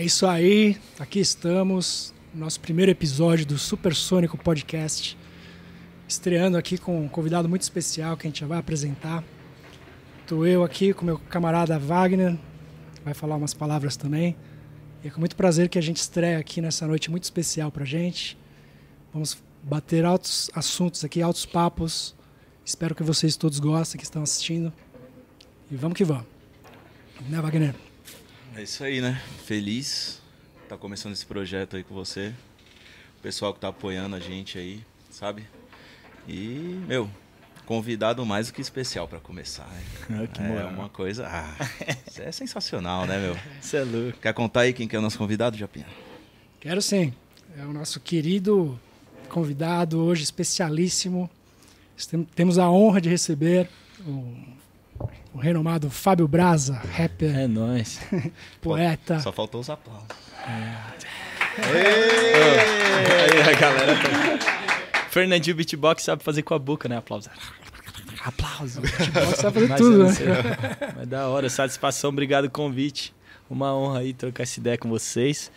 É isso aí, aqui estamos, nosso primeiro episódio do Supersônico Podcast, estreando aqui com um convidado muito especial que a gente já vai apresentar. Estou eu aqui com meu camarada Wagner, vai falar umas palavras também. E é com muito prazer que a gente estreia aqui nessa noite muito especial para gente. Vamos bater altos assuntos aqui, altos papos. Espero que vocês todos gostem, que estão assistindo. E vamos que vamos. Né, Wagner? É isso aí, né? Feliz tá começando esse projeto aí com você. O pessoal que tá apoiando a gente aí, sabe? E, meu, convidado mais do que especial para começar. Né? que é uma coisa. Ah, isso é sensacional, né, meu? Isso é louco. Quer contar aí quem que é o nosso convidado, Japinha? Quero sim. É o nosso querido convidado hoje, especialíssimo. Temos a honra de receber o o renomado Fábio Braza, rapper. É nóis. poeta. Só faltou os aplausos. É. Aí a galera. Tá- Fernandinho Beatbox sabe fazer com a boca, né? Aplausos. Aplausos. Beatbox sabe fazer tudo, né? Mas da hora, satisfação, obrigado o convite. Uma honra aí trocar essa ideia com vocês.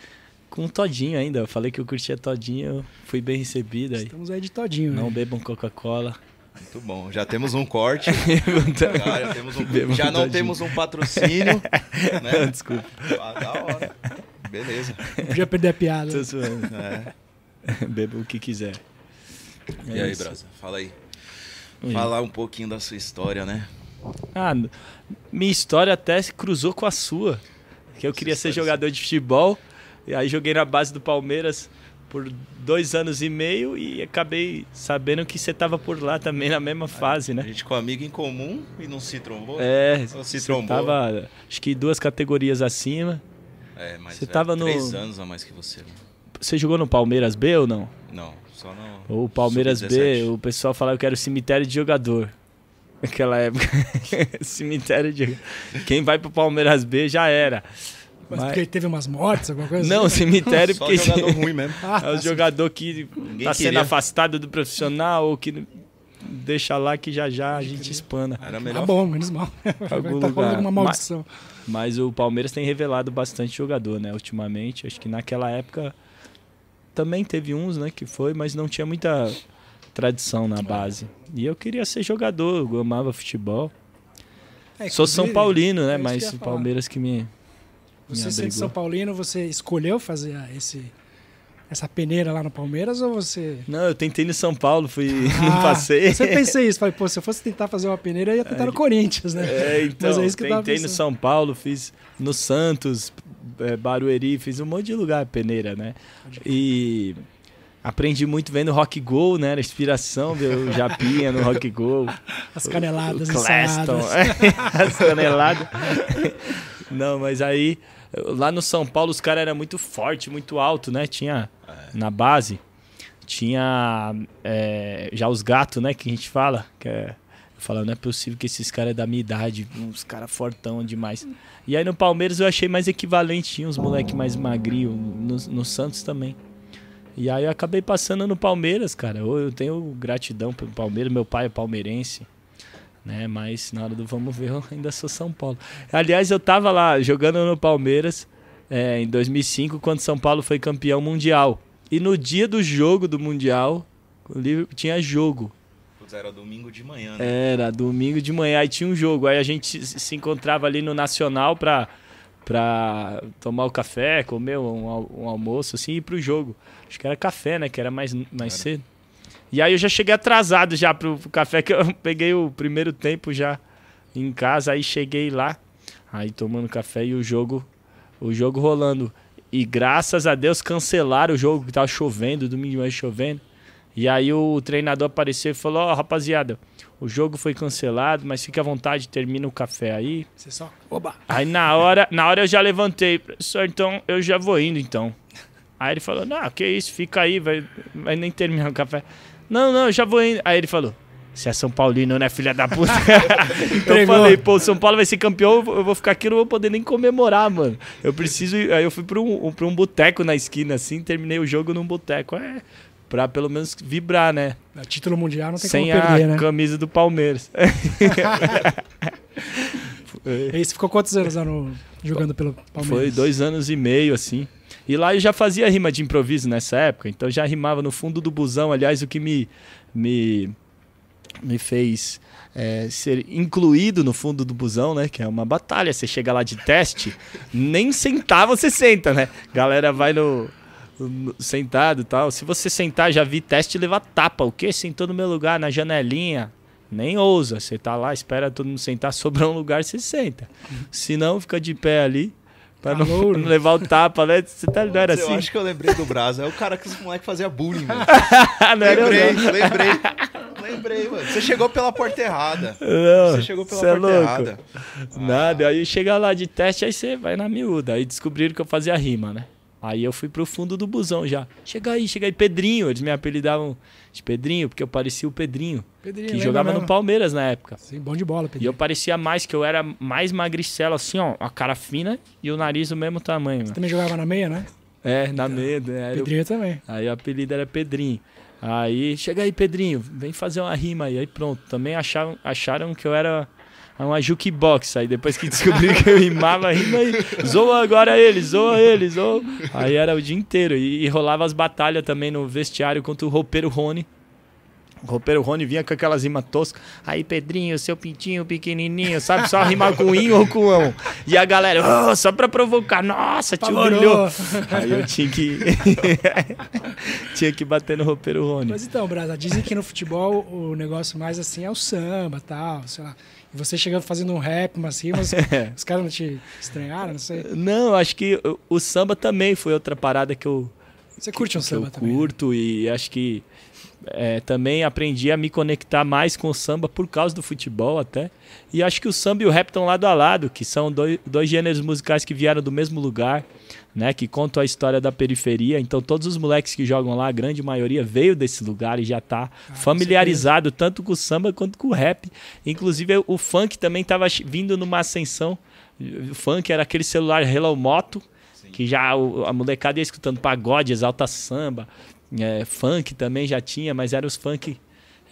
Com um todinho ainda. Eu falei que eu curtia todinho, eu fui bem recebido aí. Estamos aí de todinho, né? Não né? bebam Coca-Cola. Muito bom. Já temos um corte. já, já, temos um, já não temos um patrocínio. né? Desculpa. Ah, da hora. Beleza. Podia perder a piada. É. Beba o que quiser. É e aí, é Brasa? Fala aí. Falar um pouquinho da sua história, né? Ah, minha história até se cruzou com a sua. Que eu queria ser jogador de futebol. E aí joguei na base do Palmeiras por dois anos e meio e acabei sabendo que você estava por lá também na mesma fase, né? A gente com amigo em comum e não se trombou? É, não se trombou. Tava, acho que duas categorias acima. É, mas você é, no... três anos a mais que você. Né? Você jogou no Palmeiras B ou não? Não, só no. O Palmeiras B, o pessoal falava que era o cemitério de jogador. Naquela época. cemitério de. Quem vai pro Palmeiras B já era. Mas, porque teve umas mortes, alguma coisa? Não, assim? cemitério porque... Só jogador ruim mesmo. Ah, é o tá. jogador que Ninguém tá sendo afastado do profissional ou que deixa lá que já já a gente espana. Era ah, melhor. Tá bom, menos mal. Tá Algum tá lugar. uma maldição. Mas, mas, o Palmeiras tem revelado bastante jogador, né, ultimamente. Acho que naquela época também teve uns, né, que foi, mas não tinha muita tradição na é. base. E eu queria ser jogador, eu amava futebol. É, Sou São Paulino, né, é mas o Palmeiras que me você sendo São Paulino, você escolheu fazer esse essa peneira lá no Palmeiras ou você. Não, eu tentei no São Paulo, fui. Ah, não passei. Você pensei isso, falei, pô, se eu fosse tentar fazer uma peneira, eu ia tentar no é, Corinthians, né? É, então. Mas é então, isso que tentei no São Paulo, fiz no Santos, é, Barueri, fiz um monte de lugar peneira, né? E aprendi muito vendo Rock Go, né? Era inspiração ver o Japinha no Rock Go. As caneladas, o, o Cleston. É, as caneladas. Não, mas aí Lá no São Paulo os caras eram muito forte, muito alto, né? Tinha é. na base, tinha é, já os gatos, né? Que a gente fala, que é falando, não é possível que esses caras é da minha idade, uns caras fortão demais. E aí no Palmeiras eu achei mais equivalente, tinha uns moleque mais magrinho, no, no, Santos também. E aí eu acabei passando no Palmeiras, cara. Eu, eu tenho gratidão pelo Palmeiras, meu pai é palmeirense né? Mas na hora do vamos ver, eu ainda sou São Paulo. Aliás, eu tava lá jogando no Palmeiras é, em 2005, quando São Paulo foi campeão mundial. E no dia do jogo do mundial, o tinha jogo. era domingo de manhã, né? Era domingo de manhã, aí tinha um jogo. Aí a gente se encontrava ali no Nacional pra, pra tomar o café, comer um, um almoço, assim, e ir pro jogo. Acho que era café, né? Que era mais, mais era. cedo. E aí eu já cheguei atrasado já pro, pro café, que eu peguei o primeiro tempo já em casa, aí cheguei lá, aí tomando café e o jogo, o jogo rolando. E graças a Deus cancelaram o jogo, que tava chovendo, domingo mais chovendo. E aí o treinador apareceu e falou: Ó, oh, rapaziada, o jogo foi cancelado, mas fique à vontade, termina o café aí. Você só. Oba! Aí na hora, na hora eu já levantei, só então eu já vou indo então. Aí ele falou: Não, que isso, fica aí, vai, vai nem terminar o café. Não, não, eu já vou indo. Aí ele falou: Você é São Paulino, né, filha da puta? eu falei: Pô, São Paulo vai ser campeão, eu vou ficar aqui, não vou poder nem comemorar, mano. Eu preciso. Ir. Aí eu fui pra um, pra um boteco na esquina, assim, terminei o jogo num boteco. É, pra pelo menos vibrar, né? A título mundial não tem Sem como perder, a né? camisa do Palmeiras. e isso você ficou quantos anos no, jogando pelo Palmeiras? Foi dois anos e meio, assim. E lá eu já fazia rima de improviso nessa época, então já rimava no fundo do busão, aliás, o que me, me, me fez é, ser incluído no fundo do busão, né? Que é uma batalha, você chega lá de teste, nem sentar você senta, né? Galera vai no, sentado e tal. Se você sentar, já vi teste levar tapa. O que? Sentou no meu lugar, na janelinha. Nem ousa. Você tá lá, espera todo mundo sentar, sobrar um lugar, você senta. Se não, fica de pé ali. Pra não, não, levar o tapa, né? Você tá, não era assim? Eu acho que eu lembrei do Brasa. É o cara que os moleques faziam bullying, mano. lembrei, lembrei. Lembrei, mano. Você chegou pela porta errada. Não, você chegou pela é porta é louco. errada. Nada, ah. aí chega lá de teste, aí você vai na miúda. Aí descobriram que eu fazia rima, né? Aí eu fui pro fundo do busão já. Chega aí, chega aí, Pedrinho. Eles me apelidavam de Pedrinho, porque eu parecia o Pedrinho. Pedrinho que jogava mesmo. no Palmeiras na época. Sim, bom de bola, Pedrinho. E eu parecia mais, que eu era mais magricela, assim, ó, a cara fina e o nariz do mesmo tamanho. Você mano. também jogava na meia, né? É, na então, meia. Né? Pedrinho também. Aí o apelido era Pedrinho. Aí, chega aí, Pedrinho, vem fazer uma rima aí. Aí pronto, também acharam, acharam que eu era é uma jukebox. Aí depois que descobri que eu rimava rima aí, zoa agora ele, zoa ele, zoa. Aí era o dia inteiro. E, e rolava as batalhas também no vestiário contra o roupeiro Rony. O roupeiro Rony vinha com aquelas rimas toscas. Aí, Pedrinho, seu pintinho pequenininho, sabe? Só rimar com in ou com ão. E a galera, oh, só pra provocar. Nossa, tio brilhou. Aí eu tinha que... tinha que bater no roupeiro Rony. Mas então, Brasa, dizem que no futebol o negócio mais assim é o samba tal, sei lá. Você chegando fazendo um rap, umas rimas, os caras não te estranharam, não sei. Não, acho que o, o samba também foi outra parada que eu. Você curte que, um samba eu também? Né? Curto né? e acho que é, também aprendi a me conectar mais com o samba por causa do futebol até. E acho que o samba e o rap estão lado a lado, que são dois, dois gêneros musicais que vieram do mesmo lugar, né? Que contam a história da periferia. Então todos os moleques que jogam lá, a grande maioria veio desse lugar e já tá ah, familiarizado tanto com o samba quanto com o rap. Inclusive o funk também estava vindo numa ascensão. O funk era aquele celular Hello Moto, que já a molecada ia escutando pagode, exalta samba, é, funk também já tinha, mas era os funk.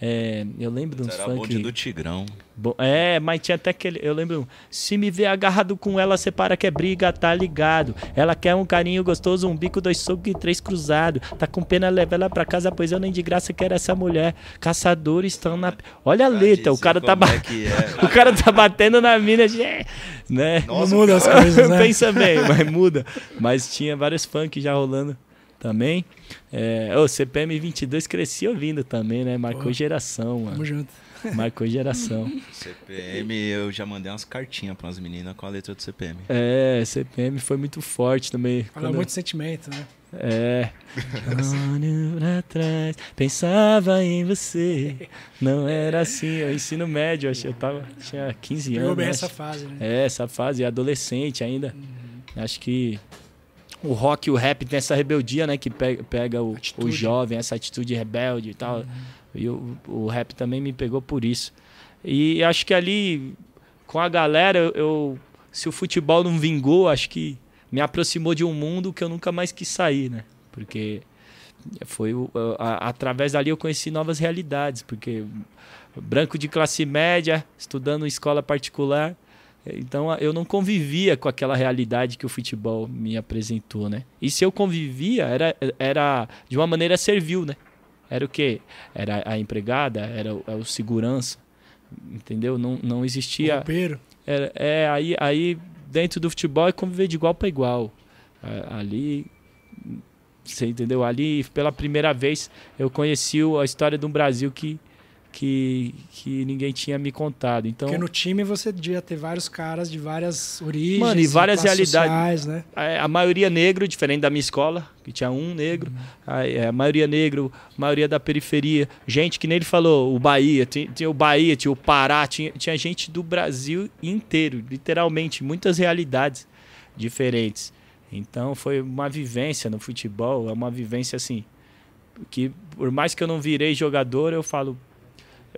É, eu lembro mas de uns era funk. Bonde do Tigrão. Bo... É, mas tinha até aquele. Eu lembro. Se me vê agarrado com ela, separa que é briga, tá ligado. Ela quer um carinho gostoso, um bico, dois socos e três cruzados. Tá com pena, leva ela pra casa, pois eu nem de graça quero essa mulher. Caçadores estão na. Olha a letra, o cara tá é, é. o cara tá batendo na mina. Né? Nossa, muda as coisas, né? Pensa bem, mas muda. Mas tinha vários funk já rolando também. É, o CPM 22 crescia ouvindo também, né? Marcou Pô, geração, mano. Tamo junto. Marcou geração. CPM, eu já mandei umas cartinhas para as meninas com a letra do CPM. É, CPM foi muito forte também. Fala quando... muito sentimento, né? É. Olho pra trás, pensava em você. Não era assim. Eu ensino médio, eu, eu tava, tinha 15 anos. Pegou bem né? essa fase, né? É, essa fase, adolescente ainda. Uhum. Acho que o rock e o rap tem essa rebeldia, né? Que pega, pega o, o, jovem, essa atitude rebelde e tal. Uhum. E o, o rap também me pegou por isso. E acho que ali, com a galera, eu, eu se o futebol não vingou, acho que me aproximou de um mundo que eu nunca mais quis sair, né? Porque foi eu, a, através dali eu conheci novas realidades, porque branco de classe média, estudando em escola particular, então eu não convivia com aquela realidade que o futebol me apresentou, né? E se eu convivia, era, era de uma maneira servil, né? Era o quê? Era a empregada, era o, era é o segurança, entendeu? Não, não existia... Roupeiro. Era, é, aí, aí dentro do futebol é conviver de igual para igual. Ali, você entendeu? Ali, pela primeira vez, eu conheci a história de um Brasil que que, que ninguém tinha me contado. Então, Porque no time você devia ter vários caras de várias origens, mano, e várias realidades. Sociais, né? A, a, maioria negro, diferente da minha escola, que tinha um negro, uhum. a, é, a, maioria negro, a maioria da periferia. Gente que nem ele falou, o Bahia, tinha, tinha o Bahia, tinha o Pará, tinha, tinha gente do Brasil inteiro, literalmente, muitas realidades diferentes. Então foi uma vivência no futebol, é uma vivência assim. Que por mais que eu não virei jogador, eu falo,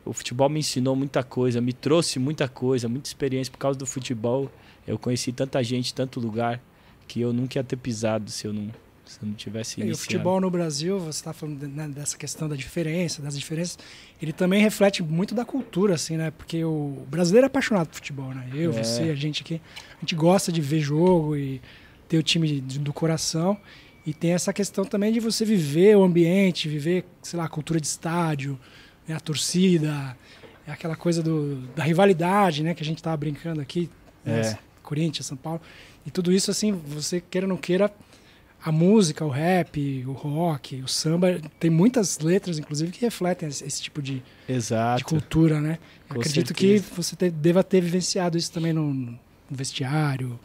o futebol me ensinou muita coisa, me trouxe muita coisa, muita experiência por causa do futebol. Eu conheci tanta gente, tanto lugar, que eu nunca ia ter pisado se eu não, se eu não tivesse isso. E o futebol no Brasil, você está falando né, dessa questão da diferença, das diferenças, ele também reflete muito da cultura, assim, né? Porque o brasileiro é apaixonado por futebol, né? Eu, é. você, a gente aqui, a gente gosta de ver jogo e ter o time do coração. E tem essa questão também de você viver o ambiente, viver, sei lá, a cultura de estádio, né, a torcida, é aquela coisa do, da rivalidade, né, que a gente estava brincando aqui, né, é. Corinthians, São Paulo, e tudo isso assim, você queira ou não queira, a música, o rap, o rock, o samba, tem muitas letras, inclusive, que refletem esse, esse tipo de, de, cultura, né? Com Acredito certeza. que você te, deva ter vivenciado isso também no, no vestiário,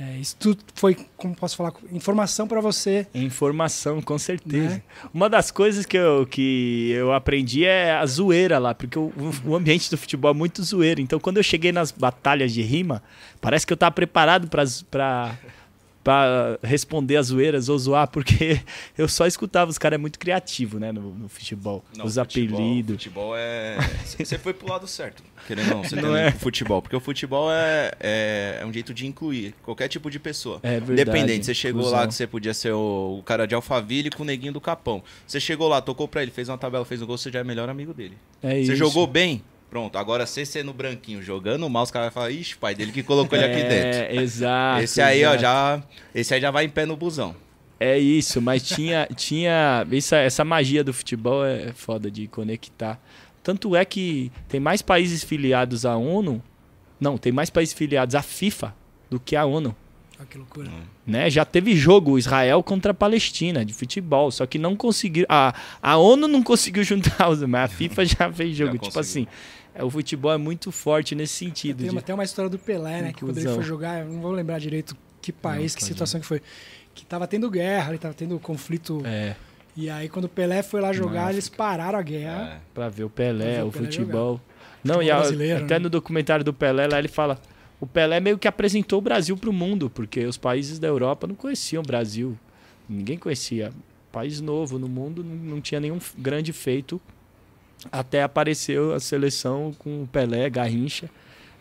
é, isso tudo foi, como posso falar, informação para você. Informação, com certeza. Né? Uma das coisas que eu, que eu aprendi é a zoeira lá, porque o, o ambiente do futebol é muito zoeiro. Então, quando eu cheguei nas batalhas de rima, parece que eu estava preparado para para responder as zoeiras ou zoar, porque eu só escutava os caras é muito criativo, né, no, no futebol. Não, os apelidos. Futebol é. Você foi pro lado certo, querendo não, você não tá é futebol. Porque o futebol é, é, é, um jeito de incluir qualquer tipo de pessoa. É verdade. Independente. você chegou inclusão. lá que você podia ser o, o, cara de Alphaville com o neguinho do Capão. Você chegou lá, tocou pra ele, fez uma tabela, fez um gol, você já é melhor amigo dele. É você isso. jogou bem, Pronto, agora você sendo branquinho, jogando mal, os caras vão falar, ixi, pai dele que colocou ele aqui é, dentro. É, exato. Esse aí, exato. ó, já. Esse aí já vai em pé no busão. É isso, mas tinha. tinha essa, essa magia do futebol é foda de conectar. Tanto é que tem mais países filiados à ONU. Não, tem mais países filiados à FIFA do que à ONU. Olha ah, que loucura. Hum. Né? Já teve jogo Israel contra a Palestina de futebol, só que não conseguiu. A, a ONU não conseguiu juntar os, mas a FIFA já fez jogo. Já tipo conseguiu. assim. É, o futebol é muito forte nesse sentido. Tem de... até uma história do Pelé, né? Inclusão. Que quando ele foi jogar, não vou lembrar direito que país, não, que situação que foi. Que tava tendo guerra, ele tava tendo conflito. É. E aí, quando o Pelé foi lá jogar, Nossa. eles pararam a guerra. É. Pra ver o Pelé, ver o, o Pelé futebol. Não, e a, até né? no documentário do Pelé, lá ele fala. O Pelé meio que apresentou o Brasil para o mundo, porque os países da Europa não conheciam o Brasil. Ninguém conhecia. País novo no mundo, não tinha nenhum grande feito até apareceu a seleção com Pelé, Garrincha.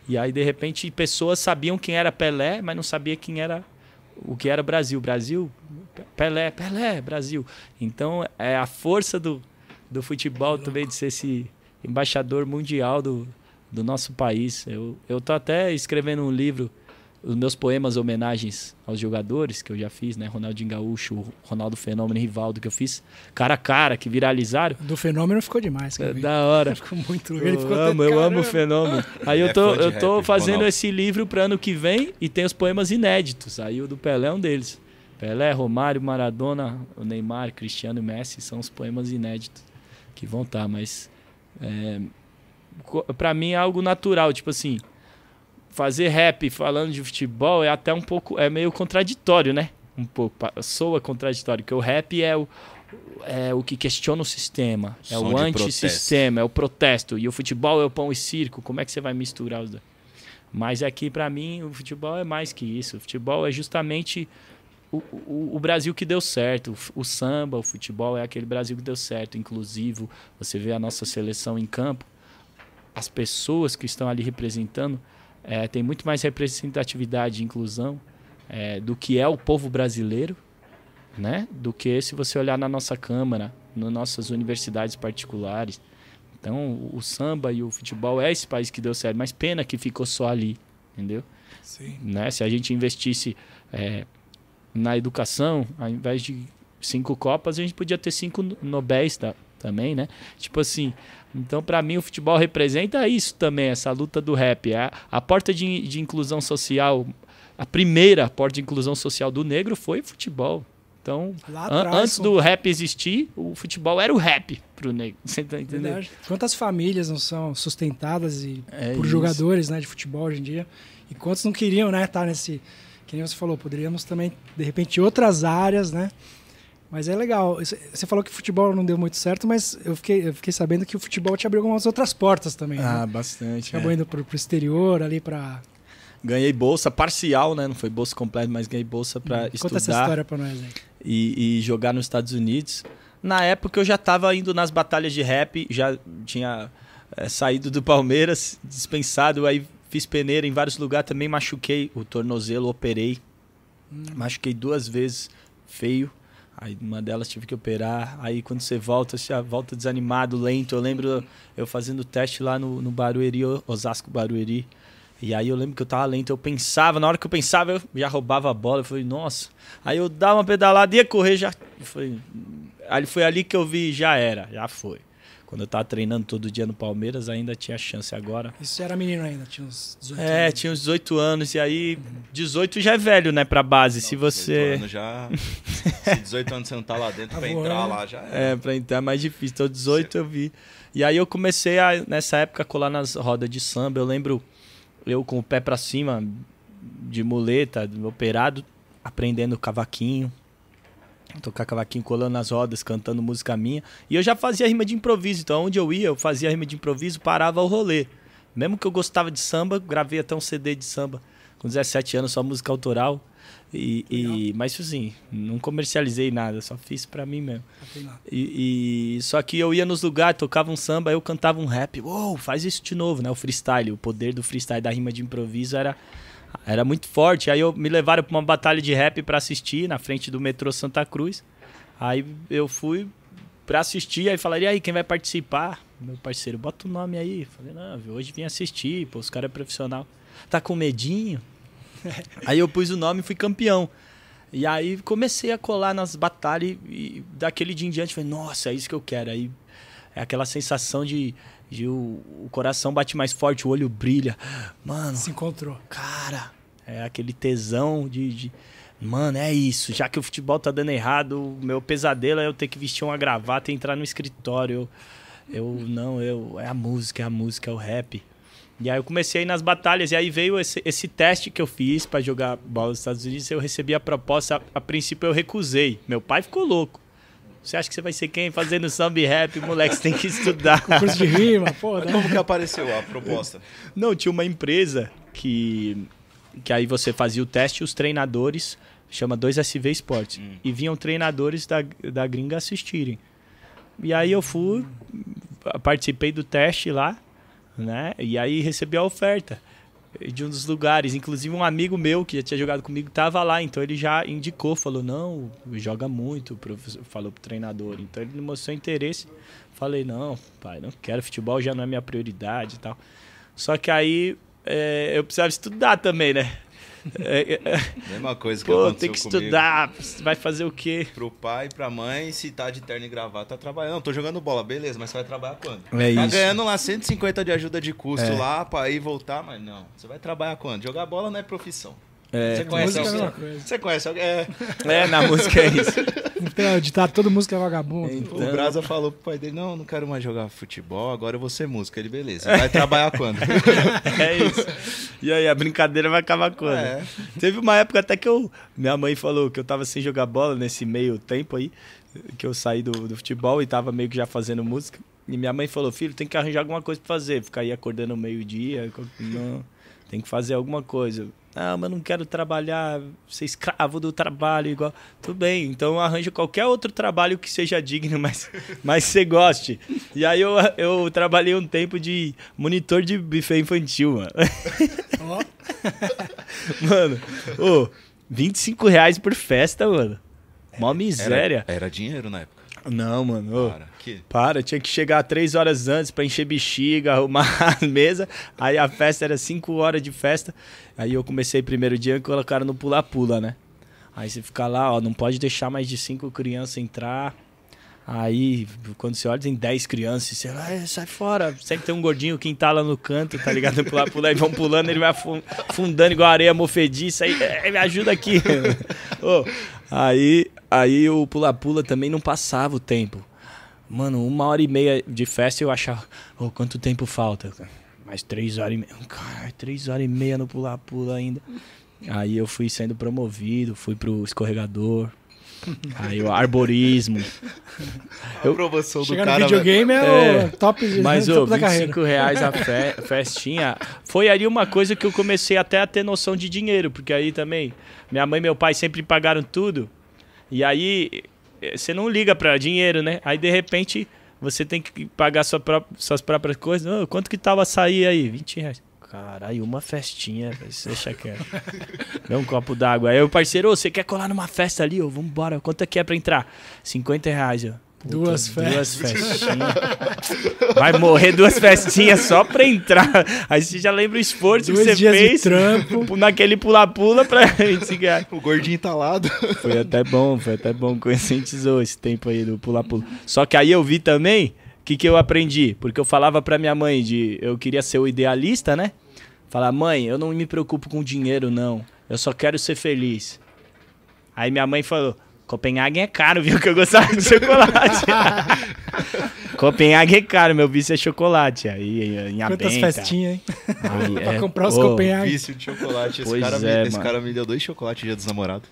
E aí, de repente, pessoas sabiam quem era Pelé, mas não sabia quem era o que era Brasil. Brasil, Pelé, Pelé, Brasil. Então, é a força do, do futebol também de ser esse embaixador mundial do, do nosso país. Eu, eu tô até escrevendo um livro os meus poemas, homenagens aos jogadores que eu já fiz, né? Ronaldinho Gaúcho, Ronaldo Fenômeno e Rivaldo, que eu fiz cara a cara, que viralizaram. Do Fenômeno ficou demais. Cara. É, da hora. Ficou muito legal. Eu, amo, eu amo o Fenômeno. Aí eu é tô, eu tô rap, fazendo Ronaldo. esse livro para ano que vem e tem os poemas inéditos. Aí o do Pelé é um deles. Pelé, Romário, Maradona, Neymar, Cristiano e Messi são os poemas inéditos que vão estar, tá, mas é, para mim é algo natural, tipo assim, fazer rap falando de futebol é até um pouco. É meio contraditório, né? Um pouco. Soa contraditório, porque o rap é o, é o que questiona o sistema, é Som é o antissistema, é o protesto. E o futebol é o pão e circo. Como é que você vai misturar os dois? Mas aqui, é para mim, o futebol é mais que isso. O futebol é justamente o, o, o Brasil que deu certo. O, o, samba, o futebol é aquele Brasil que deu certo, inclusive Você vê a nossa seleção em campo, as pessoas que estão ali representando é, tem muito mais representatividade e inclusão é, do que é o povo brasileiro, né? Do que se você olhar na nossa Câmara, nas nossas universidades particulares. Então, o samba e o futebol é esse país que deu certo, mas pena que ficou só ali, entendeu? Sim. Né? Se a gente investisse é, na educação, ao invés de cinco Copas, a gente podia ter cinco Nobéis da, também, né? Tipo assim, então para mim o futebol representa isso também, essa luta do rap, é a, a porta de, de inclusão social, a primeira porta de inclusão social do negro foi o futebol. Então, atrás, antes do rap existir, o futebol era o rap pro negro. Você tá entendendo? Quantas famílias não são sustentadas e, é por isso. jogadores né, de futebol hoje em dia? E quantos não queriam né, estar tá nesse. Que nem você falou, poderíamos também, de repente, outras áreas, né? Mas é legal. Você falou que futebol não deu muito certo, mas eu fiquei, eu fiquei sabendo que o futebol te abriu algumas outras portas também. Né? Ah, né? bastante. Acabou é. indo pro, o exterior, ali para. Ganhei bolsa parcial, né? Não foi bolsa completa, mas ganhei bolsa para hum, estudar. Conta essa história para nós aí. E, e, jogar nos Estados Unidos. Na época eu já estava indo nas batalhas de rap, já tinha é, saído do Palmeiras, dispensado, aí fiz peneira em vários lugares, também machuquei o tornozelo, operei. Hum. Machuquei duas vezes, feio Aí uma delas tive que operar. Aí quando você volta, você volta desanimado, lento. Eu lembro eu fazendo teste lá no, no Barueri, Osasco Barueri. E aí eu lembro que eu tava lento, eu pensava, na hora que eu pensava, eu já roubava a bola. Eu falei, nossa. Aí eu dava uma pedalada, ia correr, já. Foi... Aí foi ali que eu vi, já era, já foi. Quando eu tava treinando todo dia no Palmeiras, ainda tinha chance agora. Isso era menino ainda, tinha uns 18 é, anos. É, tinha uns 18 anos, e aí 18 uhum. já é velho, né, pra base. Não, se você. 18 anos já. se 18 anos você não tá lá dentro tá pra voando. entrar lá, já é. É, pra entrar é mais difícil. Então, 18 eu vi. E aí eu comecei a, nessa época, colar nas rodas de samba. Eu lembro, eu com o pé pra cima, de muleta, operado, aprendendo cavaquinho tocar cavaquinho colando nas rodas, cantando música minha. E eu já fazia rima de improviso, então onde eu ia, eu fazia rima de improviso, parava o rolê. Mesmo que eu gostava de samba, gravei até um CD de samba com 17 anos, só música autoral. E, e mas assim, não comercializei nada, só fiz para mim mesmo. E, e, só que eu ia nos lugares, tocava um samba, eu cantava um rap. Uou, faz isso de novo, né? O freestyle, o poder do freestyle da rima de improviso era era muito forte. Aí eu me levaram para uma batalha de rap para assistir na frente do metrô Santa Cruz. Aí eu fui para assistir, aí falaram, e aí, quem vai participar? Meu parceiro, bota o nome aí. Falei, não, hoje vim assistir, pô, os caras é profissional. Tá com medinho? aí eu pus o nome e fui campeão. E aí comecei a colar nas batalhas e, e daquele dia em diante, falei, nossa, é isso que eu quero. Aí é aquela sensação de e o coração bate mais forte, o olho brilha. Mano. Se encontrou. Cara, é aquele tesão de, de. Mano, é isso. Já que o futebol tá dando errado, o meu pesadelo é eu ter que vestir uma gravata e entrar no escritório. Eu, eu não, eu. É a música, é a música, é o rap. E aí eu comecei nas batalhas, e aí veio esse, esse teste que eu fiz para jogar bola nos Estados Unidos, eu recebi a proposta, a, a princípio eu recusei. Meu pai ficou louco. Você acha que você vai ser quem fazendo samba e rap, moleque? Você tem que estudar. Curso de rima, porra. Né? Como que apareceu a proposta? Não, tinha uma empresa que, que aí você fazia o teste e os treinadores, chama 2SV Esportes, hum. e vinham treinadores da, da gringa assistirem. E aí eu fui, participei do teste lá, né? E aí recebi a oferta de um dos lugares. Inclusive, um amigo meu que já tinha jogado comigo estava lá, então ele já indicou, falou: Não, joga muito, falou pro treinador. Então ele mostrou interesse. Falei: Não, pai, não quero, futebol já não é minha prioridade e tal. Só que aí é, eu precisava estudar também, né? É, é, é... Mesma coisa que Pô, aconteceu tem que estudar, vai fazer o quê? Pro pai, pra mãe, se tá de terno e gravata, tá trabalhando. Não, tô jogando bola, beleza, mas você vai trabalhar quando? É tá isso. ganhando lá 150 de ajuda de custo é. lá pra ir voltar, mas não. Você vai trabalhar quando? Jogar bola não é profissão. É. Você conhece é alguém? Você conhece alguém? É. é, na música é isso. Tem então, é o ditado, todo músico é vagabundo. Então... O Brasa falou pro pai dele, não, não quero mais jogar futebol, agora eu vou ser músico. Ele, beleza, vai trabalhar quando? é isso. E aí, a brincadeira vai acabar quando? É. Teve uma época até que eu... Minha mãe falou que eu tava sem jogar bola nesse meio tempo aí, que eu saí do, do futebol e tava meio que já fazendo música. E minha mãe falou, filho, tem que arranjar alguma coisa pra fazer. Ficar aí acordando meio-dia, não... Tem que fazer alguma coisa. Ah, mas não quero trabalhar, ser escravo do trabalho igual. Tudo bem, então arranje qualquer outro trabalho que seja digno, mas, mas você goste. E aí eu, eu trabalhei um tempo de monitor de buffet infantil, mano. Oh. mano, ô, oh, 25 reais por festa, mano. Mó miséria. Era, era dinheiro na época. Não, mano. Para, que... para, tinha que chegar três horas antes para encher bexiga, arrumar a mesa. Aí a festa era cinco horas de festa. Aí eu comecei primeiro dia e colocaram no pula-pula, né? Aí você fica lá, ó, não pode deixar mais de cinco crianças entrar. Aí, quando você olha, tem 10 crianças, você vai, sai fora. Sempre tem um gordinho que entala no canto, tá ligado? Pular, pular, e vão pulando, ele vai afundando igual areia mofediça. Aí, é, me ajuda aqui. oh, aí, aí o pula-pula também não passava o tempo. Mano, uma hora e meia de festa eu achava, oh, quanto tempo falta? Mais três horas e meia. Cara, três horas e meia no pula-pula ainda. Aí eu fui sendo promovido, fui pro escorregador, Aí o arborismo. Eu... A promoção do cara. Né? videogame é, é, o top, mas, top cinco reais a fe... festinha. Foi ali uma coisa que eu comecei até a ter noção de dinheiro, porque aí também minha mãe e meu pai sempre pagaram tudo. E aí eh, você não liga para dinheiro, né? Aí de repente você tem que pagar sua própria, suas próprias coisas. Oh, quanto que tava a sair aí? 20 reais. Caralho, uma festinha, você deixa quieto. Dá um copo d'água. Aí o parceiro, você quer colar numa festa ali? Ô, vambora, quanto é que é pra entrar? 50 reais, ó. Puta, duas festas. Duas festinhas. Vai morrer duas festinhas só pra entrar. Aí você já lembra o esforço duas que você fez. Trampo. Naquele pula-pula pra gente ganhar. O gordinho talado. Tá foi até bom, foi até bom. Conscientizou esse tempo aí do pula-pula. Só que aí eu vi também o que, que eu aprendi. Porque eu falava pra minha mãe de eu queria ser o idealista, né? Falar, mãe, eu não me preocupo com dinheiro, não. Eu só quero ser feliz. Aí minha mãe falou, Copenhague é caro, viu? Que eu gostava de chocolate. Copenhague é caro, meu vício é chocolate. Aí, em Quantas festinhas, hein? Aí, pra é, comprar os oh, Copenhague. Vício de chocolate. Esse, pois cara, é, me, esse cara me deu dois chocolates dia dos namorados.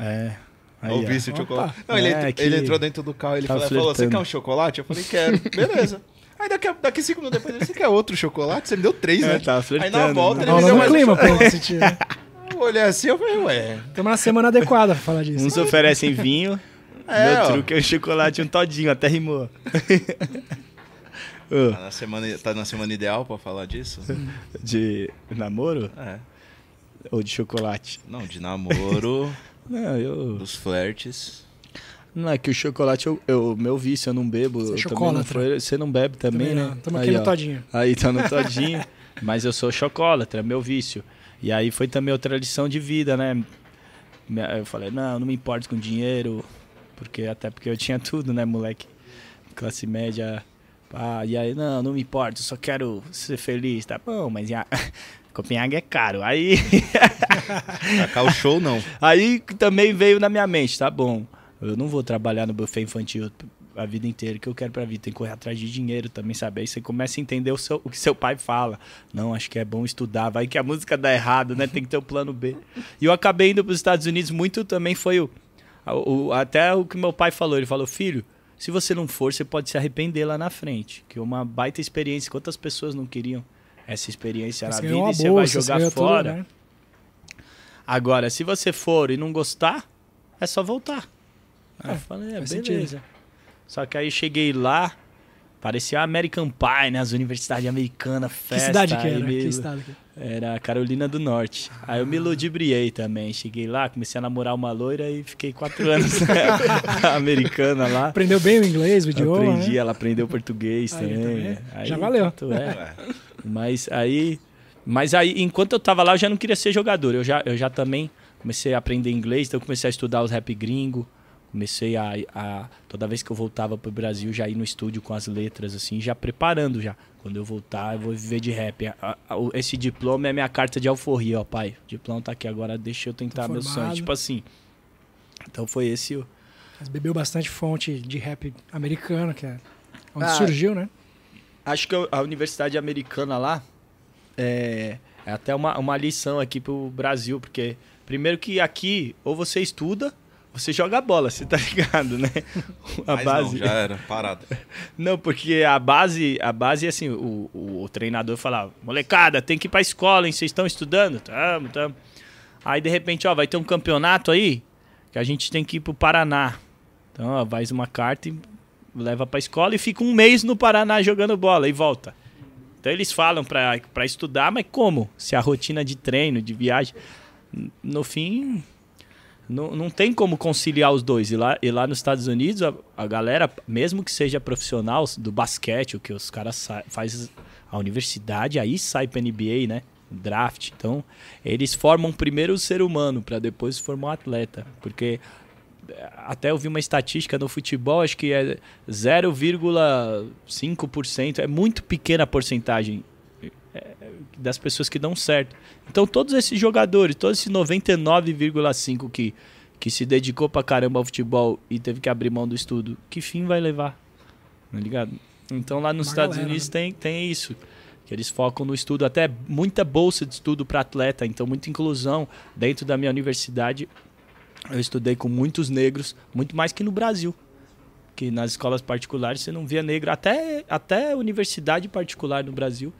É. Aí, o vício de chocolate. Não, é, ele, entrou, que... ele, entrou dentro do carro e ele falou, falou: Você quer um chocolate? Eu falei: Quero. Beleza. Aí daqui, a, daqui cinco minutos depois, você quer outro chocolate? Você me deu três, é, né? Tá, Aí na né? volta ele tá me deu mais clima, um pô, né? Eu olhei assim, eu falei, ué... Estamos na semana adequada pra falar disso. Uns oferecem vinho, é, meu ó. truque é o chocolate um todinho, até rimou. Tá na, semana, tá na semana ideal pra falar disso? De namoro? É. Ou de chocolate? Não, de namoro. Não, eu. Dos flertes. Não, é que o chocolate eu, eu meu vício, eu não bebo. Você é chocolate. Não, né, você não bebe também, também né? Estamos aqui no todinho. Aí tá no todinho. mas eu sou chocolatra, é meu vício. E aí foi também outra lição de vida, né? Eu falei, não, não me importo com dinheiro, porque até porque eu tinha tudo, né, moleque? Classe média. Ah, e aí, não, não me importo, eu só quero ser feliz, tá bom, mas já... Copenhague é caro. Aí. Tacar o show, não. Aí também veio na minha mente, tá bom. Eu não vou trabalhar no buffet infantil a vida inteira que eu quero pra vida. Tem que correr atrás de dinheiro também, sabe? Aí você começa a entender o, seu, o que seu pai fala. Não, acho que é bom estudar. Vai que a música dá errado, né? Tem que ter o um plano B. E eu acabei indo pros Estados Unidos muito também foi o, o, até o que meu pai falou. Ele falou, filho, se você não for, você pode se arrepender lá na frente. Que é uma baita experiência. Quantas pessoas não queriam essa experiência na vida e você vai jogar você fora. Tudo, né? Agora, se você for e não gostar, é só voltar. Ah, eu falei, é, beleza. Sentido. Só que aí cheguei lá, parecia American Pie, né? As universidades americanas, festa. Que cidade que era? Meio... Que estado que era? Carolina do Norte. Aí eu me ah. ludibriei também. Cheguei lá, comecei a namorar uma loira e fiquei quatro anos né? americana lá. Aprendeu bem o inglês, o idioma? aprendi, né? ela aprendeu português aí também. também. É. Aí, já valeu. é. Mas aí... Mas aí, enquanto eu tava lá, eu já não queria ser jogador. Eu já, eu já também comecei a aprender inglês, então eu comecei a estudar os rap gringo. Comecei a, a toda vez que eu voltava pro Brasil, já ir no estúdio com as letras assim, já preparando já. Quando eu voltar, eu vou viver de rap. A, a, esse diploma é minha carta de alforria, ó, pai. O diploma tá aqui agora, deixa eu tentar meu sonho, tipo assim. Então foi esse o Mas bebeu bastante fonte de rap americano, que é onde ah, surgiu, né? Acho que a universidade americana lá é, é até uma, uma lição aqui pro Brasil, porque primeiro que aqui ou você estuda você joga a bola, você tá ligado, né? A base não, já era parada. Não, porque a base, a base assim, o, o, o treinador falava: "Molecada, tem que ir para escola, hein? Vocês estão estudando?" Tamo, tamo. Aí de repente, ó, vai ter um campeonato aí que a gente tem que ir pro Paraná. Então, ó, faz uma carta e leva pra escola e fica um mês no Paraná jogando bola e volta. Então eles falam para estudar, mas como? Se a rotina de treino, de viagem, no fim, não, não tem como conciliar os dois. E lá, e lá nos Estados Unidos, a, a galera, mesmo que seja profissional do basquete, o que os caras fazem a universidade, aí sai para NBA, né? Draft. Então, eles formam primeiro o ser humano para depois formar o um atleta. Porque eh, até eu vi uma estatística no futebol, acho que é 0,5%, é muito pequena a porcentagem das pessoas que dão certo. Então, todos esses jogadores, todos esses 99,5 que, que se dedicou pra caramba ao futebol e teve que abrir mão do estudo, que fim vai levar? Não é ligado? Então, lá nos Uma Estados galera, Unidos né? tem, tem isso. Que eles focam no estudo, até muita bolsa de estudo para atleta, então muita inclusão. Dentro da minha universidade, eu estudei com muitos negros, muito mais que no Brasil que nas escolas particulares você não via negro. Até, até universidade particular no Brasil,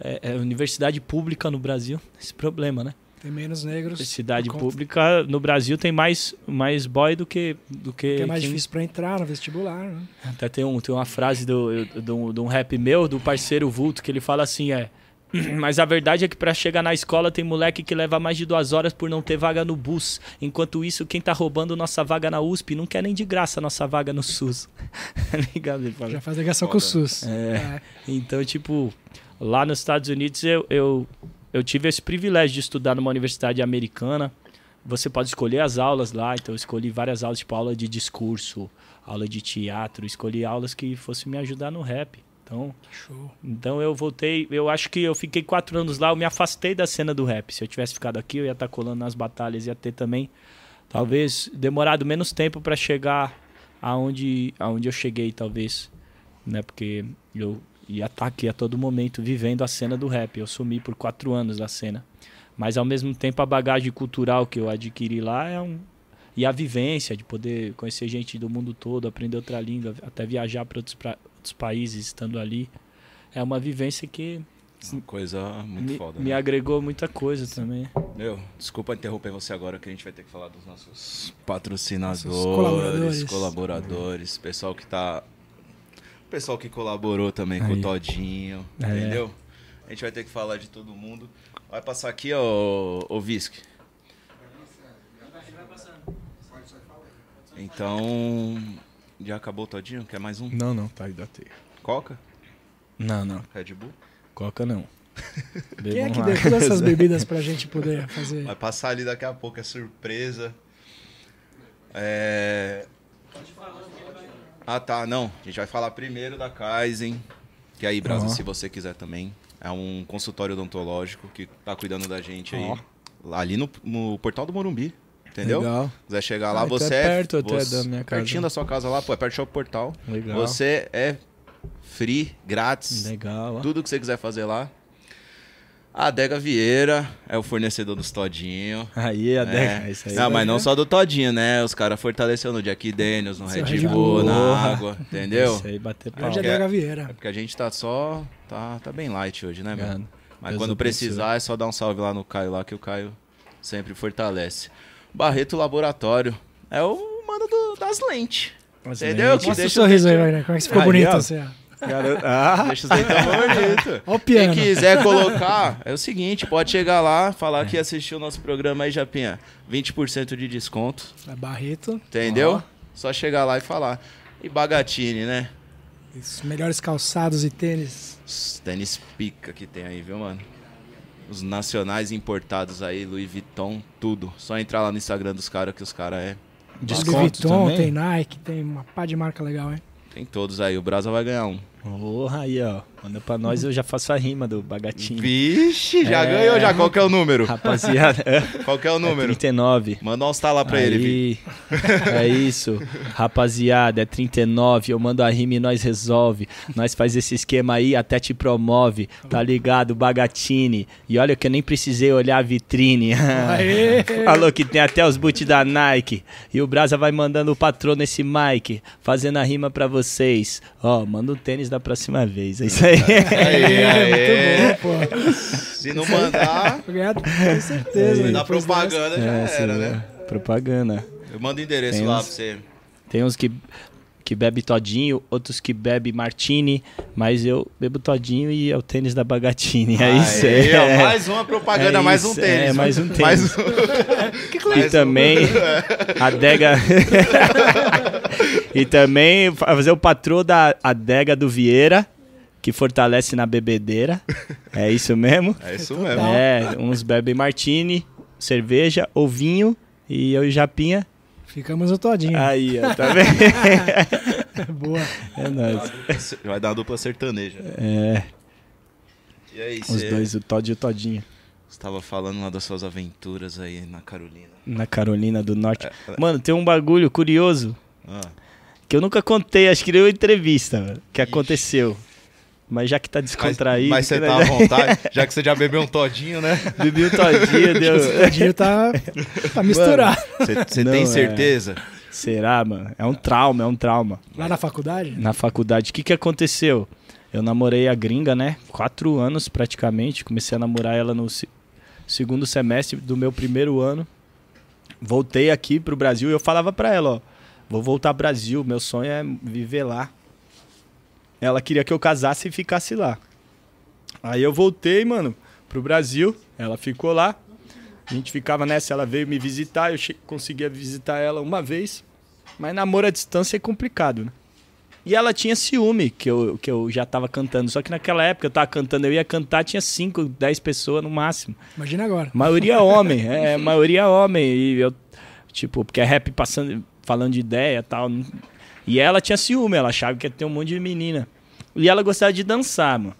é, é universidade pública no Brasil, esse problema, né? Tem menos negros. Universidade pública no Brasil tem mais, mais boy do que. Do que Porque é mais quem... difícil para entrar no vestibular, né? Até tem, um, tem uma frase do, do, de um rap meu, do parceiro Vulto, que ele fala assim: é. Mas a verdade é que para chegar na escola tem moleque que leva mais de duas horas por não ter vaga no bus. Enquanto isso, quem tá roubando nossa vaga na USP não quer nem de graça nossa vaga no SUS. Tá ligado? Ele fala. Já faz ligação Foda. com o SUS. É. É. Então, tipo, Lá nos Estados Unidos eu, eu, eu tive esse privilégio de estudar numa universidade americana. Você pode escolher as aulas lá, então eu escolhi várias aulas, tipo aula de discurso, aula de teatro, escolhi aulas que fossem me ajudar no rap. Então, Show. então eu voltei. Eu acho que eu fiquei quatro anos lá. Eu me afastei da cena do rap. Se eu tivesse ficado aqui, eu ia estar tá colando nas batalhas, ia ter também, talvez demorado menos tempo para chegar aonde, aonde eu cheguei, talvez, né? Porque eu e ataque tá a todo momento, vivendo a cena do rap. Eu sumi por quatro anos da cena. Mas ao mesmo tempo a bagagem cultural que eu adquiri lá é um. E a vivência de poder conhecer gente do mundo todo, aprender outra língua, até viajar para outros, pra... outros países estando ali. É uma vivência que é uma coisa muito me, foda. Me né? agregou muita coisa Sim. também. Meu, desculpa interromper você agora, que a gente vai ter que falar dos nossos patrocinadores, nossos colaboradores, colaboradores pessoal que tá o pessoal que colaborou também Aí. com o Todinho, é. entendeu? A gente vai ter que falar de todo mundo. Vai passar aqui, ó, o Visque. Então, já acabou o Todinho? Quer mais um? Não, não, tá aí da teia. Coca? Não, não. Red Bull? Coca não. Quem é que deixou essas bebidas pra gente poder fazer? Vai passar ali daqui a pouco, é surpresa. É... Pode falar, né? Ah, tá. Não. A gente vai falar primeiro da Kaizen. Que aí, Brasa, uhum. se você quiser também. É um consultório odontológico que tá cuidando da gente uhum. aí. Ali no, no, portal do Morumbi. Entendeu? Legal. Quiser chegar lá, ah, então é você é. perto até da minha casa. Pertinho da sua casa lá, pô, é perto do seu portal. Legal. Você é free, grátis. Legal. Ó. Tudo que você quiser fazer lá. A Adega Vieira é o fornecedor dos Todinho. Aí, a Adega, é. isso aí. Não, é mas não só do Todinho, né? Os caras fortaleceram no Jack Daniels, no Seu Red Bull, na água, entendeu? Isso aí, bater pra Hoje é Adega Vieira. É porque a gente tá só... Tá, tá bem light hoje, né, mano? Mano, mas Deus quando precisar, é só dar um salve lá no Caio, lá que o Caio sempre fortalece. Barreto Laboratório é o mano do, das lentes. Mas entendeu? Mostra o deixa... sorriso aí, né? Como é que ficou aí, bonito ó. Assim, ó. Ah. Deixa os leitão bonito. piano. Quem quiser colocar, é o seguinte, pode chegar lá, falar que assistiu o nosso programa aí, Japinha. 20% de desconto. É Barreto. Entendeu? Ó. Só chegar lá e falar. E Bagatini, né? Os melhores calçados e tênis. Os tênis pica que tem aí, viu, mano? Os nacionais importados aí, Louis Vuitton, tudo. Só entrar lá no Instagram dos caras que os caras é... Desconto Louis Vuitton, também? tem Nike, tem uma pá de marca legal, hein? Tem todos aí, o Brasa vai ganhar um. Porra, aí, ó. Manda pra nós, eu já faço a rima do bagatinho. Vixe, já é... ganhou já. Qual que é o número? Rapaziada. Qual que é o é número? É 39. Manda um lá pra Aí... ele, Vi. É isso. Rapaziada, é 39. Eu mando a rima e nós resolve. Nós faz esse esquema aí, até te promove. Tá ligado, bagatini? E olha que eu nem precisei olhar a vitrine. Aê. Falou que tem até os boots da Nike. E o Brasa vai mandando o patrão nesse Mike, fazendo a rima pra vocês. Ó, oh, manda o tênis da próxima vez. É isso aí. Se não mandar. Com certeza. Se mandar propaganda já é, era, né? É. Propaganda. Eu mando o endereço tem lá uns, pra você. Tem uns que, que bebe todinho, outros que bebe martini, mas eu bebo todinho e é o tênis da Bagatini. É isso aí. É, mais uma propaganda, é mais isso, um tênis. É, né? mais um tênis. mais um... que e também um... É. adega... e também fazer o patrô da adega do Vieira que fortalece na bebedeira. É isso mesmo? É isso mesmo. É, uns bebem martini, cerveja ou vinho e eu e Japinha. Ficamos o todinho. Aí, ó, tá vendo? Boa. É nóis. Vai dar a dupla sertaneja. É. E aí, Os cê... dois, o Todd e o Todinho. Você estava falando lá das suas aventuras aí na Carolina. Na Carolina do Norte. É, é. Mano, tem um bagulho curioso ah. que eu nunca contei, acho que deu entrevista, mano, que Ixi. aconteceu. Mas já que tá descontraído. Mas, você né? tá à vontade, já que você já bebeu um todinho, né? Bebi um todinho, deu. todinho tá, tá misturado. Você tem é. certeza? É... Será, mano? É um trauma, é um trauma. Lá na faculdade? Na faculdade. O que, que aconteceu? Eu namorei a gringa, né? Quatro anos praticamente. Comecei a namorar ela no segundo semestre do meu primeiro ano. Voltei aqui pro Brasil e eu falava pra ela, ó. Vou voltar ao Brasil, meu sonho é viver lá. Ela queria que eu casasse e ficasse lá. Aí eu voltei, mano, pro Brasil. Ela ficou lá. A gente ficava nessa, ela veio me visitar, eu conseguia visitar ela uma vez. Mas namoro à distância é complicado, né? E ela tinha ciúme que eu, que eu já tava cantando. Só que naquela época eu tava cantando, eu ia cantar, tinha 5, 10 pessoas no máximo. Imagina agora. Maioria homem, é, maioria homem. E eu, tipo, porque é rap passando, falando de ideia e tal. E ela tinha ciúme, ela achava que ia ter um monte de menina. E ela gostava de dançar, mano.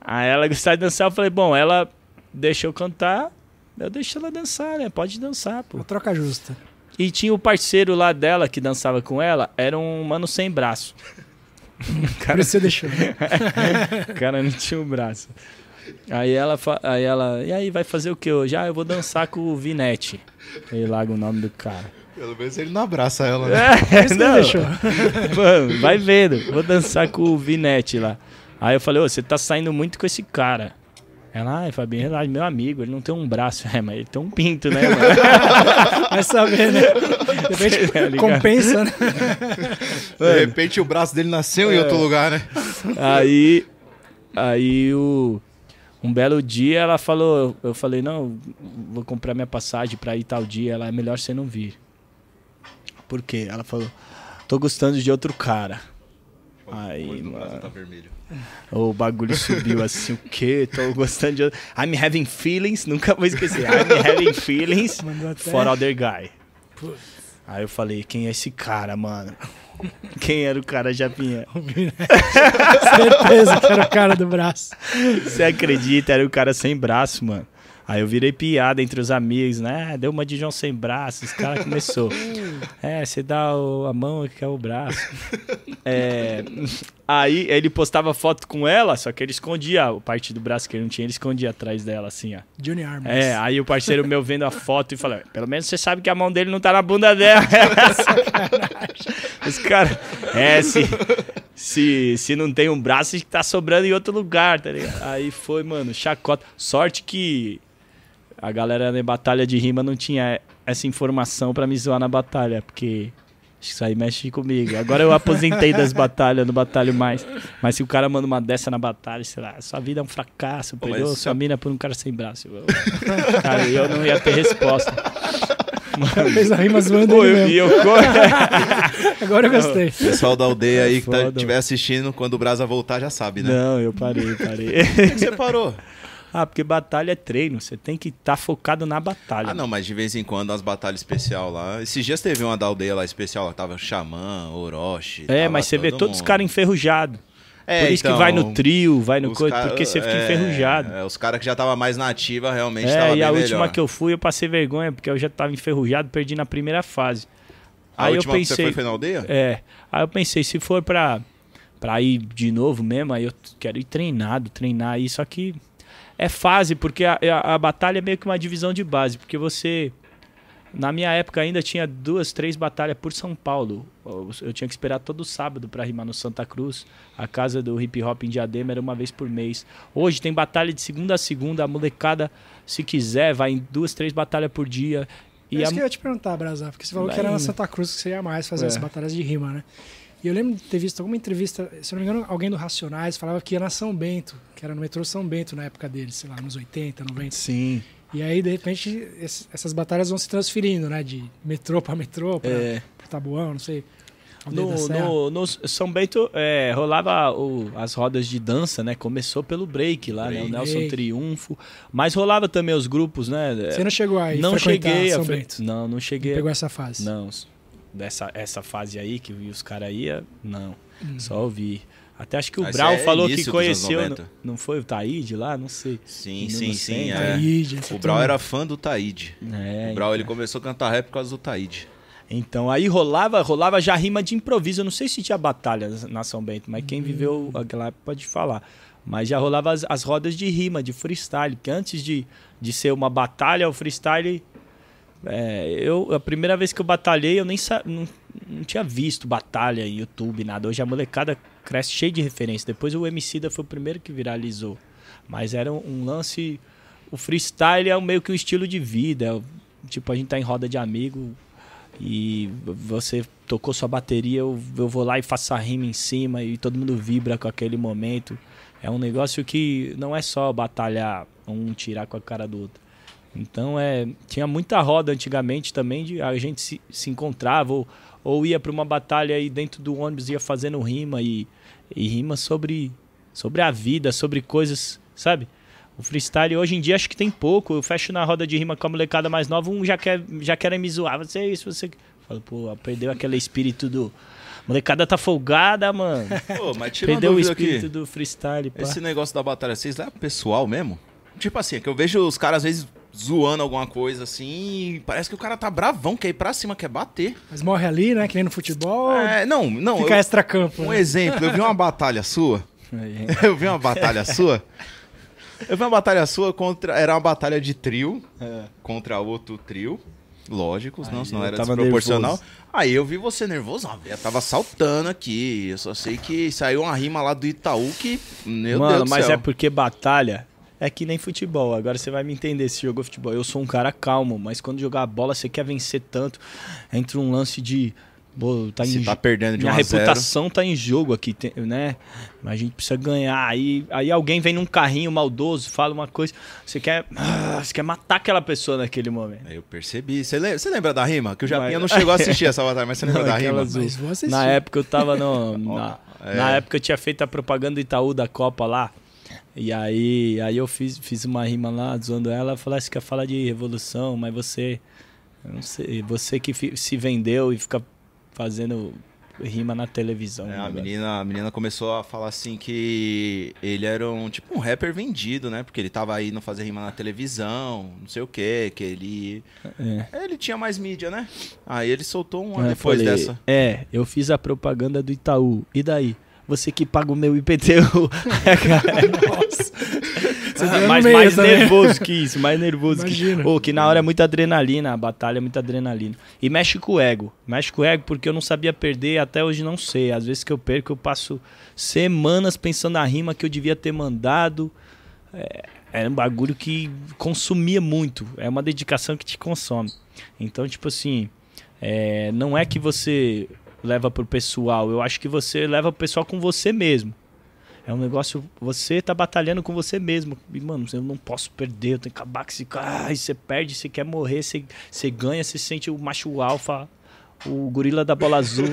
Aí ela gostava de dançar, eu falei, bom, ela deixou cantar, eu deixo ela dançar, né? Pode dançar, pô. Uma troca justa. E tinha o parceiro lá dela que dançava com ela, era um mano sem braço. cara, você deixou. o cara não tinha o um braço. Aí ela, aí ela, e aí vai fazer o que hoje? Ah, eu vou dançar com o Vinete. Ele larga o nome do cara. Pelo menos ele não abraça ela, né? É, não. Deixou. Mano, vai vendo. Vou dançar com o Vinete lá. Aí eu falei, ô, você tá saindo muito com esse cara. Ela, ai, ah, Fabinho, relaxa, meu amigo, ele não tem um braço. É, mas ele tem um pinto, né, mano? Vai saber, né? De repente, tá compensa, né? De repente o braço dele nasceu é. em outro lugar, né? Aí, aí o... Um belo dia ela falou, eu falei, não, vou comprar minha passagem pra ir tal dia. Ela, é melhor você não vir. Por quê? Ela falou, tô gostando de outro cara. Aí, mano. Tá o bagulho subiu assim, o quê? Tô gostando de outro. I'm having feelings, nunca vou esquecer. I'm having feelings for other guy. Aí eu falei, quem é esse cara, mano? Quem era o cara Japinha? Certeza que era o cara do braço. Você acredita? Era o cara sem braço, mano. Aí eu virei piada entre os amigos, né? Deu uma de João sem braço, os cara começou. É, você dá o, a mão e quer o braço. é, aí ele postava foto com ela, só que ele escondia a parte do braço que ele não tinha, ele escondia atrás dela, assim, ó. Junior Arms. É, aí o parceiro meu vendo a foto e falando: pelo menos você sabe que a mão dele não tá na bunda dela. É Os caras. É, se, se, se não tem um braço, tá sobrando em outro lugar, tá ligado? Aí foi, mano, chacota. Sorte que a galera na batalha de rima não tinha essa informação para me zoar na batalha, porque isso aí mexe comigo. Agora eu aposentei das batalhas, não batalho mais. Mas se o cara manda uma dessa na batalha, sei lá, sua vida é um fracasso, perdeu sua é... mina por um cara sem braço. Eu, cara, eu não ia ter resposta. mas a rima zoando Pô, eu, eu Agora eu gostei. Pessoal da aldeia é aí que tá, tiver assistindo, quando o Brasa voltar já sabe, né? Não, eu parei, parei. Por que você parou? Ah, porque batalha é treino, você tem que estar tá focado na batalha. Ah, não, mas de vez em quando as batalhas especial lá. Esses dias teve uma da aldeia lá especial, tava Xamã, Orochi. É, mas você vê mundo. todos os caras enferrujados. É, Por isso então, que vai no então, trio, vai no coisa, porque você fica é, enferrujado. É, os caras que já tava mais nativa realmente é, e a última que eu fui, eu passei vergonha, porque eu já tava enferrujado, perdi na primeira fase. A aí eu pensei, que você foi, na aldeia? É. Aí eu pensei, se for para pra ir de novo mesmo, aí eu quero ir treinado, treinar aí, só que é fase, porque a, é a, a, batalha é meio que uma divisão de base, porque você. Na minha época ainda tinha duas, três batalhas por São Paulo. Eu tinha que esperar todo sábado para rimar no Santa Cruz. A casa do hip hop em Diadema era uma vez por mês. Hoje tem batalha de segunda a segunda. A molecada, se quiser, vai em duas, três batalhas por dia. E é isso a... que eu ia te perguntar, Brazar, porque você falou Lá que era ainda. na Santa Cruz que você ia mais fazer é. as batalhas de rima, né? E eu lembro de ter visto alguma entrevista, se não me engano, alguém do Racionais falava que ia na São Bento, que era no metrô São Bento na época dele, sei lá, nos 80, 90. Sim. E aí, de repente, essas batalhas vão se transferindo, né? De metrô para metrô, para é. Tabuão, não sei. No, no, no, São Bento é, rolava o, as rodas de dança, né? Começou pelo break lá, break. né? O Nelson Triunfo. Mas rolava também os grupos, né? Você não chegou aí? Não cheguei a São Bento. Não, não cheguei. Não pegou essa fase? Não dessa essa fase aí que os caras ia, é, não. Uhum. Só ouvir. Até acho que o Mas Brau é falou que conheceu. Não, não foi o Taíde lá? Não sei. Sim, não sim, não sim. É. Taíde, o Brau era fã do Taíde. É, o Brau ele então. começou a cantar rap por causa do Taíde. Então, aí rolava, rolava já rima de improviso. Eu não sei se tinha batalha na São Bento, mas quem uhum. viveu aquela época pode falar. Mas já rolava as, as rodas de rima, de freestyle, que antes de, de ser uma batalha, o freestyle é, eu, a primeira vez que eu batalhei, eu nem não, não tinha visto batalha em YouTube, nada. Hoje a molecada cresce cheia de referência. Depois o MC da foi o primeiro que viralizou. Mas era um, um lance. O freestyle é meio que um estilo de vida. É tipo, a gente tá em roda de amigo e você tocou sua bateria, eu, eu vou lá e faço a rima em cima e todo mundo vibra com aquele momento. É um negócio que não é só batalhar um tirar com a cara do outro. Então é, tinha muita roda antigamente também de a gente se, se encontrava ou, ou ia para uma batalha e dentro do ônibus ia fazendo rima e, e rima sobre sobre a vida, sobre coisas, sabe? O freestyle hoje em dia acho que tem pouco. Eu fecho na roda de rima com a molecada mais nova, um já quer já querem me zoar, você é isso, você Falo, pô, perdeu aquele espírito do Molecada tá folgada, mano. Pô, mas Perdeu o espírito aqui. do freestyle, pá. Esse negócio da batalha, vocês é pessoal mesmo? Tipo assim, é que eu vejo os caras às vezes zoando alguma coisa assim. Parece que o cara tá bravão, quer ir pra cima, quer bater. Mas morre ali, né? Que nem no futebol. É, não, não. Fica extra-campo. Um né? exemplo, eu vi uma batalha sua. eu vi uma batalha sua. Eu vi uma batalha sua contra. Era uma batalha de trio é. contra outro trio. Lógico, não, senão era desproporcional. Nervoso. Aí eu vi você nervoso, eu tava saltando aqui. Eu só sei que saiu uma rima lá do Itaú que. Meu Mano, Deus do mas céu. é porque batalha é que nem futebol. Agora você vai me entender se jogou futebol. Eu sou um cara calmo, mas quando jogar a bola você quer vencer tanto. Entre um lance de. Pô, tá perdendo em, tá perdendo de Minha reputação tá em jogo aqui, né? Mas a gente precisa ganhar. Aí, aí alguém vem num carrinho maldoso, fala uma coisa. Você quer, ah, você quer matar aquela pessoa naquele momento. Eu percebi. Você lembra, você lembra da rima? Que o Japinha mas... não chegou a assistir essa batalha, mas você lembra não, da rima? Mas vou assistir. Na época eu tava no. na, é. na época eu tinha feito a propaganda do Itaú da Copa lá. E aí, aí eu fiz, fiz uma rima lá, zoando ela, falasse falou, ah, você quer falar de revolução, mas você. Não sei, você que se vendeu e fica fazendo rima na televisão. É, né, a, menina, a menina começou a falar assim que ele era um tipo um rapper vendido, né? Porque ele tava aí não fazer rima na televisão, não sei o que, que ele. É. Ele tinha mais mídia, né? Aí ele soltou um é, depois falei, dessa. É, eu fiz a propaganda do Itaú. E daí? você que paga o meu IPTU. Nossa. Ah, mas mais nervoso que isso, mais nervoso Imagina. que. Oh, que na hora é muita adrenalina, a batalha é muita adrenalina. E mexe com o ego. Mexe com o ego porque eu não sabia perder, até hoje não sei. Às vezes que eu perco, eu passo semanas pensando na rima que eu devia ter mandado. É, era é um bagulho que consumia muito. É uma dedicação que te consome. Então, tipo assim, é, não é que você leva pro pessoal. Eu acho que você leva pro pessoal com você mesmo. É um negócio, você tá batalhando com você mesmo. E, mano, eu não posso perder, eu tenho que acabar com esse cara. e você perde, você quer morrer, você, você ganha, você sente o macho alfa, o gorila da bola azul.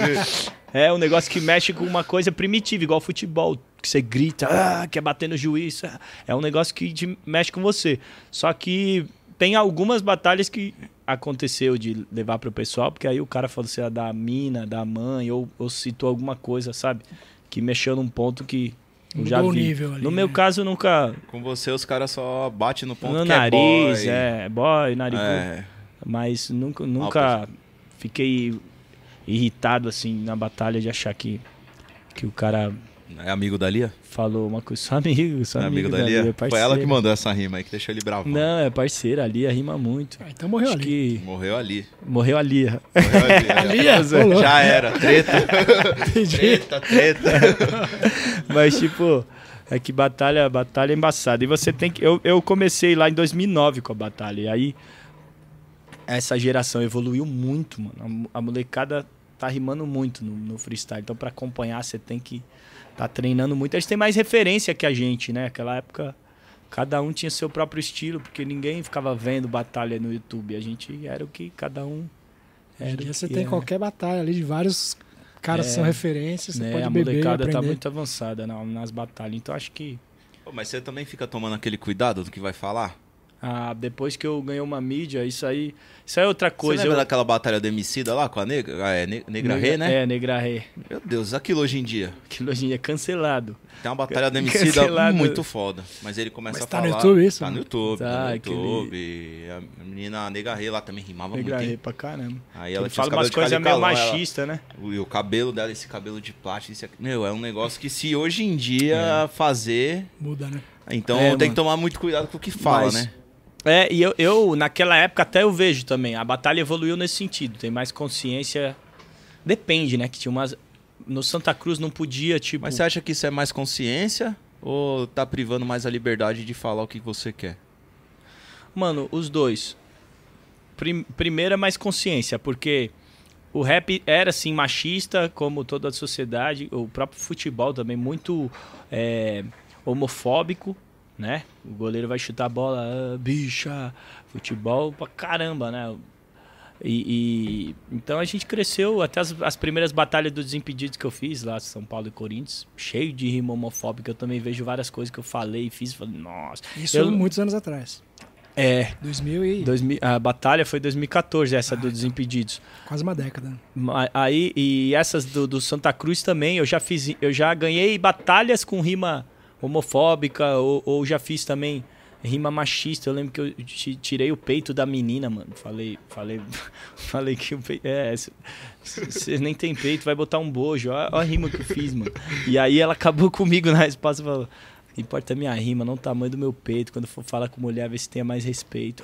é um negócio que mexe com uma coisa primitiva, igual futebol, que você grita, ah, quer é bater no juiz. É um negócio que mexe com você. Só que tem algumas batalhas que aconteceu de levar para o pessoal, porque aí o cara falou assim, ah, da mina, da mãe, ou, ou citou alguma coisa, sabe? Que mexeu num ponto que eu já vi. Nível ali, no meu né? caso, nunca. Com você, os caras só batem no ponto no que é nariz, é boy. É, boy, nariz. É. Mas nunca, nunca fiquei irritado assim na batalha de achar que, que o cara é amigo da Lia? Falou uma coisa, só amigo, é amigo, amigo da, da Lia. Lia Foi ela que mandou essa rima aí, que deixou ele bravo. Não, é parceira, a Lia rima muito. Ah, então morreu ali. Que... Morreu ali. Morreu ali. Morreu ali. a Lia. Já, era, treta. treta, treta. Mas tipo, é que batalha, batalha é embaçada. E você tem que... Eu, eu comecei lá em 2009 com a batalha, e aí essa geração evoluiu muito, mano. A, a molecada tá rimando muito no, no freestyle, então para acompanhar você tem que tá treinando muito. Eles têm mais referência que a gente, né? Aquela época, cada um tinha seu próprio estilo, porque ninguém ficava vendo batalha no YouTube. A gente era o que cada um. Era Hoje você tem qualquer batalha ali de vários caras é, são referências. Você né? pode a beber, molecada tá muito avançada nas batalhas. Então acho que. Pô, mas você também fica tomando aquele cuidado do que vai falar? Ah, depois que eu ganhei uma mídia, isso aí, isso aí é outra coisa. Você lembra eu... daquela batalha do Emicida lá com a Negra, ah, é, Negra, Negra Rê, né? É, Negra Rê. Meu Deus, aquilo hoje em dia. Aquilo hoje em dia é cancelado. Tem uma batalha do Emicida cancelado. muito foda, mas ele começa mas a falar... tá no YouTube isso? Tá no né? YouTube, tá, tá no YouTube. Aquele... A menina Negra Rê lá também rimava Negra muito. Negra Rê pra caramba. Aí ela tinha fala umas coisas meio machista, ela... né? O, o, cabelo dela, esse cabelo de plástico, esse... meu, é um negócio que se hoje em dia é. fazer... Muda, né? Então é, tem mano. que tomar muito cuidado com o que fala, mas... né? É, e eu, eu, naquela época, até eu vejo também. A batalha evoluiu nesse sentido. Tem mais consciência. Depende, né? Que tinha umas. No Santa Cruz não podia, tipo. Mas você acha que isso é mais consciência? Ou tá privando mais a liberdade de falar o que você quer? Mano, os dois. Prim primeira, é mais consciência, porque o rap era assim machista, como toda a sociedade, o próprio futebol também muito é, homofóbico né? O goleiro vai chutar a bola, ah, bicha, futebol pra caramba, né? E, e, então a gente cresceu até as, as primeiras batalhas dos Desimpedidos que eu fiz lá São Paulo e Corinthians, cheio de rima homofóbica. Eu também vejo várias coisas que eu falei e fiz. Falei, nossa. Isso eu, muitos anos atrás. É. 2000 e. 2000, a batalha foi 2014, essa ah, do Desimpedidos. Quase uma década. Aí, e essas do, do Santa Cruz também, eu já fiz. Eu já ganhei batalhas com rima homofóbica ou, ou já fiz também rima machista. Eu lembro que eu tirei o peito da menina, mano. Falei, falei, falei que o peito. É, você nem tem peito, vai botar um bojo. Olha a rima que eu fiz, mano. E aí ela acabou comigo na resposta e falou. Importa a minha rima, não o tamanho do meu peito. Quando for falar com mulher, ver se tenha mais respeito.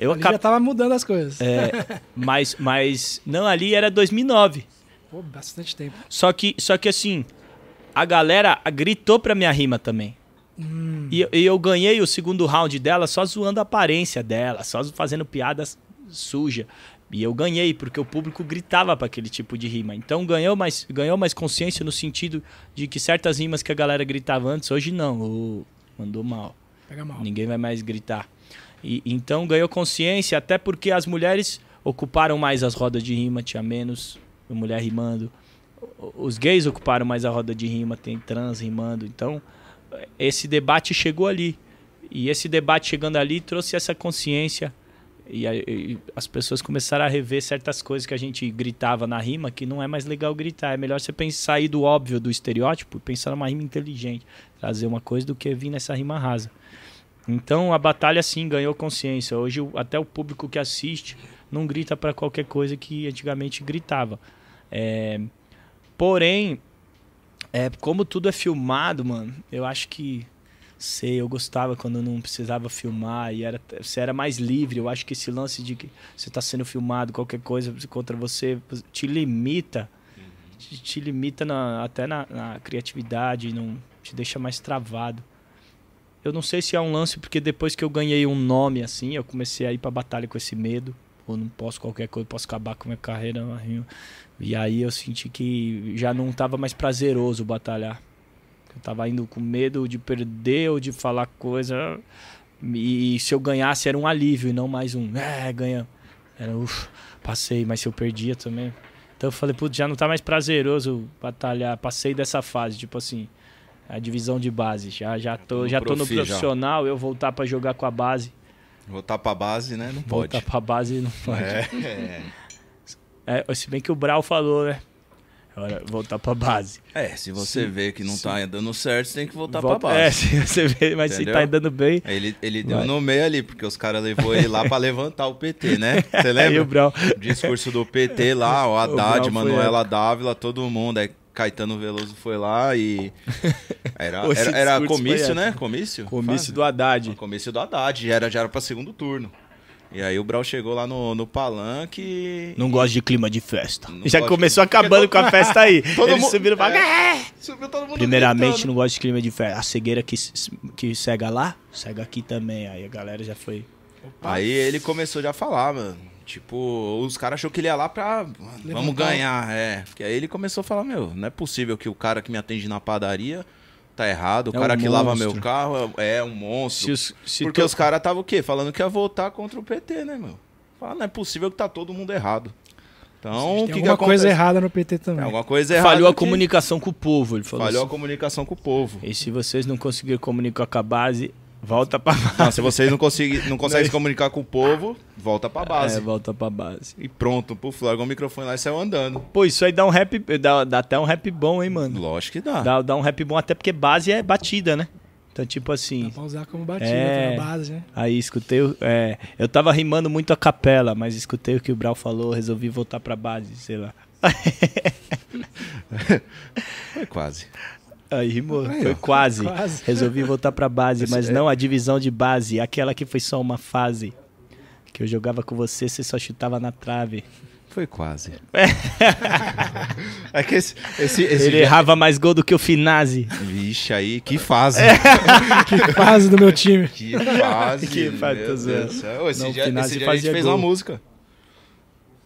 Eu ali acab... já tava mudando as coisas. É, mas, mas. Não, ali era 2009. Pô, bastante tempo. Só que, só que assim, a galera gritou pra minha rima também. Hum. E, e, eu ganhei o segundo round dela só zoando a aparência dela, só fazendo piadas suja. E eu ganhei, porque o público gritava para aquele tipo de rima. Então ganhou mais, ganhou mais consciência no sentido de que certas rimas que a galera gritava antes, hoje não. Oh, mandou mal. mal. Ninguém vai mais gritar. E, então ganhou consciência, até porque as mulheres ocuparam mais as rodas de rima, tinha menos mulher rimando os gays ocuparam mais a roda de rima, tem trans rimando. Então, esse debate chegou ali. E esse debate chegando ali trouxe essa consciência. E, a, e, as pessoas começaram a rever certas coisas que a gente gritava na rima, que não é mais legal gritar. É melhor você pensar aí do óbvio, do estereótipo, e pensar numa rima inteligente. Trazer uma coisa do que vir nessa rima rasa. Então a batalha sim ganhou consciência. Hoje até o público que assiste não grita para qualquer coisa que antigamente gritava. É, Porém, é, como tudo é filmado, mano, eu acho que. Sei, eu gostava quando não precisava filmar e era, você era mais livre. Eu acho que esse lance de que você está sendo filmado, qualquer coisa contra você, te limita. Te, te limita na, até na, na criatividade, não te deixa mais travado. Eu não sei se é um lance porque depois que eu ganhei um nome assim, eu comecei a ir a batalha com esse medo pô, não posso qualquer coisa, posso acabar com minha carreira. E aí eu senti que já não estava mais prazeroso batalhar. Eu estava indo com medo de perder ou de falar coisa. E se eu ganhasse era um alívio e não mais um, é, ganhamos. Era, ufa, passei, mas se eu perdia também. Então eu falei, putz, já não tá mais prazeroso batalhar. Passei dessa fase, tipo assim, a divisão de base. Já, já, tô, já tô no profissional, já. eu voltar para jogar com a base. Voltar pra base, né? Não pode. Voltar pra base não pode. É. é. é. Se bem que o Brau falou, né? Agora, voltar pra base. É, se você se, vê que não se... tá dando certo, você tem que voltar Volta, pra base. É, se você vê, mas Entendeu? se tá indo bem. É, ele, ele deu no meio ali, porque os caras levou ele lá pra levantar o PT, né? Você lembra? aí o Brau... Discurso do PT lá, o Haddad, o Manuela foi... Dávila, todo mundo. Aí é, Caetano Veloso foi lá e. Era, era, era comício, né? Comício? Comício Faz? do Haddad. comício do Haddad, já era, já era pra segundo turno. E aí o Brau chegou lá no, no palanque. Não e... gosta de clima de festa. Não Já começou de... acabando com a festa aí. todo Eles mundo... subiram pra. É, subiu todo mundo Primeiramente, gritando. não gosta de clima de festa. A cegueira que, que cega lá, cega aqui também. Aí a galera já foi. Opa. Aí ele começou já a falar, mano. Tipo, os caras achou que ele ia lá pra. Levantar. Vamos ganhar, é. Porque aí ele começou a falar: Meu, não é possível que o cara que me atende na padaria tá errado, o é cara um que monstro. lava meu carro é, é, um monstro. Se se Porque tu... os caras estavam o quê? Falando que ia votar contra o PT, né, meu? Fala, não é possível que tá todo mundo errado. Então, tem que alguma que coisa errada no PT também. alguma coisa errada. Falhou a que... comunicação com o povo, ele falou. Falhou assim. a comunicação com o povo. E se vocês não conseguirem comunicar com a base, Volta pra base. Não, se vocês não conseguem não consegue se comunicar com o povo, volta pra base. É, volta pra base. E pronto, pro Flávio, o microfone lá e saiu andando. Pô, isso aí dá um rap, dá, dá até um rap bom, hein, mano? Lógico que dá. dá. Dá um rap bom, até porque base é batida, né? Então, tipo assim. Dá pra usar como batida, é, né? base, né? Aí escutei. É, eu tava rimando muito a capela, mas escutei o que o Brau falou, resolvi voltar pra base, sei lá. Foi quase. Aí, mo, foi quase. quase. Resolvi voltar para base, mas é. não a divisão de base, aquela que foi só uma fase. Que eu jogava com você, você só chutava na trave. Foi quase. é, é que esse, esse, esse Ele já... errava mais gol do que o Finazzi. Vixe, aí, que fase. É. que fase do meu time. Que fase. Que fase, meu Deus. Deus. Esse, Não, dia, esse dia a gente fez gol. uma música.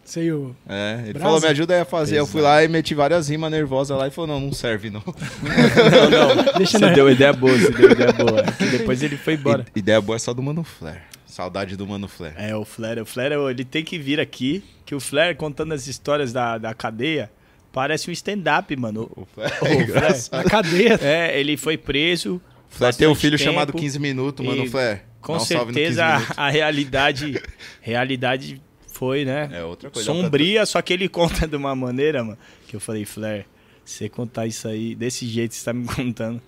Sei o. É, ele Brasil. falou, me ajuda aí a fazer. Exato. Eu fui lá e meti várias rimas nervosas lá e falou, não, não serve não. não, não. Deixa você na... deu ideia boa, você deu ideia boa. depois ele foi embora. I ideia boa é só do Mano Flair. Saudade do Mano Flair. É, o Flair, o Flair, ele tem que vir aqui, que o Flair contando as histórias da, da cadeia, parece um stand-up, mano. O Flair, o é Flair, a cadeia. É, ele foi preso. Flair tem um filho tempo, chamado 15 Minutos, Mano Flair. Com certeza a realidade, realidade foi, né? É outra coisa. Sombria, só que ele conta de uma maneira, mano, que eu falei, Flair, você contar isso aí, desse jeito que você tá me contando,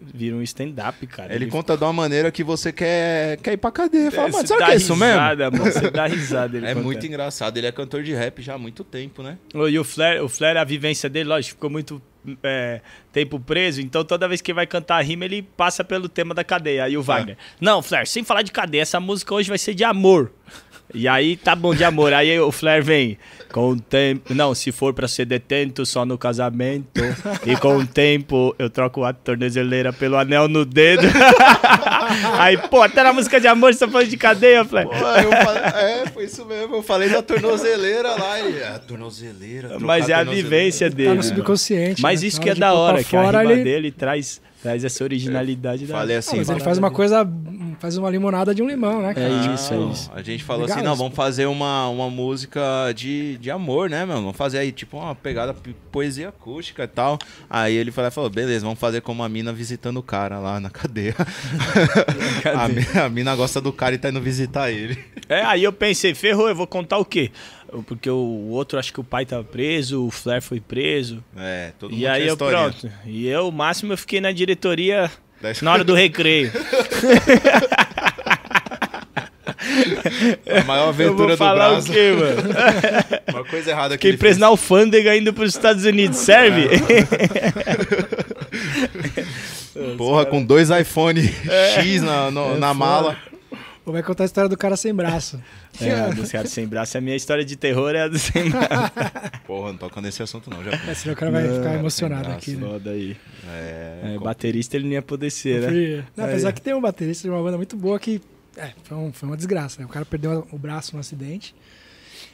vira um stand-up, cara. Ele, ele, conta de uma maneira que você quer, quer ir pra cadeia. Fala, mas que é isso risada, mesmo? Mano, você dá risada. Ele é conta. muito engraçado. Ele é cantor de rap já há muito tempo, né? E o Flair, o Flair a vivência dele, lógico, ficou muito é, tempo preso. Então toda vez que vai cantar a rima, ele passa pelo tema da cadeia. Aí o é. Wagner. É. Não, Flair, sem falar de cadeia, essa música hoje vai ser de amor. E aí tá bom de amor. Aí o Flair vem. Com o tempo. Não, se for para ser detento, só no casamento. E com o tempo, eu troco a tornozeleira pelo anel no dedo. Aí, pô, até na música de amor, você tá falando de cadeia, Flair. Pô, É, foi isso mesmo. Eu falei da tornozeleira lá. E... A tornozeleira. Mas é a, a vivência dele. Tá no subconsciente. Mas né? isso que é da hora, que a rima ele... dele traz Traz essa originalidade é, da. Falei ah, assim, não, mas ele né? faz uma coisa. Faz uma limonada de um limão, né? Cara? É isso, é isso. A gente falou assim: não, vamos fazer uma, uma música de, de amor, né, meu? Vamos fazer aí, tipo, uma pegada poesia acústica e tal. Aí ele falou, falou beleza, vamos fazer como a mina visitando o cara lá na cadeia. a, mina, a mina gosta do cara e tá indo visitar ele. É, aí eu pensei, ferrou, eu vou contar o quê? Porque o outro, acho que o pai tava preso, o Flair foi preso. É, todo mundo E aí eu pronto. E eu, o máximo, eu fiquei na diretoria na hora do recreio. A maior aventura do falar Brasil. O quê, mano? Uma coisa errada que. Fiquei preso fez. na alfândega indo para os Estados Unidos, serve? É. Porra, com dois iPhone é. X na, no, é na mala. Vai contar a história do cara sem braço. É, do cara sem braço. A minha história de terror é a do sem braço. Porra, não toca nesse assunto não, já. É, senão o cara vai não, ficar emocionado braço, aqui, né? Foda aí. É, é, baterista ele não ia poder ser, né? Não, é. apesar que tem um baterista de uma banda muito boa que é, foi, um, foi, uma desgraça. Né? O cara perdeu o braço num acidente.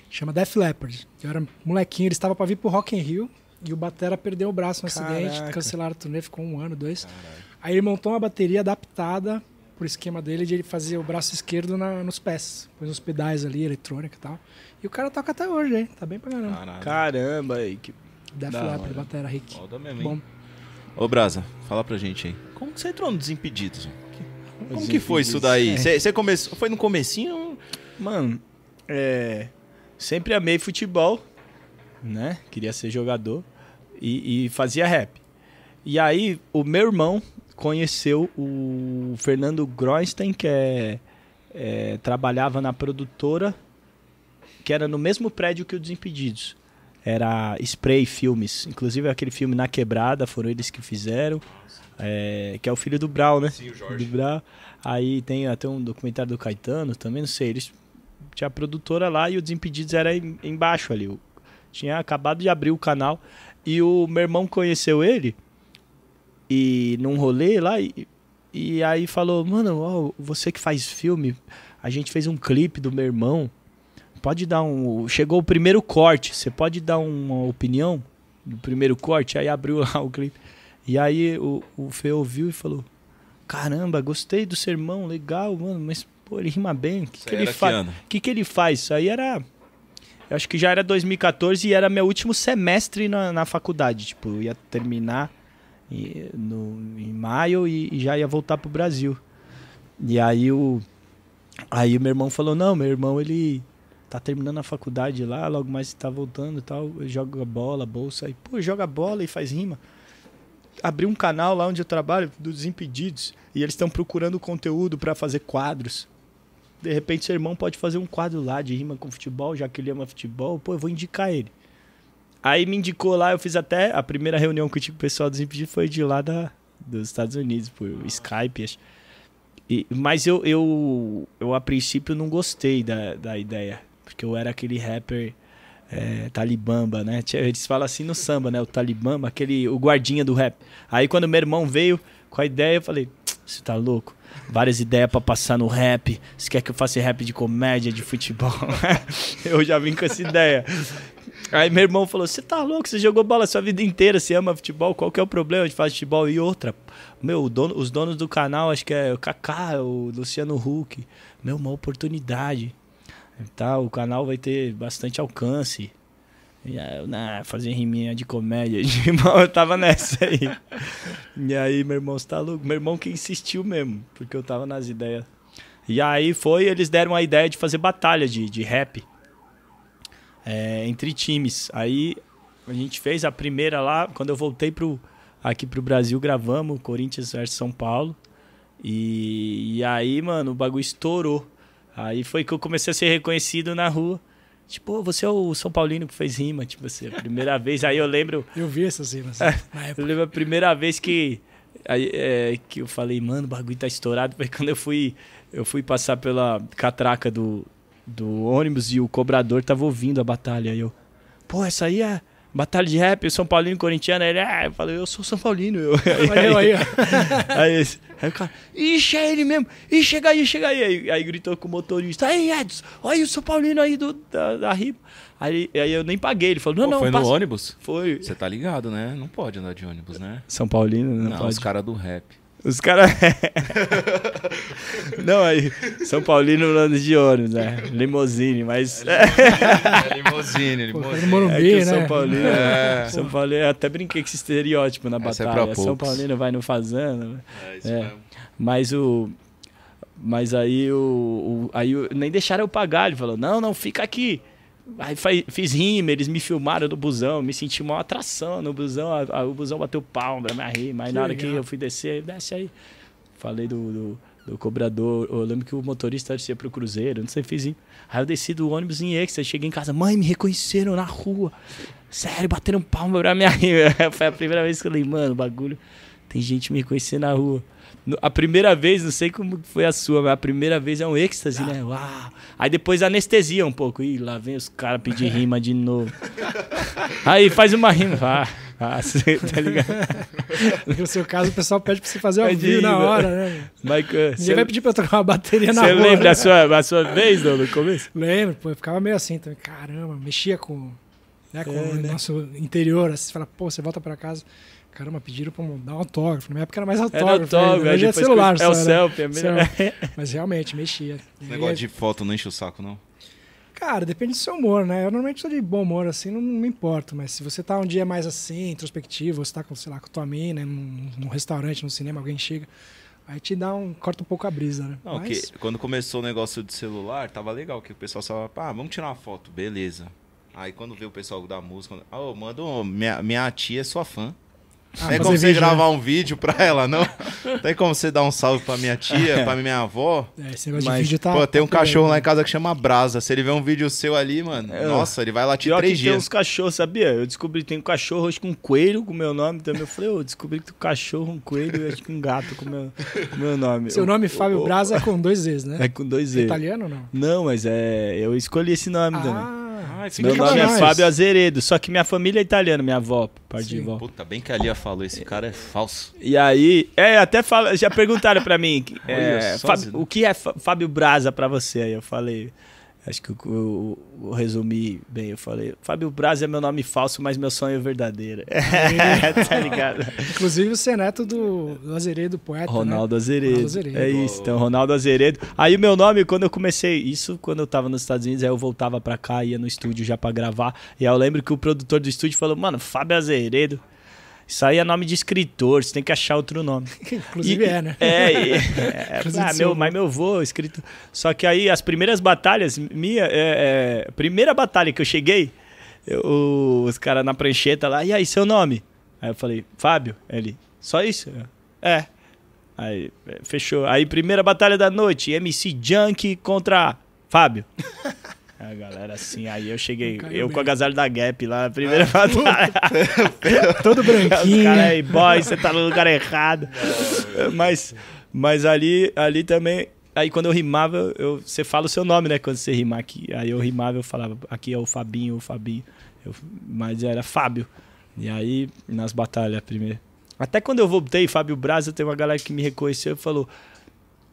Chama Def Leppard. Eu era molequinho, ele estava para vir pro Rock in Rio e o batera perdeu o braço num Caraca. acidente, cancelaram o turnê, ficou um ano, dois. Caraca. Aí ele montou uma bateria adaptada por esquema dele de ele fazer o braço esquerdo na, nos pés. Pôs uns pedais ali, eletrônica e tal. E o cara toca até hoje, hein? Tá bem pra caramba. Caramba, aí. Que... Def Leppard, batera, Rick. Foda mesmo, Bom. Ô, Brasa, fala pra gente aí. Como que você entrou no Desimpedidos? Como, que foi isso daí? Você é. começou... Foi no comecinho? Mano, é... Sempre amei futebol, né? Queria ser jogador. E, e fazia rap. E aí, o meu irmão conheceu o Fernando Groenstein, que é, é, trabalhava na produtora, que era no mesmo prédio que o Desimpedidos. Era Spray Filmes. Inclusive é aquele filme Na Quebrada, foram eles que fizeram. É, que é o filho do Brau, né? Sim, o Jorge. Do Brau. Aí tem até um documentário do Caetano também, não sei. Eles tinha a produtora lá e o Desimpedidos era em, embaixo ali. tinha acabado de abrir o canal. E o meu irmão conheceu ele e num rolê lá e, e aí falou, mano, ó você que faz filme, a gente fez um clipe do meu irmão. Pode dar um. Chegou o primeiro corte, você pode dar uma opinião do primeiro corte? Aí abriu lá o clipe. E aí o, o Fê ouviu e falou: Caramba, gostei do sermão, legal, mano, mas pô, ele rima bem. O que, que ele faz? que, que ele faz? Isso aí era. Eu acho que já era 2014 e era meu último semestre na, na faculdade. Tipo, ia terminar em, no, em maio e, e, já ia voltar pro Brasil. E aí o aí o meu irmão falou: "Não, meu irmão ele tá terminando a faculdade lá, logo mais tá voltando e tal, joga bola, bolsa e pô, joga bola e faz rima. Abri um canal lá onde eu trabalho dos impedidos e eles estão procurando conteúdo para fazer quadros. De repente seu irmão pode fazer um quadro lá de rima com futebol, já que ele ama futebol, pô, eu vou indicar ele. Aí me indicou lá, eu fiz até a primeira reunião que eu tive com o pessoal dos Impedidos foi de lá da, dos Estados Unidos, por Skype, acho. E, mas eu, eu, eu, a princípio, não gostei da, da ideia. Porque eu era aquele rapper é, talibamba, né? Eles falam assim no samba, né? O talibamba, aquele, o guardinha do rap. Aí quando meu irmão veio com a ideia, eu falei, você tá louco? Várias ideias para passar no rap. Você quer que eu faça rap de comédia, de futebol? eu já vim com essa ideia. Aí meu irmão falou: Você tá louco? Você jogou bola a sua vida inteira, você ama futebol, qual que é o problema de fazer futebol? E outra, meu, dono, os donos do canal, acho que é o Kaká, o Luciano Huck, meu, uma oportunidade. Tá, o canal vai ter bastante alcance. E aí, eu, nah, fazer riminha de comédia. eu tava nessa aí. e aí, meu irmão, você tá louco? Meu irmão que insistiu mesmo, porque eu tava nas ideias. E aí foi, eles deram a ideia de fazer batalha de, de rap é, entre times. Aí a gente fez a primeira lá, quando eu voltei pro, aqui pro Brasil, gravamos Corinthians versus São Paulo. E, e aí, mano, o bagulho estourou. Aí foi que eu comecei a ser reconhecido na rua. Tipo, você é o São Paulino que fez rima, tipo assim, a primeira vez. Aí eu lembro. Eu vi essas rimas. Né, é, eu lembro a primeira vez que, aí, é, que eu falei, mano, o bagulho tá estourado. Foi quando eu fui, eu fui passar pela catraca do, do ônibus e o cobrador tava ouvindo a batalha. E eu, pô, essa aí é batalha de rap, São Paulino corintiano. Aí ele, ah, eu falei, eu sou São Paulino. Eu, aí, Valeu, aí, aí, aí, aí, aí, o cara, ixi, é ele mesmo, ixi, chega aí, chega aí. aí. Aí, gritou com o motorista, aí Edson, olha o São Paulino aí do, da, da Aí, aí eu nem paguei, ele falou, não, Pô, não. Foi passa... no ônibus? Foi. Você tá ligado, né? Não pode andar de ônibus, né? São Paulino, não, não pode. os caras do rap. Os caras. não, aí. São Paulino anda de ônibus, né? Limousine, mas. É limousine, tá limousine. é que São né? Paulino. É. São Paulino, até brinquei com esse estereótipo na é batalha. É São Paulino vai no fazendo né? É, isso é. mesmo. Mas o. Mas aí o. o aí o, nem deixaram eu pagar. Ele falou: não, não, fica aqui. Aí fiz rima, eles me filmaram do busão, me senti uma atração no busão. o busão bateu palma me rima. Aí na hora que eu fui descer, desce aí. Falei do, do, do cobrador. Eu lembro que o motorista descia pro Cruzeiro, não sei, fiz. Rima. Aí eu desci do ônibus em êxtase, cheguei em casa, mãe, me reconheceram na rua. Sério, bateram palma pra minha rima. Foi a primeira vez que eu falei, mano, bagulho. Tem gente me reconhecendo na rua. A primeira vez, não sei como foi a sua, mas a primeira vez é um êxtase, né? ah. né? Uau! Aí depois anestesia um pouco. Ih, lá vem os caras pedir rima de novo. Aí faz uma rima. Ah, ah tá ligado? No seu caso, o pessoal pede pra você fazer ao vivo na hora, né? Mas, eh, Ninguém vai pedir pra eu tocar uma bateria na hora. Você lembra né? a sua, a sua vez, não, no começo? Lembro, pô, eu ficava meio assim também. Caramba, mexia com, né, com é, o né? nosso interior. Assim, você fala, pô, você volta pra casa. Caramba, pediram pra dar um autógrafo. Na minha época era mais autógrafo. Era autógrafo, hoje é celular. É o né? selfie, é melhor. Mas realmente, mexia. O negócio de foto não enche o saco, não? Cara, depende do seu humor, né? Eu normalmente sou de bom humor, assim, não me importo. Mas se você tá um dia mais assim, introspectivo, você tá com, sei lá, com tua mina, né? Num, num restaurante, num cinema, alguém chega. Aí te dá um. corta um pouco a brisa, né? Não, Mas... que, quando começou o negócio de celular, tava legal, que o pessoal só, ah, vamos tirar uma foto, beleza. Aí quando vê o pessoal da música, ô, oh, manda minha, minha tia é sua fã. Ah, Tem como você vídeo, gravar né? um vídeo pra ela, não? Tem como você dar um salve pra minha tia, é. pra minha avó? É, esse negócio Mas, de vídeo tá. Pô, tem um tá cachorro lá em casa que chama Brasa. Se ele vê um vídeo seu ali, mano, é. nossa, ele vai latir Pior três que dias. Tem uns cachorros, sabia? Eu descobri que tem um cachorro acho com um coelho com o meu nome também. Eu falei, eu oh, descobri que tem um cachorro, um coelho e acho que um gato com meu, o meu nome. Seu nome, eu, Fábio eu, Brasa, é com dois Zs, né? É com dois é Zs. Italiano não? Não, mas é. Eu escolhi esse nome ah. também. Ah, Meu nome é mais. Fábio Azeredo, só que minha família é italiana, minha avó, parte de vó. Puta, bem que a Lia falou, esse cara é falso. E aí, é, até fala, já perguntaram pra mim, é, Fábio, o que é Fábio Braza pra você? Aí eu falei, Acho que eu, eu, eu, resumi bem. Eu falei, Fábio Braz é meu nome falso, mas meu sonho é verdadeiro. É, tá ligado? Inclusive, você é neto do, do Azeredo, poeta. Né? Ronaldo, né? Azeredo. Ronaldo Azeredo. É isso, então, Ronaldo Azeredo. Aí, o meu nome, quando eu comecei, isso quando eu tava nos Estados Unidos, aí eu voltava pra cá, ia no estúdio já pra gravar. E aí eu lembro que o produtor do estúdio falou, mano, Fábio Azeredo. Isso aí é nome de escritor, você tem que achar outro nome. Inclusive e, é, né? É, é, é ah, meu, mas meu avô, é escrito. Só que aí as primeiras batalhas, minha, é, é, primeira batalha que eu cheguei, eu, os caras na prancheta lá, e aí, seu nome? Aí eu falei, Fábio? Ele, só isso? É. Aí, é, fechou. Aí, primeira batalha da noite, MC Junk contra Fábio. A galera, assim, aí eu cheguei, eu bem. com a gazela da Gap lá, primeira ah, batalha. Todo branquinho. Os caras aí, boy, você tá no lugar errado. mas, mas ali, ali também, aí quando eu rimava, eu, você fala o seu nome, né, quando você rimar aqui. Aí eu rimava, eu falava, aqui é o Fabinho, o Fabinho. Eu, mas era Fábio. E aí, nas batalhas primeiro. Até quando eu voltei, Fábio Braz, eu tenho uma galera que me reconheceu e falou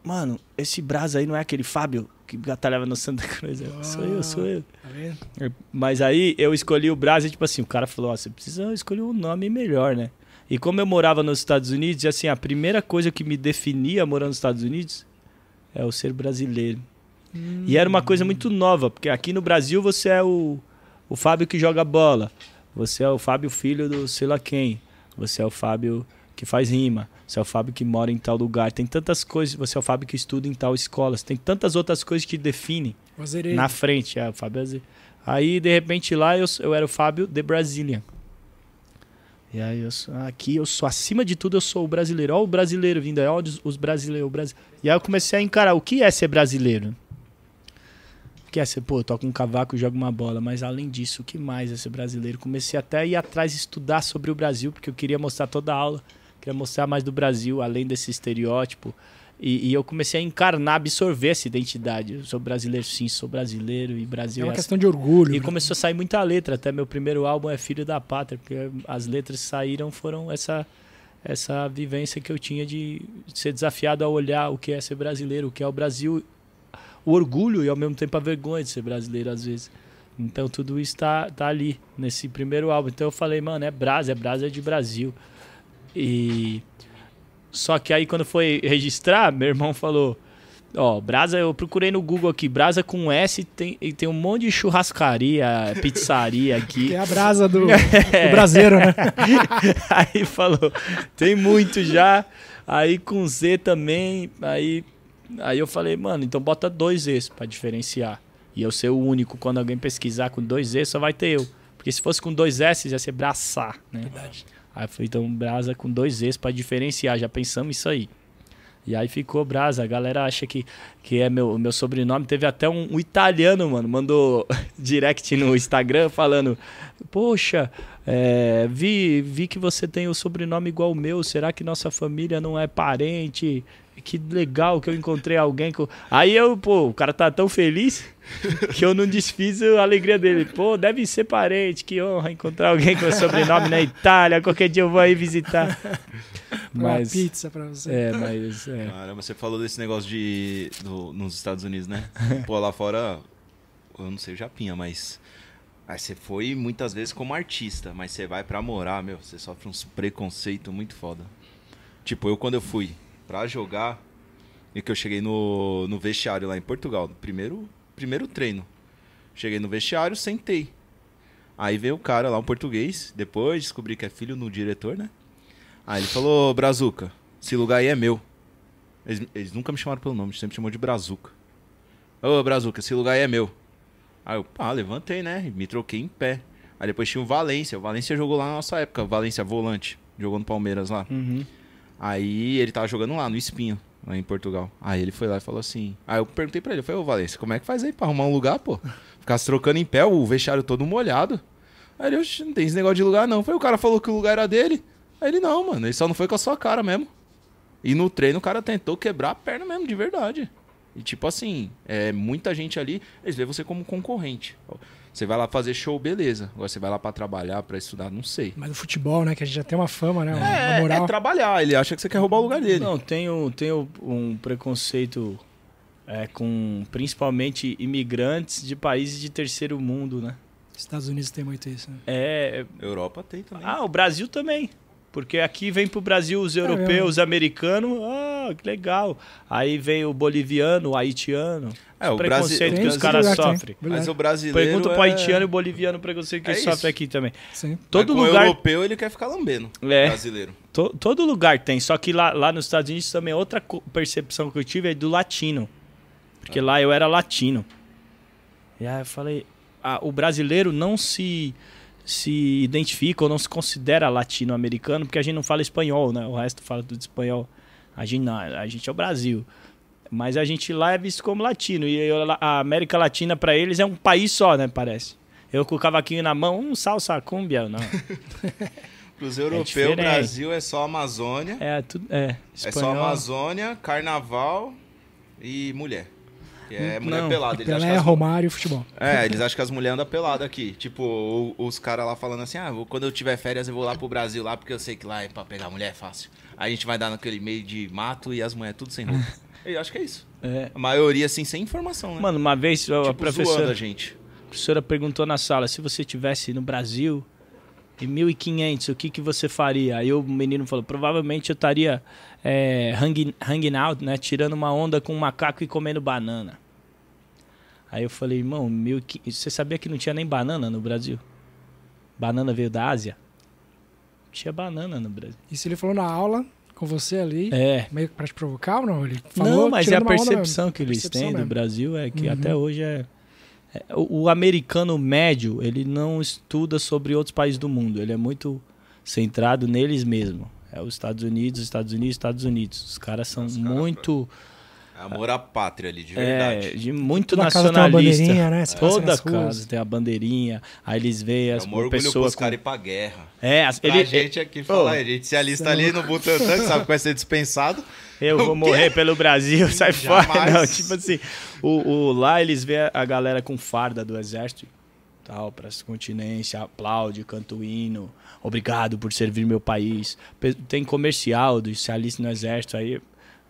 mano, esse brasa aí não é aquele Fábio que batalhava no Santa Cruz. Eu, sou eu, sou eu. Ah, tá Mas aí eu escolhi o brasa e, tipo assim, o cara falou: Ó, você precisa escolher um nome melhor, né? E como eu morava nos Estados Unidos, assim, a primeira coisa que me definia morando nos Estados Unidos é o ser brasileiro. Hum. E era uma coisa muito nova, porque aqui no Brasil você é o, o Fábio que joga bola, você é o Fábio filho do sei lá quem, você é o Fábio que faz rima, você é o Fábio que mora em tal lugar. Tem tantas coisas. Você é o Fábio que estuda em tal escola. Tem tantas outras coisas que definem na frente. É, o Fábio é Azere. Aí, de repente, lá eu, eu era o Fábio de Brasília. E aí, eu, aqui eu sou, acima de tudo, eu sou o brasileiro. Olha o brasileiro vindo aí, olha os, os brasileiros. E aí eu comecei a encarar o que é ser brasileiro. O que é ser, pô, toca um cavaco e joga uma bola. Mas além disso, o que mais é ser brasileiro? Comecei até a ir atrás estudar sobre o Brasil, porque eu queria mostrar toda a aula mostrar mais do Brasil, além desse estereótipo. E, e, eu comecei a encarnar, absorver essa identidade. Eu sou brasileiro, sim, sou brasileiro e Brasil. É uma é questão de orgulho. E né? começou a sair muita letra. Até meu primeiro álbum é Filho da Pátria, porque as letras saíram foram essa essa vivência que eu tinha de ser desafiado a olhar o que é ser brasileiro, o que é o Brasil, o orgulho e ao mesmo tempo a vergonha de ser brasileiro às vezes. Então tudo isso tá, tá ali nesse primeiro álbum. Então eu falei, mano, é Brasa, é Brasa de Brasil. E só que aí quando foi registrar, meu irmão falou: Ó, Brasa, eu procurei no Google aqui, Brasa com S tem, e tem um monte de churrascaria, pizzaria aqui. é a brasa do, do braseiro, né? aí falou, tem muito já. Aí com Z também. Aí, aí eu falei, mano, então bota dois Z pra diferenciar. E eu ser o único, quando alguém pesquisar com dois Z, só vai ter eu. Porque se fosse com dois S, ia ser braçar, né? Verdade. Aí foi então brasa com dois Es para diferenciar, já pensamos isso aí. E aí ficou brasa. A galera acha que, que é meu, meu sobrenome. Teve até um, um italiano, mano, mandou direct no Instagram falando: Poxa, é, vi, vi que você tem o sobrenome igual o meu. Será que nossa família não é parente? que legal que eu encontrei alguém. Com... Aí eu, pô, o cara tá tão feliz que eu não desfiz a alegria dele. Pô, deve ser parente, que honra encontrar alguém com o sobrenome na Itália. Qualquer dia eu vou aí visitar. Mas, Uma pizza pra você. É, mas. É. Caramba, você falou desse negócio de. Do, nos Estados Unidos, né? Pô, lá fora. Eu não sei o Japinha, mas. Aí você foi muitas vezes como artista, mas você vai para morar, meu, você sofre uns preconceito muito foda. Tipo, eu quando eu fui, pra jogar. E que eu cheguei no, no vestiário lá em Portugal, no primeiro, primeiro treino. Cheguei no vestiário, sentei. Aí veio o cara lá, um português, depois descobri que é filho do diretor, né? Aí ele falou, Brazuca, esse lugar aí é meu. Eles, eles nunca me chamaram pelo nome, sempre chamou de Brazuca. Ô, Brazuca, esse lugar aí é meu. Aí eu, pá, ah, levantei, né? me troquei em pé. Aí depois tinha o Valência. O Valência jogou lá na nossa época. Valência, volante. Jogou no Palmeiras lá. Uhum. Aí ele tava jogando lá no Espinho, lá em Portugal. Aí ele foi lá e falou assim. Aí eu perguntei pra ele, eu falei, ô Valência, como é que faz aí pra arrumar um lugar, pô? Ficar se trocando em pé, o vestiário todo molhado. Aí ele, oxe, não tem esse negócio de lugar não. Foi o cara falou que o lugar era dele. Aí ele, não, mano, ele só não foi com a sua cara mesmo. E no treino o cara tentou quebrar a perna mesmo, de verdade. E tipo assim, é, muita gente ali, eles veem você como concorrente. Você vai lá fazer show, beleza. Agora você vai lá para trabalhar, para estudar, não sei. Mas o futebol, né? Que a gente já tem uma fama, né? Uma é, moral. é trabalhar. Ele acha que você quer roubar o lugar dele. Não, tenho, tenho um preconceito é, com principalmente imigrantes de países de terceiro mundo, né? Estados Unidos tem muito isso, né? É. é Europa tem também. Ah, o Brasil também. Porque aqui vem para o Brasil os é europeus, os é americanos, ah, que legal. Aí vem o boliviano, o haitiano, é, o preconceito Brasi... que os caras sofrem. Mas o brasileiro Pergunta pro é... haitiano e boliviano o preconceito que é aqui também. Sim. Todo Mas lugar... O europeu ele quer ficar lambendo, é. brasileiro. todo lugar tem, só que lá, lá nos Estados Unidos também é outra percepção que eu tive é do latino. Porque ah. lá eu era latino. E aí eu falei, ah, o brasileiro não se se identifica ou não se considera latino-americano, porque a gente não fala espanhol, né? O resto fala tudo espanhol. A gente não, a gente é o Brasil. Mas a gente lá é visto como latino. E a América Latina, para eles, é um país só, né? Parece. Eu com o cavaquinho na mão, um salsa cumbia, não. Para os é europeus, é o Brasil é só Amazônia. É, tudo, é, espanhol. é só Amazônia, carnaval e mulher é mulher não, pelada. Eles Pelé, é as... Romário, futebol. É, eles acham que as mulheres andam peladas aqui. Tipo, os caras lá falando assim, ah, quando eu tiver férias eu vou lá pro Brasil lá, porque eu sei que lá é pra pegar mulher fácil. Aí a gente vai dar naquele meio de mato e as mulheres tudo sem roupa. eu acho que é isso. É. A maioria, assim, sem informação, né? Mano, uma vez tipo, a professora... a gente. A professora perguntou na sala, se você tivesse no Brasil e 1.500, o que, que você faria? Aí o menino falou, provavelmente eu estaria é, hanging, hanging out, né? Tirando uma onda com um macaco e comendo banana. Aí eu falei, irmão, mil... você sabia que não tinha nem banana no Brasil? Banana veio da Ásia? Não tinha banana no Brasil. Isso ele falou na aula com você ali, é. meio que pra te provocar ou não? Ele falou, não, mas é a percepção que eles percepção têm mesmo. do Brasil é que uhum. até hoje é... é... O americano médio, ele não estuda sobre outros países do mundo. Ele é muito centrado neles mesmo. É os Estados Unidos, Estados Unidos, Estados Unidos. Os caras são Nossa, muito. Cara, é amor à pátria ali, de verdade. É, de muito Toda nacionalista. Casa tem né? é. Toda casa tem a bandeirinha. Aí eles veem é as pessoas. É um pessoa pros com... caras ir pra guerra. É, as... ele... a gente aqui fala, a gente se alista é ali no Butantan, que sabe que vai ser dispensado. Eu vou morrer pelo Brasil, sai Jamais. fora. Não, tipo assim, o, o, lá eles veem a galera com farda do exército, tal, pra continência, aplaude, canta o hino obrigado por servir meu país. Tem comercial do Se Alice no Exército, aí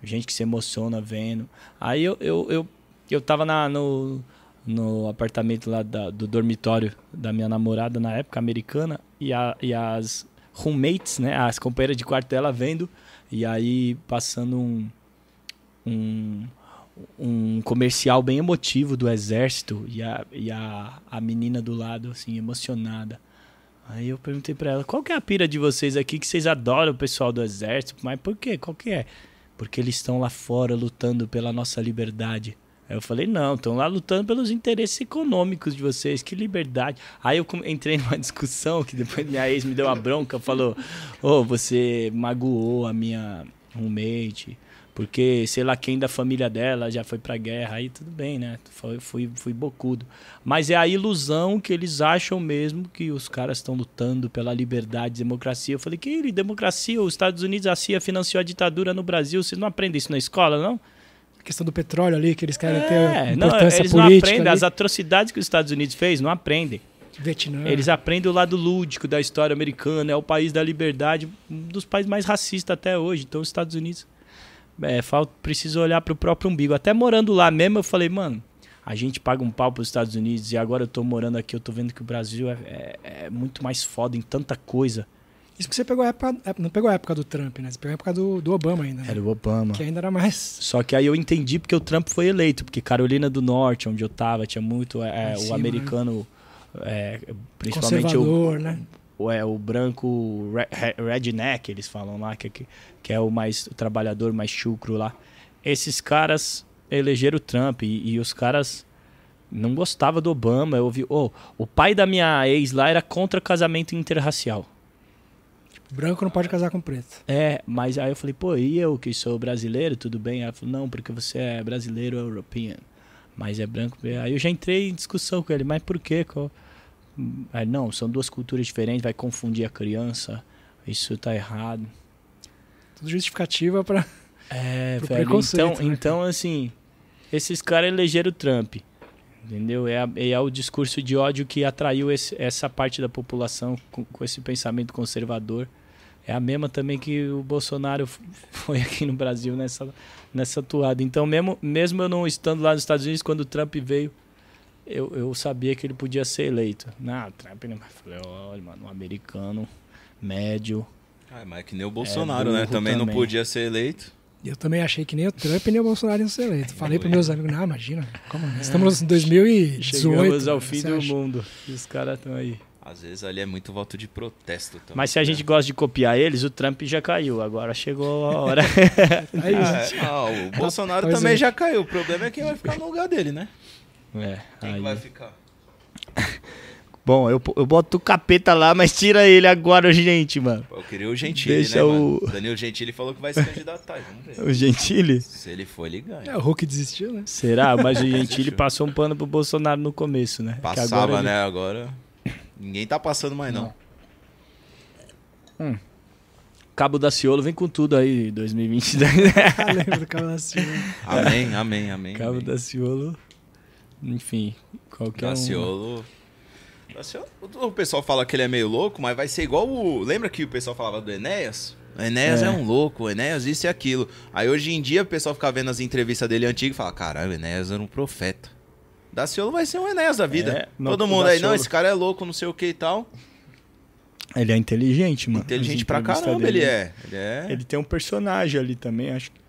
gente que se emociona vendo. Aí eu, eu, eu, eu tava na, no, no apartamento lá da, do dormitório da minha namorada na época, americana, e, a, e as roommates, né, as companheiras de quarto dela vendo, e aí passando um, um, um comercial bem emotivo do exército, e a, e a, a menina do lado, assim, emocionada. Aí eu perguntei para ela, qual que é a pira de vocês aqui que vocês adoram o pessoal do exército? Mas por quê? Qual que é? Porque eles estão lá fora lutando pela nossa liberdade. Aí eu falei, não, estão lá lutando pelos interesses econômicos de vocês, que liberdade. Aí eu entrei numa discussão que depois minha ex me deu uma bronca, falou, ô, oh, você magoou a minha roommate, porque, sei lá, quem da família dela já foi pra guerra, aí tudo bem, né? Fui, fui, fui bocudo. Mas é a ilusão que eles acham mesmo que os caras estão lutando pela liberdade, democracia. Eu falei, que ele, democracia, os Estados Unidos, a CIA financiou a ditadura no Brasil, vocês não aprendem isso na escola, não? A questão do petróleo ali, que eles querem é, ter não, eles não aprendem, ali. as atrocidades que os Estados Unidos fez, não aprendem. Vietnã. Eles aprendem o lado lúdico da história americana, é o país da liberdade, um dos países mais racistas até hoje. Então, os Estados Unidos é, falta, precisa olhar para o próprio umbigo. Até morando lá mesmo, eu falei, mano, a gente paga um pau para os Estados Unidos e agora eu tô morando aqui, eu tô vendo que o Brasil é, é, é muito mais foda em tanta coisa. Isso porque você pegou a época. É, não pegou a época do Trump, né? Você pegou a época do, do Obama ainda. Né? Era o Obama. Que ainda era mais. Só que aí eu entendi porque o Trump foi eleito, porque Carolina do Norte, onde eu tava, tinha muito é, é o né? americano. É, principalmente Conservador, né? é o branco redneck, eles falam lá, que, que é o mais o trabalhador mais chucro lá. Esses caras elegeram o Trump e, e os caras não gostavam do Obama. Eu ouvi, oh, o pai da minha ex lá era contra casamento interracial. Branco não pode casar com preto. É, mas aí eu falei, pô, e eu que sou brasileiro, tudo bem? Ela falou, não, porque você é brasileiro, é european, mas é branco. Aí eu já entrei em discussão com ele, mas por quê? Qual? é, não, são duas culturas diferentes, vai confundir a criança, isso está errado. Tudo então, justificativa para é, velho, então, né? então, assim, esses caras elegeram o Trump. Entendeu? É, é o discurso de ódio que atraiu esse, essa parte da população com, com, esse pensamento conservador. É a mesma também que o Bolsonaro foi aqui no Brasil nessa, nessa toada. Então, mesmo, mesmo eu não estando lá nos Estados Unidos, quando o Trump veio, eu, eu sabia que ele podia ser eleito. Na Trump, né? Mas falei, olha, mano, um americano médio. Ah, mas é que nem o é Bolsonaro, é né? Também, também, não podia ser eleito. Eu também achei que nem o Trump nem o Bolsonaro iam ser eleitos. Falei para é. meus amigos, não, imagina, como, é? estamos em 2018. Chegamos ao né? fim do acha? mundo. E os caras estão aí. Às vezes ali é muito voto de protesto também. Mas se a né? gente gosta de copiar eles, o Trump já caiu. Agora chegou a hora. aí, ah, ah, o então, Bolsonaro também é. já caiu. O problema é quem vai ficar no lugar dele, né? É, Quem vai ficar? Bom, eu, eu boto o capeta lá, mas tira ele agora, gente, mano. Eu queria o Gentili, Deixa né, o... Mano? Daniel Gentili falou que vai se candidatar, vamos ver. O Gentili? Se ele for, ele ganha. É, o Hulk desistiu, né? Será? Mas o Gentili passou um pano pro Bolsonaro no começo, né? Passava, agora ele... né? Agora... Ninguém tá passando mais, não. não. Hum. Cabo da Ciolo vem com tudo aí, 2020. Ah, lembra do Cabo da Ciolo. Amém, amém, amém. Cabo amém. da Ciolo enfim, qualquer Daciolo. um. Daciolo. Né? O pessoal fala que ele é meio louco, mas vai ser igual o. Lembra que o pessoal falava do Enéas? O Enéas é. é um louco, o Enéas isso e aquilo. Aí hoje em dia o pessoal fica vendo as entrevistas dele antigas e fala: caralho, o Enéas era um profeta. Daciolo vai ser um Enéas da vida. É, Todo mundo aí, não, esse cara é louco, não sei o que e tal. Ele é inteligente, mano. Inteligente pra caramba dele. ele é. Ele é. Ele tem um personagem ali também, acho que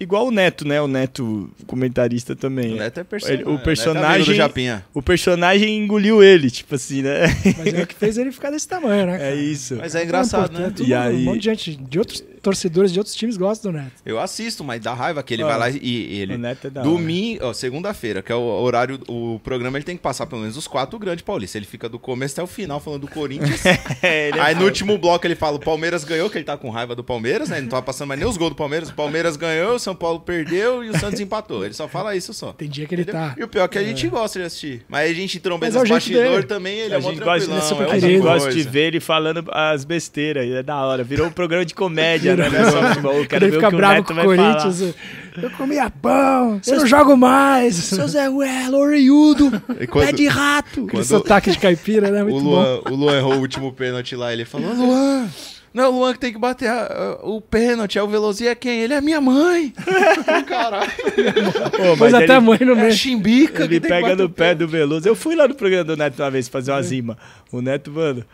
Igual o Neto, né? O Neto, comentarista também. O Neto é personagem. Ele, o é, é personagem. É o personagem engoliu ele, tipo assim, né? Mas é o que fez ele ficar desse tamanho, né? É cara? É isso. Mas é engraçado, é né? Tudo, e aí... Um monte de gente de outros torcedores de outros times gostam do né? Neto. Eu assisto, mas dá raiva que ele vai lá e, e ele. O Neto é da Domingo, segunda-feira, que é o horário, o programa, ele tem que passar pelo menos os quatro grandes paulistas. Ele fica do começo até o final falando do Corinthians. É, é, aí é no último bloco ele fala: o Palmeiras ganhou, que ele tá com raiva do Palmeiras, né? Ele não tava tá passando mais nem os gols do Palmeiras. O Palmeiras ganhou, o São Paulo perdeu e o Santos empatou. Ele só fala isso só. Tem dia que ele Entendeu? tá. E o pior é que a é. gente gosta de assistir. Mas a gente trombeta no é bastidor também, ele a é gente gosta, é super a gente gosta de ver ele falando as besteiras. É da hora. Virou um programa de comédia mentira. Né? Né? quero ver fica bravo com o Corinthians. Falar. Eu comia pão, eu não jogo mais. Seu Zé Uelo, orelhudo, pé de rato. Quando... Sotaque de caipira, né? Muito o Luan, bom. O Luan errou o último pênalti lá, ele falou, Luan... Não, o Luan que tem que bater a, o pênalti. É o Velozinho é quem? Ele é minha mãe. Caralho. Pô, mas até a mãe no meio. É chimbica. Ele pega no pé do Veloso. Eu fui lá no programa do Neto uma vez fazer uma zima. O Neto, mano,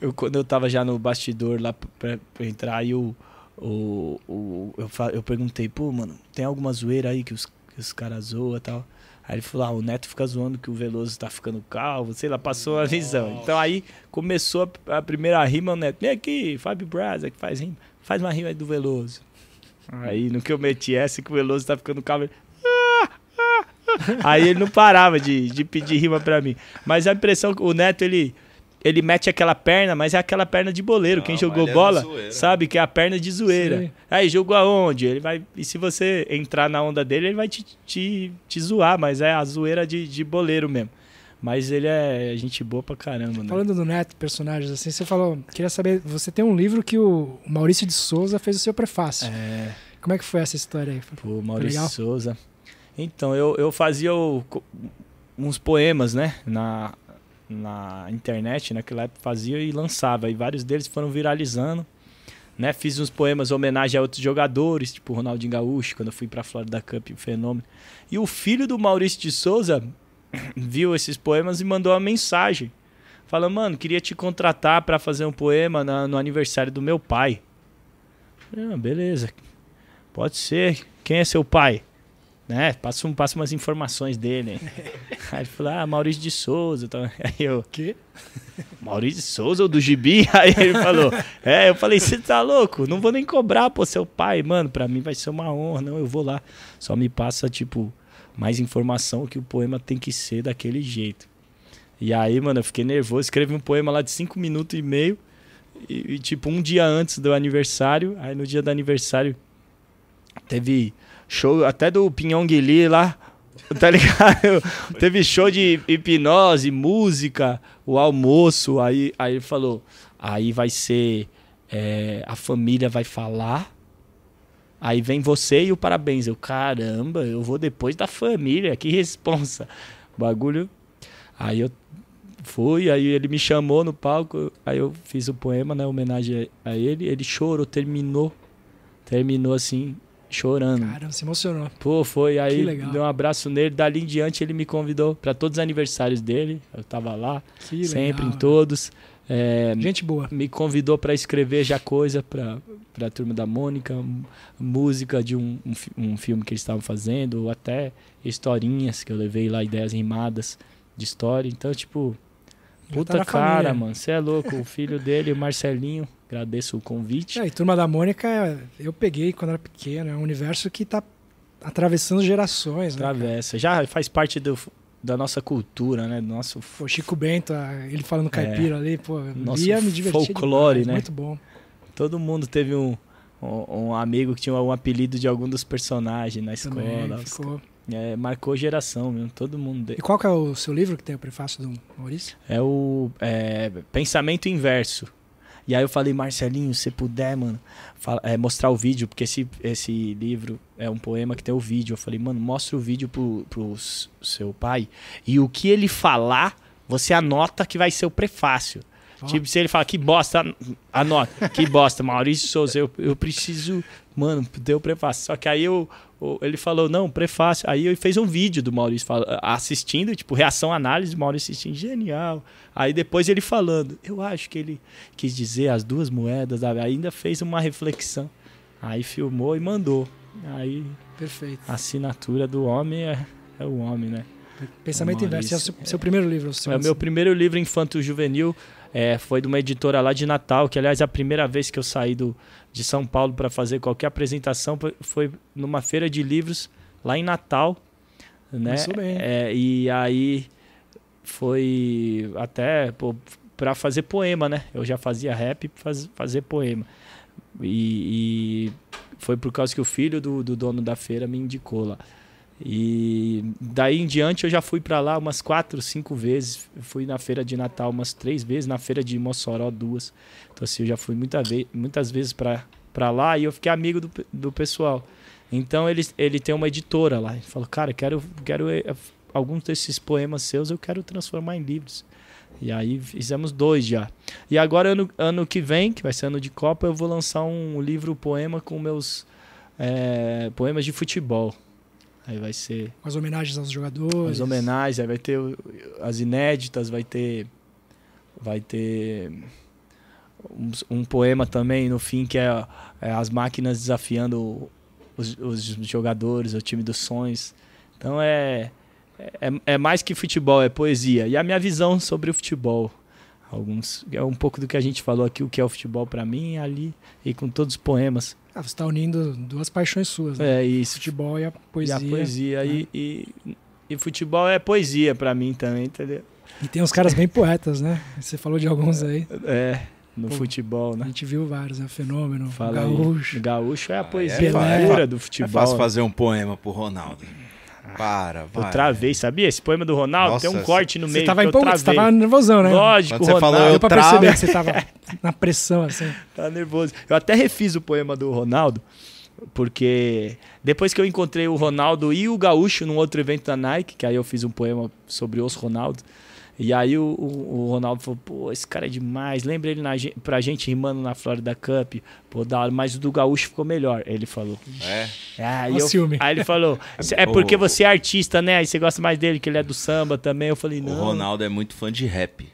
eu, quando eu tava já no bastidor lá pra, pra entrar, e o. O, o, eu, eu perguntei, pô, mano, tem alguma zoeira aí que os, que os caras zoam e tal? Aí ele falou, ah, o Neto fica zoando que o Veloso tá ficando calvo, sei lá, passou a visão. Então aí começou a, a, primeira rima, o Neto, vem aqui, Fábio Braza que faz rima, faz uma rima aí do Veloso. Ah. Aí no que eu meti essa que o Veloso tá ficando calvo, ele, ah, ah. ah. aí ele não parava de, de pedir rima pra mim. Mas a impressão que o Neto, ele ele mete aquela perna, mas é aquela perna de boleiro. Não, Quem ah, jogou é bola sabe que é a perna de zoeira. Sim. Aí jogou aonde? Ele vai. E se você entrar na onda dele, ele vai te, te, te zoar, mas é a zoeira de, de boleiro mesmo. Mas ele é gente boa pra caramba, né? Falando do Neto, personagens assim, você falou, queria saber, você tem um livro que o Maurício de Souza fez o seu prefácio. É... Como é que foi essa história aí? Pô, Maurício de Souza. Então, eu, eu fazia o, uns poemas, né? Na, na internet, naquela né, época fazia e lançava. E vários deles foram viralizando. Né? Fiz uns poemas homenagem a outros jogadores, tipo Ronaldinho Gaúcho, quando eu fui para a Florida Cup, o fenômeno. E o filho do Maurício de Souza viu esses poemas e mandou uma mensagem. Falando, mano, queria te contratar para fazer um poema na, no aniversário do meu pai. Ah, beleza. Pode ser. Quem é seu pai? né? Passa, um, passa umas informações dele. Aí ele falou, ah, Maurício de Souza. Aí eu. Que? Maurício de Souza ou do Gibi? Aí ele falou, é, eu falei, você tá louco? Não vou nem cobrar, pô, seu pai, mano, pra mim vai ser uma honra, não, eu vou lá. Só me passa, tipo, mais informação que o poema tem que ser daquele jeito. E aí, mano, eu fiquei nervoso, escrevi um poema lá de cinco minutos e meio. E, e tipo, um dia antes do aniversário, aí no dia do aniversário teve show até do Pinhong Lee lá, tá ligado? Teve show de hipnose, música, o almoço, aí, aí ele falou, aí vai ser, é, a família vai falar, aí vem você e o parabéns. Eu, caramba, eu vou depois da família, que responsa. Bagulho. Aí eu fui, aí ele me chamou no palco, aí eu fiz o poema, né, homenagem a ele, ele chorou, terminou, terminou assim, chorando. Caramba, se emocionou. Pô, foi. Aí deu um abraço nele. Dali em diante ele me convidou para todos os aniversários dele. Eu tava lá, que sempre em todos. É, Gente boa. Me convidou para escrever já coisa para a turma da Mônica, música de um, um, um, filme que eles estavam fazendo, ou até historinhas que eu levei lá, ideias rimadas de história. Então, tipo, tá puta tá cara, família. mano, você é louco. o filho dele, o Marcelinho, Agradeço o convite. É, e Turma da Mônica, eu peguei quando era pequeno. É um universo que está atravessando gerações. Né, Atravessa. Né, Já faz parte do, da nossa cultura, né? Do nosso... Pô, Chico Bento, ah, ele falando caipira é, ali, pô, nosso ia me divertir. Folclore, demais, né? Muito bom. Todo mundo teve um, um, um amigo que tinha um apelido de algum dos personagens na escola. Também, ficou. É, marcou geração mesmo, todo mundo. E qual que é o seu livro que tem o prefácio do Maurício? É o é, Pensamento Inverso. E aí eu falei, Marcelinho, se puder, mano, fala, é, mostrar o vídeo, porque esse, esse livro é um poema que tem o vídeo. Eu falei, mano, mostra o vídeo pro, pro seu pai. E o que ele falar, você anota que vai ser o prefácio. Oh. Tipo, se ele falar que bosta, anota, que bosta, Maurício Souza, eu, eu preciso Mano, deu prefácio. Só que aí eu, ele falou, não, prefácio. Aí ele fez um vídeo do Maurício assistindo, tipo, reação, análise, Maurício assistindo, genial. Aí depois ele falando, eu acho que ele quis dizer as duas moedas, sabe? ainda fez uma reflexão. Aí filmou e mandou. Aí. Perfeito. A assinatura do homem é, é o homem, né? Pensamento Inverso, é o é seu, seu primeiro livro. Seu é o meu primeiro livro infanto-juvenil, é, foi de uma editora lá de Natal, que aliás é a primeira vez que eu saí do, de São Paulo para fazer qualquer apresentação. Foi numa feira de livros lá em Natal, né? Isso É, e aí foi até para fazer poema, né? Eu já fazia rap para faz, fazer poema. E, e, foi por causa que o filho do, do dono da feira me indicou lá. E daí em diante eu já fui para lá umas quatro, cinco vezes. Fui na feira de Natal umas três vezes, na feira de Mossoró duas. Então assim, eu já fui muita ve muitas vezes para lá e eu fiquei amigo do, do pessoal. Então ele, ele tem uma editora lá. Ele falou, cara, quero, quero eh, alguns desses poemas seus, eu quero transformar em livros. E aí fizemos dois já. E agora, ano, ano que vem, que vai ser ano de Copa, eu vou lançar um livro poema com meus é, poemas de futebol. Aí vai ser. As homenagens aos jogadores. As homenagens, aí vai ter as inéditas, vai ter. Vai ter. Um, um poema também no fim que é, é as máquinas desafiando os, os, jogadores, o time dos sonhos. Então é, é, é mais que futebol, é poesia. E a minha visão sobre o futebol alguns é um pouco do que a gente falou aqui o que é o futebol para mim ali e com todos os poemas ah, você está unindo duas paixões suas, né? É isso. Futebol e a poesia. E a poesia. E, né? e, e, futebol é poesia para mim também, entendeu? E tem uns caras bem poetas, né? Você falou de alguns aí. É, é no Pô, futebol, né? A gente viu vários, né? Fenômeno, Fala gaúcho. Aí. Gaúcho é a poesia ah, é do é futebol. É fácil né? fazer um poema pro Ronaldo. Para, vai. Eu travei, sabia? Esse poema do Ronaldo Nossa, tem um corte no meio. Você tava empolgado, você tava nervosão, né? Lógico, Quando Ronaldo. Você falou, eu pra perceber que você tava na pressão, assim. Tava nervoso. Eu até refiz o poema do Ronaldo, porque depois que eu encontrei o Ronaldo e o Gaúcho num outro evento da Nike, que aí eu fiz um poema sobre os Ronaldos e aí o, o, Ronaldo falou, pô, esse cara é demais. Lembra ele na, pra gente rimando na Florida Cup? Pô, da hora, mas o do Gaúcho ficou melhor, ele falou. É? Aí, eu, ciúme. aí ele falou, é, é porque você é artista, né? Aí você gosta mais dele, que ele é do samba também. Eu falei, não. O Ronaldo é muito fã de rap.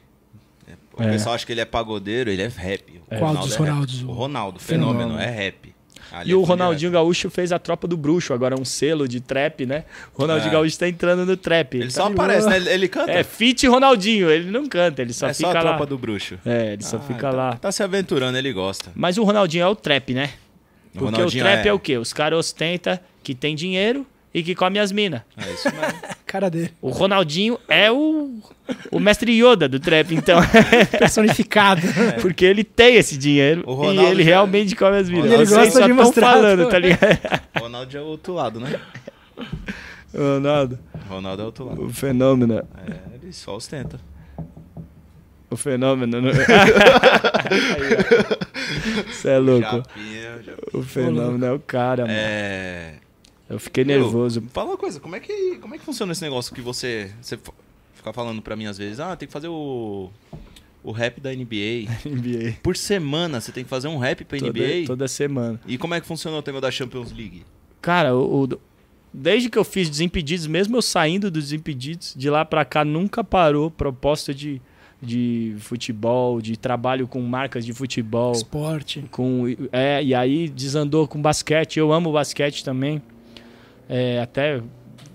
É, o é. pessoal acha que ele é pagodeiro, ele é rap. O é. Ronaldo, é rap. O Ronaldo fenômeno, fenômeno, é rap. Ali e é o Ronaldinho direto. Gaúcho fez a Tropa do Bruxo, agora é um selo de trap, né? O Ronaldinho é. Gaúcho tá entrando no trap. Ele, ele só tá aparece, né? Ele, canta. É, fit Ronaldinho, ele não canta, ele só é fica lá. É só a Tropa do Bruxo. É, ele só ah, fica tá, lá. Tá se aventurando, ele gosta. Mas o Ronaldinho é o trap, né? Porque o, o trap é... é o quê? Os caras ostentam que tem dinheiro, e que come as minas. É isso mesmo. Cara dele. O Ronaldinho é o, o mestre Yoda do trap, então. Personificado. É. Porque ele tem esse dinheiro e ele já... É realmente come as minas. Ele gosta só de mostrar. falando, tá ligado? O Ronaldo é o outro lado, né? O Ronaldo. O Ronaldo é o outro lado. O fenômeno. É, ele só ostenta. O fenômeno. Você né? é louco. Japinha, Japinha. O fenômeno é o cara, é, mano. É. Eu fiquei nervoso. fala uma coisa, como é, que, como é que funciona esse negócio que você, você fica falando pra mim às vezes? Ah, tem que fazer o, o rap da NBA. NBA. Por semana você tem que fazer um rap pra toda, NBA? Toda semana. E como é que funcionou o tema da Champions League? Cara, o, o desde que eu fiz Desimpedidos, mesmo eu saindo dos Desimpedidos, de lá para cá nunca parou proposta de, de futebol, de trabalho com marcas de futebol. Esporte. Com, é, e aí desandou com basquete. Eu amo basquete também. É, até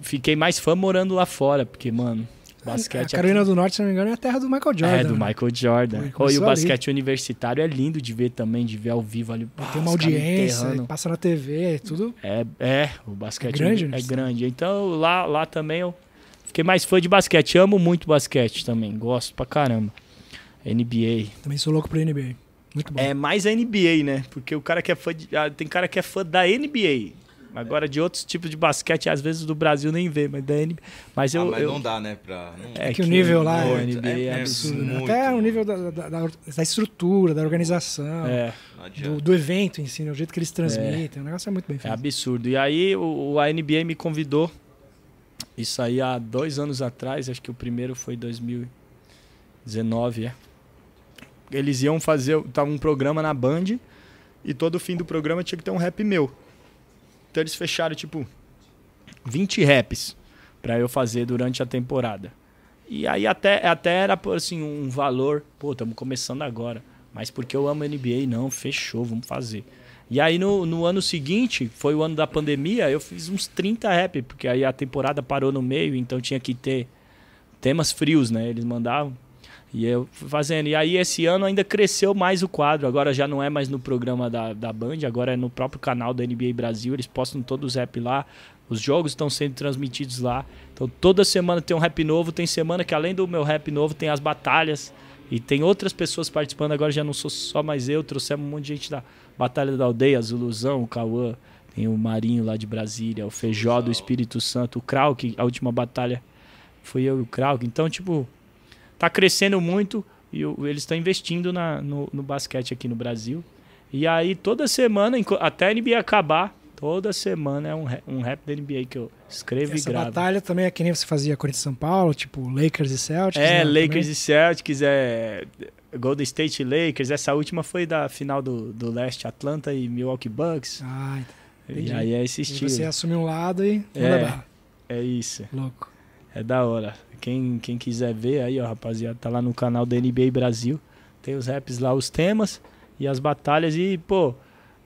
fiquei mais fã morando lá fora, porque, mano, basquete. A Carolina aqui... do Norte, se não me engano, é a terra do Michael é, Jordan. É, do né? Michael Jordan. Pô, e o basquete ali. universitário é lindo de ver também, de ver ao vivo ali. Tem uma audiência, passa na TV, é tudo. É, é o basquete é grande. É né? grande. Então lá, lá também eu fiquei mais fã de basquete. Amo muito basquete também, gosto pra caramba. NBA. Também sou louco pra NBA. Muito bom. É mais a NBA, né? Porque o cara que é fã de... Ah, tem cara que é fã da NBA. Agora, de outros tipos de basquete, às vezes do Brasil nem vê, mas da NBA. Mas, ah, eu, ah, mas eu... não dá, né? Pra... É, é, que, o nível lá é, é, é, é absurdo. Né? Até o nível da, da, da, estrutura, da organização, é. do, do, evento em si, né? o jeito que eles transmitem. É. O negócio é muito bem feito. É absurdo. E aí o, a NBA me convidou. Isso aí há dois anos atrás, acho que o primeiro foi 2019, é. Eles iam fazer tava um programa na Band e todo fim do programa tinha que ter um rap meu. Então eles fecharam, tipo, 20 raps para eu fazer durante a temporada. E aí até, até era, assim, um valor. Pô, estamos começando agora. Mas porque eu amo NBA, não, fechou, vamos fazer. E aí no, no ano seguinte, foi o ano da pandemia, eu fiz uns 30 rap, porque aí a temporada parou no meio, então tinha que ter temas frios, né? Eles mandavam. E eu fazendo. E aí esse ano ainda cresceu mais o quadro. Agora já não é mais no programa da, da Band, agora é no próprio canal da NBA Brasil. Eles postam todos os rap lá. Os jogos estão sendo transmitidos lá. Então toda semana tem um rap novo. Tem semana que além do meu rap novo tem as batalhas. E tem outras pessoas participando. Agora já não sou só mais eu. Trouxemos um monte de gente da Batalha da Aldeia, Zulusão, o Cauã. Tem o Marinho lá de Brasília, o Feijó do Espírito Santo, o Krauk, a última batalha foi eu e o Krauk. Então, tipo, está crescendo muito e eles estão investindo na, no, no, basquete aqui no Brasil. E aí toda semana, até a NBA acabar, toda semana é um, um rap da NBA que eu escrevo Essa e gravo. batalha também é que nem você fazia Corinthians São Paulo, tipo Lakers e Celtics. É, né, Lakers também? e Celtics, é Golden State Lakers. Essa última foi da final do, do leste, Atlanta e Milwaukee Bucks. Ah, entendi. E aí é esse estilo. E você assume um lado e manda é, barra. É isso. Louco. É da hora. Quem, quem quiser ver aí, ó, rapaziada, tá lá no canal da NBA Brasil. Tem os raps lá, os temas e as batalhas. E, pô,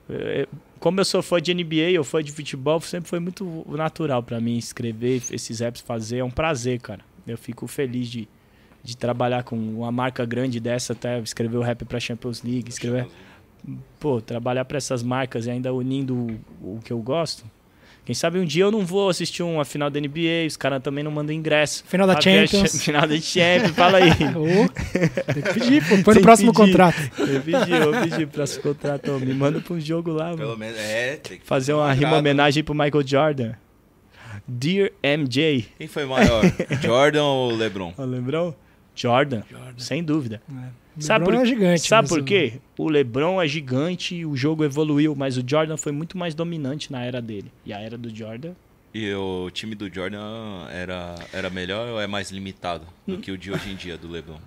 é, é, como eu sou fã de NBA, eu fã de futebol, sempre foi muito natural para mim escrever esses raps, fazer. É um prazer, cara. Eu fico feliz de, de trabalhar com uma marca grande dessa, até escrever o rap pra Champions League, escrever. Pô, trabalhar para essas marcas e ainda unindo o, o que eu gosto quem sabe um dia eu não vou assistir uma final da NBA, os caras também não mandam ingresso. Final da é Champions. Final da Champions, fala aí. oh, tem que pedir, pô. Põe no próximo pedir. contrato. Eu pedi, eu pedi próximo contrato. me manda pra um jogo lá. Pelo menos, é. Tem que Fazer uma rima homenagem pro Michael Jordan. Dear MJ. Quem foi maior, Jordan ou LeBron? O LeBron? Jordan, Jordan. sem dúvida. É. Sabe por, é gigante. Sabe né, por quê? O LeBron é gigante, o jogo evoluiu, mas o Jordan foi muito mais dominante na era dele. E a era do Jordan e o time do Jordan era, era melhor ou é mais limitado do que o de hoje em dia do LeBron?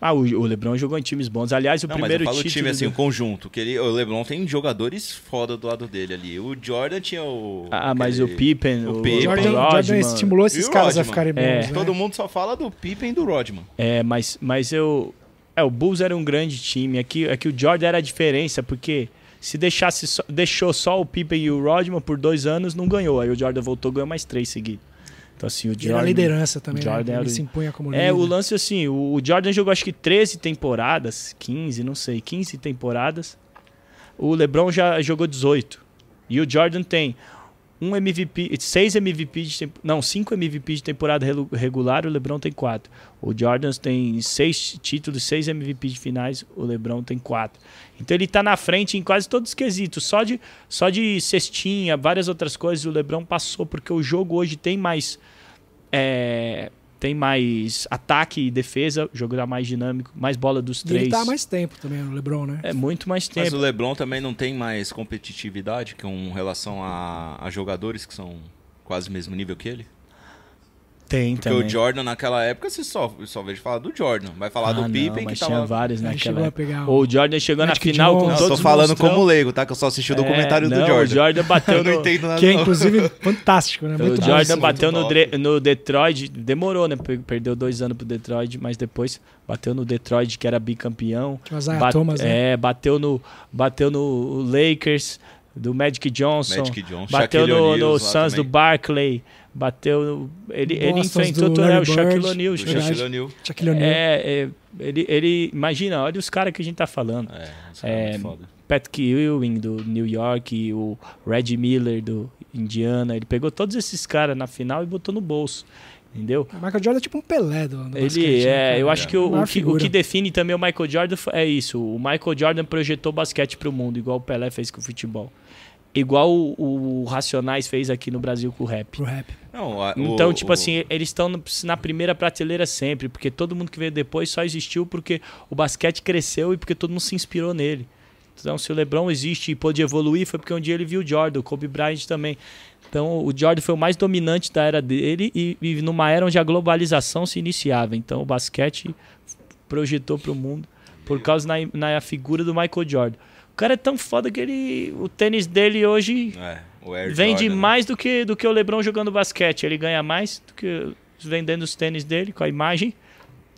Ah, o, LeBron jogou em times bons. Aliás, o Não, primeiro mas eu falo time assim, o conjunto, que ele, o LeBron tem jogadores foda do lado dele ali. O Jordan tinha o Ah, mas o Pippen, o, o Pippen, Jordan, o Jordan estimulou esses caras a ficarem bons. É. Né? Todo mundo só fala do Pippen e do Rodman. É, mas mas eu é, o Bulls era um grande time. Aqui, aqui o Jordan era a diferença, porque se deixasse só, deixou só o Pippen e o Rodman por dois anos, não ganhou. Aí o Jordan voltou, ganhou mais três seguidos. Então, assim, o Jordan. E era liderança também. Né? Jordan né? Ele o... se impunha como líder. É, o lance, assim, o Jordan jogou acho que 13 temporadas, 15, não sei, 15 temporadas. O LeBron já jogou 18. E o Jordan tem um MVP, seis MVP de não, cinco MVP de temporada regular, o LeBron tem quatro. O Jordan tem seis títulos, seis MVP de finais, o LeBron tem quatro. Então ele está na frente em quase todos os quesitos, só de só de cestinha, várias outras coisas o LeBron passou porque o jogo hoje tem mais é, tem mais ataque e defesa, o jogo tá mais dinâmico, mais bola dos e três. Ele tá mais tempo também, o LeBron, né? É muito mais tempo. Mas o LeBron também não tem mais competitividade com relação a, a jogadores que são quase mesmo nível que ele? Tem Porque também. o Jordan naquela época você só, só vejo falar do Jordan. Vai falar ah, do Pippen que tava... vários naquela época. O Jordan chegou na final com não, todos tô falando monstrão. como leigo, tá? Que eu só assisti o é, documentário é, do Jordan. o né? Jordan bateu no... eu não entendo nada, Que é, inclusive, fantástico, né? Muito o Jordan bateu no, no Detroit, demorou, né? Perdeu dois anos pro Detroit, mas depois bateu no Detroit, que era bicampeão. Tinha bat... Thomas, né? É, bateu no, bateu no Lakers, do Magic Johnson. Magic Johnson. Bateu no, no Suns do Barclay bateu ele ele enfrentou é, o Shaquille O'Neal, Shaquille O'Neal. Shaquille O'Neal. É, é, ele, ele imagina, olha os caras que a gente tá falando. É, é, é Pat Ewing do New York, o Red Miller do Indiana, ele pegou todos esses caras na final e botou no bolso. Entendeu? O Michael Jordan é tipo um Pelé do, do Ele basquete, né, é, né? eu acho é. que o, o, que o, que define também o Michael Jordan é isso. O Michael Jordan projetou basquete para o mundo, igual o Pelé fez com o futebol. Igual o, o Racionais fez aqui no Brasil com o rap. Pro rap. Não, a, então, o, tipo o... assim, eles estão na primeira prateleira sempre, porque todo mundo que veio depois só existiu porque o basquete cresceu e porque todo mundo se inspirou nele. Então, se o LeBron existe e pôde evoluir, foi porque um dia ele viu o Jordan, o Kobe Bryant também. Então, o Jordan foi o mais dominante da era dele e, e numa era onde a globalização se iniciava. Então, o basquete projetou para o mundo por causa na, na figura do Michael Jordan. O cara é tão foda que ele, o tênis dele hoje. É Vende Jordan, né? mais né? do que, do que o LeBron jogando basquete. Ele ganha mais do que vendendo os tênis dele com a imagem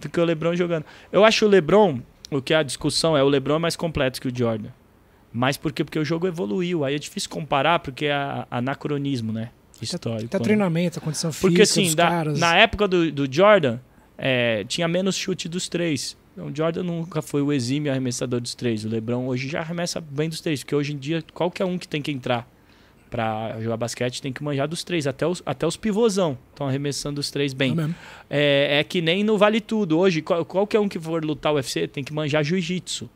do que o LeBron jogando. Eu acho o LeBron, o que é a discussão é, o LeBron é mais completo que o Jordan. Mas por quê? Porque o jogo evoluiu. Aí é difícil comparar porque é anacronismo, né? Histórico. Até, tá né? até treinamento, a condição física porque, assim, dos da, caras. Na época do, do Jordan, é, tinha menos chute dos três. Então, o Jordan nunca foi o exímio arremessador dos três. O LeBron hoje já arremessa bem dos três, porque hoje em dia qualquer um que tem que entrar para jogar basquete tem que manjar dos três, até os, até os pivôzão estão arremessando os três bem. É, é, é, que nem no Vale Tudo. Hoje, qual, qualquer é um que for lutar UFC tem que manjar jiu-jitsu.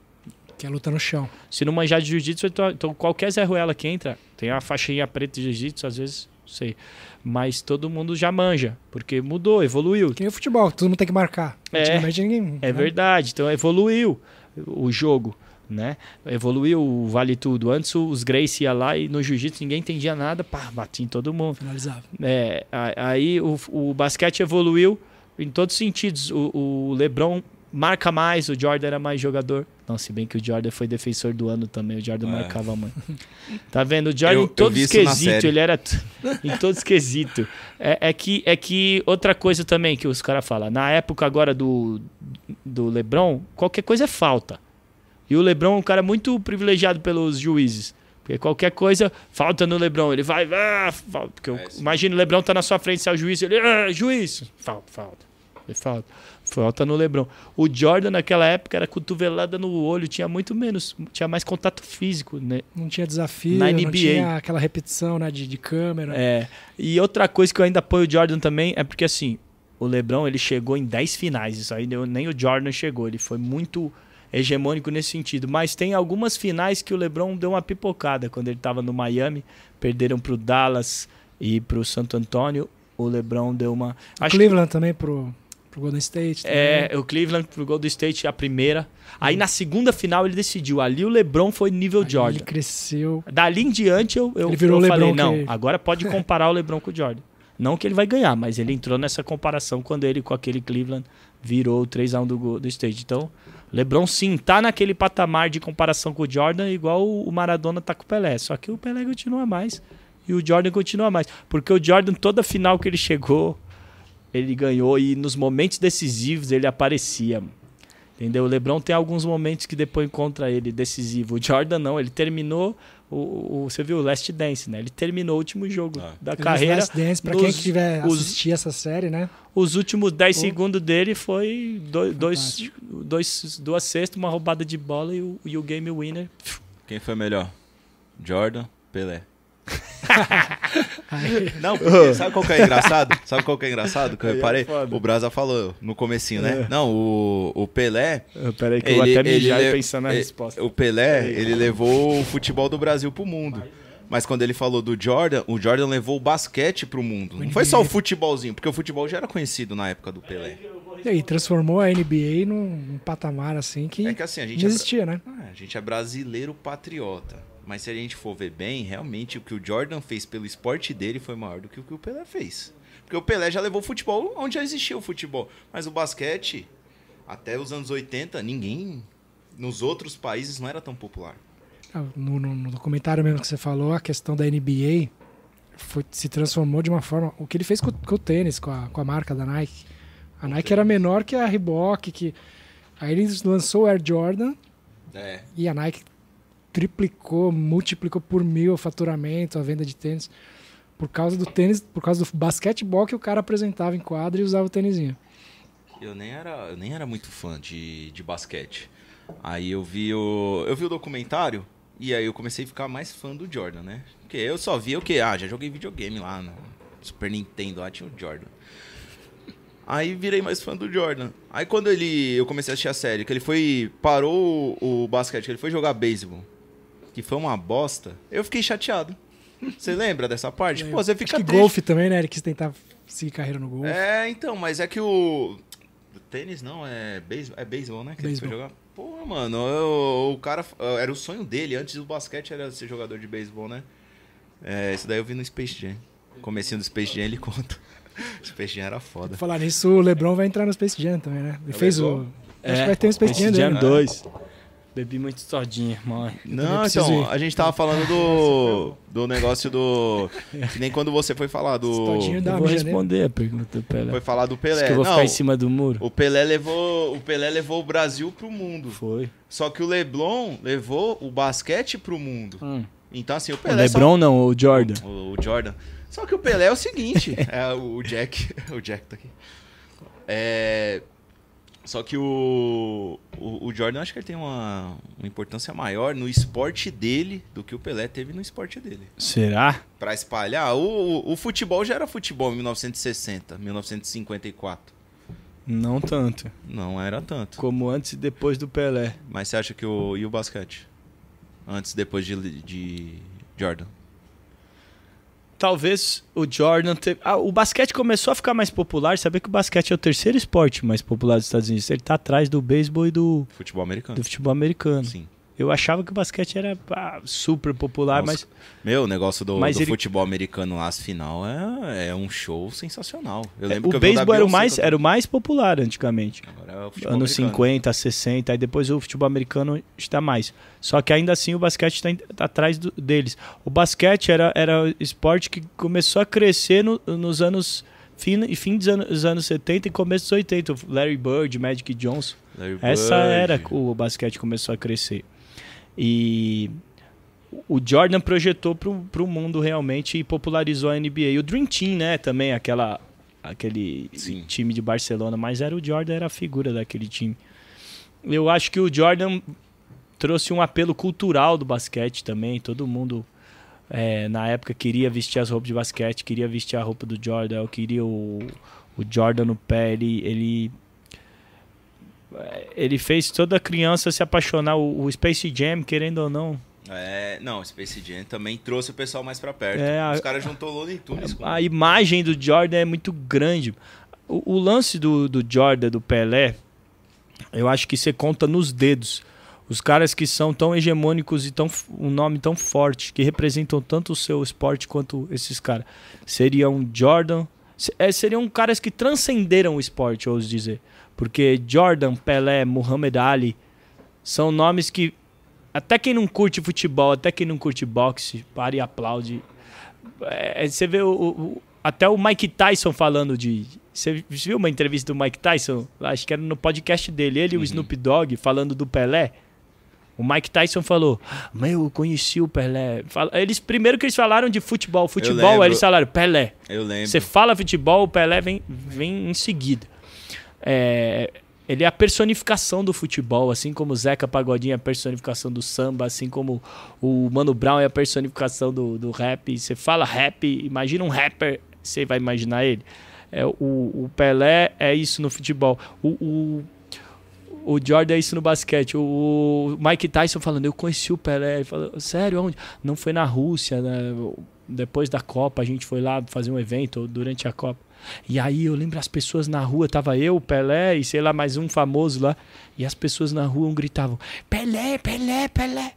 Que é luta no chão. Se não manjar de jiu-jitsu, então, então, qualquer Zé Ruela que entra, tem uma faixinha preta de jiu-jitsu, às vezes, não sei. Mas todo mundo já manja, porque mudou, evoluiu. Que nem o futebol, todo mundo tem que marcar. É, ninguém, é né? verdade, então evoluiu o jogo né? Evoluiu o vale tudo. Antes os Grace ia lá e no jiu-jitsu ninguém entendia nada, pá, batia em todo mundo. Finalizava. É, aí o, o basquete evoluiu em todos os sentidos. O, o, LeBron marca mais, o Jordan era mais jogador. Não, se bem que o Jordan foi defensor do ano também, o Jordan é. marcava muito. Tá vendo? O Jordan eu, em todo esquisito ele era em todo esquisito É, é, que, é que outra coisa também que os caras falam, na época agora do, do LeBron, qualquer coisa é falta. E o Lebron é um cara muito privilegiado pelos juízes. Porque qualquer coisa, falta no Lebron. Ele vai, ah, falta. Porque eu, é, imagina o Lebron tá na sua frente, é o juiz, ele, ah, juiz, falta, falta. Ele falta. Falta no Lebron. O Jordan, naquela época, era cotovelada no olho, tinha muito menos, tinha mais contato físico, né? Não tinha desafio, na NBA. não tinha aquela repetição né, de, de câmera. É. E outra coisa que eu ainda apoio o Jordan também é porque, assim, o Lebron, ele chegou em 10 finais, isso aí nem o Jordan chegou, ele foi muito hegemônico nesse sentido. Mas tem algumas finais que o LeBron deu uma pipocada quando ele estava no Miami, perderam para o Dallas e para o Santo Antônio. O LeBron deu uma. Acho Cleveland que... também pro o Golden State. É, também. É, o Cleveland pro Golden State a primeira. Aí hum. na segunda final ele decidiu. Ali o LeBron foi nível Aí Jordan. Ele cresceu. Dali em diante eu, eu, ele virou eu falei, não, que... agora pode comparar o LeBron com o Jordan. Não que ele vai ganhar, mas ele entrou nessa comparação quando ele com aquele Cleveland virou 3 a 1 do, do stage. Então, LeBron sim tá naquele patamar de comparação com o Jordan, igual o Maradona tá com o Pelé. Só que o Pelé continua mais e o Jordan continua mais, porque o Jordan toda final que ele chegou, ele ganhou e nos momentos decisivos ele aparecia. Entendeu? O LeBron tem alguns momentos que depois encontra ele decisivo. O Jordan não, ele terminou o, o, você viu o Last Dance, né? Ele terminou o último jogo ah. da carreira. Last Dance, para quem estiver assistir essa série, né? Os últimos 10 o... segundos dele foi dois, dois, dois, duas cestas, uma roubada de bola e o, e o game winner. Quem foi melhor? Jordan, Pelé. Não, porque sabe qual que é engraçado? Sabe qual que é engraçado? Que eu é reparei? É o Brasa falou no comecinho, né? É. Não, o, o Pelé. Peraí, que ele, eu até me já le... pensando na ele, é, resposta. O Pelé, aí, ele levou o futebol do Brasil pro mundo. Mas quando ele falou do Jordan, o Jordan levou o basquete pro mundo. Não foi só o futebolzinho, porque o futebol já era conhecido na época do Pelé. E aí, transformou a NBA num, num patamar assim que, é que assim, a gente é não existia, né? é, né? Ah, a gente é brasileiro patriota. Mas se a gente for ver bem, realmente o que o Jordan fez pelo esporte dele foi maior do que o que o Pelé fez. Porque o Pelé já levou o futebol onde já existia o futebol. Mas o basquete, até os anos 80, ninguém. Nos outros países não era tão popular. Ah, no, no, no documentário mesmo que você falou, a questão da NBA foi, se transformou de uma forma. O que ele fez com, com o tênis, com a, com a marca da Nike. A Nike tênis. era menor que a Reebok. Que, aí ele lançou o Air Jordan. É. E a Nike triplicou, multiplicou por mil o faturamento, a venda de tênis, por causa do tênis, por causa do basquetebol que o cara apresentava em quadra e usava o tênisinho. Eu nem era, eu nem era muito fã de, de basquete. Aí eu vi o, eu vi o documentário e aí eu comecei a ficar mais fã do Jordan, né? Porque eu só via o que? Ah, já joguei videogame lá no Super Nintendo, lá tinha o Jordan. Aí virei mais fã do Jordan. Aí quando ele, eu comecei a assistir a série, que ele foi parou o, o basquete, que ele foi jogar beisebol que foi uma bosta, eu fiquei chateado. Você lembra dessa parte? Pô, você fica Acho que triste. golfe também, né? Ele quis tentar seguir carreira no golfe. É, então, mas é que o... o tênis não, é beisebol, é beisebol né? Que beisebol. foi jogar. Pô, mano, eu, o cara... Eh, era o sonho dele. Antes do basquete era ser jogador de beisebol, né? É, isso daí eu vi no Space Jam. Comecinho do Space Jam, ele conta. Space Jam era foda. Falar nisso, o LeBron vai entrar no Space Jam também, né? Ele é fez o... Acho que vai é. ter um Space Jam, Space Jam 2. Né? Bebi muito todinho, irmão. não, então, ir. a gente tava falando do, do negócio do. Que nem quando você foi falar do. Todinho eu vou responder a pergunta do Pelé. Foi falar do Pelé. Diz que eu vou não, ficar em cima do muro. O Pelé levou o, Pelé levou o Brasil pro mundo. Foi. Só que o Leblon levou o basquete pro mundo. Hum. Então, assim, o Pelé. O Lebron só... não, o Jordan. O, o, Jordan. Só que o Pelé é o seguinte: é, o Jack. o Jack tá aqui. É, só que o, o, o, Jordan, acho que ele tem uma, uma, importância maior no esporte dele do que o Pelé teve no esporte dele. Será? Para espalhar. Ah, o, o, o, futebol já era futebol em 1960, 1954. Não tanto. Não era tanto. Como antes e depois do Pelé. Mas você acha que o. E o basquete? Antes e depois de, de Jordan? talvez o Jordan. Te... Ah, o basquete começou a ficar mais popular. Saber que o basquete é o terceiro esporte mais popular dos Estados Unidos. Ele está atrás do beisebol e do. Futebol americano. Do futebol americano. Sim. Eu achava que o basquete era super popular, Nossa, mas. Meu, o negócio do, do ele... futebol americano lá, as final, é, é um show sensacional. Eu é, lembro é, que o beisebol era, o mais, era o mais popular antigamente. Agora é o futebol Anos 50, 60, aí depois o futebol americano está mais. Só que ainda assim o basquete está tá atrás do, deles. O basquete era, era esporte que começou a crescer no, nos anos fim, fim dos anos, anos 70 e começo dos 80. Larry Bird, Magic Johnson. Larry Essa Bird. era o basquete começou a crescer. E o Jordan projetou para o mundo realmente e popularizou a NBA. o Dream Team, né, também, aquela, aquele Sim. time de Barcelona, mas era o Jordan, era a figura daquele time. Eu acho que o Jordan trouxe um apelo cultural do basquete também, todo mundo é, na época queria vestir as roupas de basquete, queria vestir a roupa do Jordan, queria o, o Jordan no pé, ele, ele ele fez toda criança se apaixonar, o, Space Jam, querendo ou não. É, não, Space Jam também trouxe o pessoal mais para perto. É, Os caras juntou Looney Tunes. A, a imagem do Jordan é muito grande. O, o lance do, do Jordan, do Pelé, eu acho que você conta nos dedos. Os caras que são tão hegemônicos e tão um nome tão forte, que representam tanto o seu esporte quanto esses caras. Seriam Jordan, é, seriam caras que transcenderam o esporte, ouso dizer. Porque Jordan, Pelé, Muhammad Ali são nomes que até quem não curte futebol, até quem não curte boxe, para e aplaude. É, é você vê o, o, até o Mike Tyson falando de. Você viu uma entrevista do Mike Tyson? Acho que era no podcast dele, ele e uhum. o Snoop Dogg falando do Pelé. O Mike Tyson falou: Meu, eu conheci o Pelé. Eles, primeiro que eles falaram de futebol. Futebol, eles falaram: Pelé. Eu lembro. Você fala futebol, o Pelé vem, vem em seguida. É, ele é a personificação do futebol, assim como o Zeca Pagodinho é a personificação do samba, assim como o Mano Brown é a personificação do, do rap. Você fala rap, imagina um rapper, você vai imaginar ele. É, o, o Pelé é isso no futebol. O, o, o Jordan é isso no basquete. O, o, Mike Tyson falando, eu conheci o Pelé. Ele falou, sério, onde? Não foi na Rússia, né? depois da Copa, a gente foi lá fazer um evento durante a Copa. E aí eu lembro as pessoas na rua, tava eu, Pelé e sei lá, mais um famoso lá, e as pessoas na rua gritavam: Pelé, Pelé, Pelé.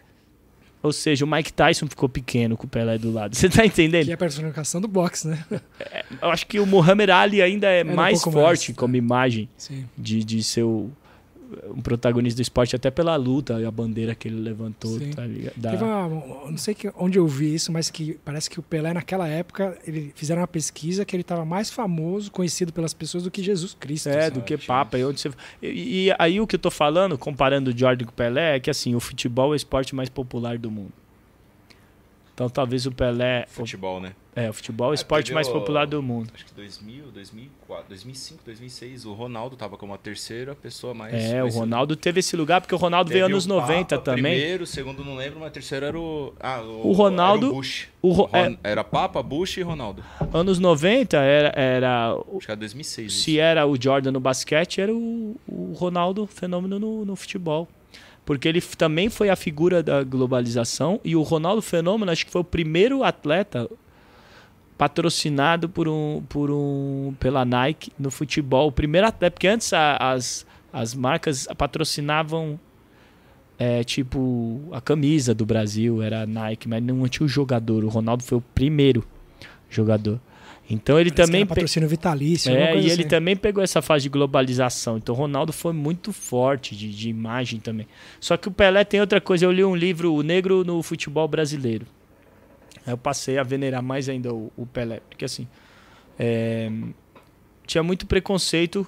Ou seja, o Mike Tyson ficou pequeno com o Pelé do lado. Você tá entendendo? Que é a personificação do boxe, né? É, eu acho que o Mohamed Ali ainda é, mais um forte mais, como é. imagem Sim. de, de seu um protagonista do esporte até pela luta e a bandeira que ele levantou, tá ligado? Da... Uma, não sei que, onde eu vi isso, mas que parece que o Pelé naquela época, ele fizeram uma pesquisa que ele estava mais famoso, conhecido pelas pessoas do que Jesus Cristo. É, sabe? do que Papa. E, onde você... E, e, aí o que eu tô falando, comparando o Jordan com o Pelé, é que assim, o futebol é o esporte mais popular do mundo. Então talvez o Pelé. Futebol, o, né? É, o futebol é o é, esporte perdeu, mais popular do mundo. Acho que 2000, 2004, 2005, 2006, o Ronaldo estava como a terceira pessoa mais. É, mais o Ronaldo teve esse lugar porque o Ronaldo teve veio anos Papa, 90 também. Primeiro, segundo não lembro, mas terceiro era o. Ah, o, o Ronaldo. Era o Bush. O Ro, é, era Papa, Bush e Ronaldo. Anos 90 era. era acho que era 2006. Se isso. era o Jordan no basquete, era o, o Ronaldo fenômeno no, no futebol porque ele também foi a figura da globalização e o Ronaldo Fenômeno acho que foi o primeiro atleta patrocinado por um, por um pela Nike no futebol. O primeiro atleta, porque antes a, as, as marcas patrocinavam é, tipo a camisa do Brasil era Nike, mas não tinha o jogador. O Ronaldo foi o primeiro jogador. Então ele Parece também. patrocínio vitalício. É, e assim. ele também pegou essa fase de globalização. Então o Ronaldo foi muito forte de, de, imagem também. Só que o Pelé tem outra coisa. Eu li um livro, O Negro no Futebol Brasileiro. Aí eu passei a venerar mais ainda o, o Pelé. Porque assim. É... Tinha muito preconceito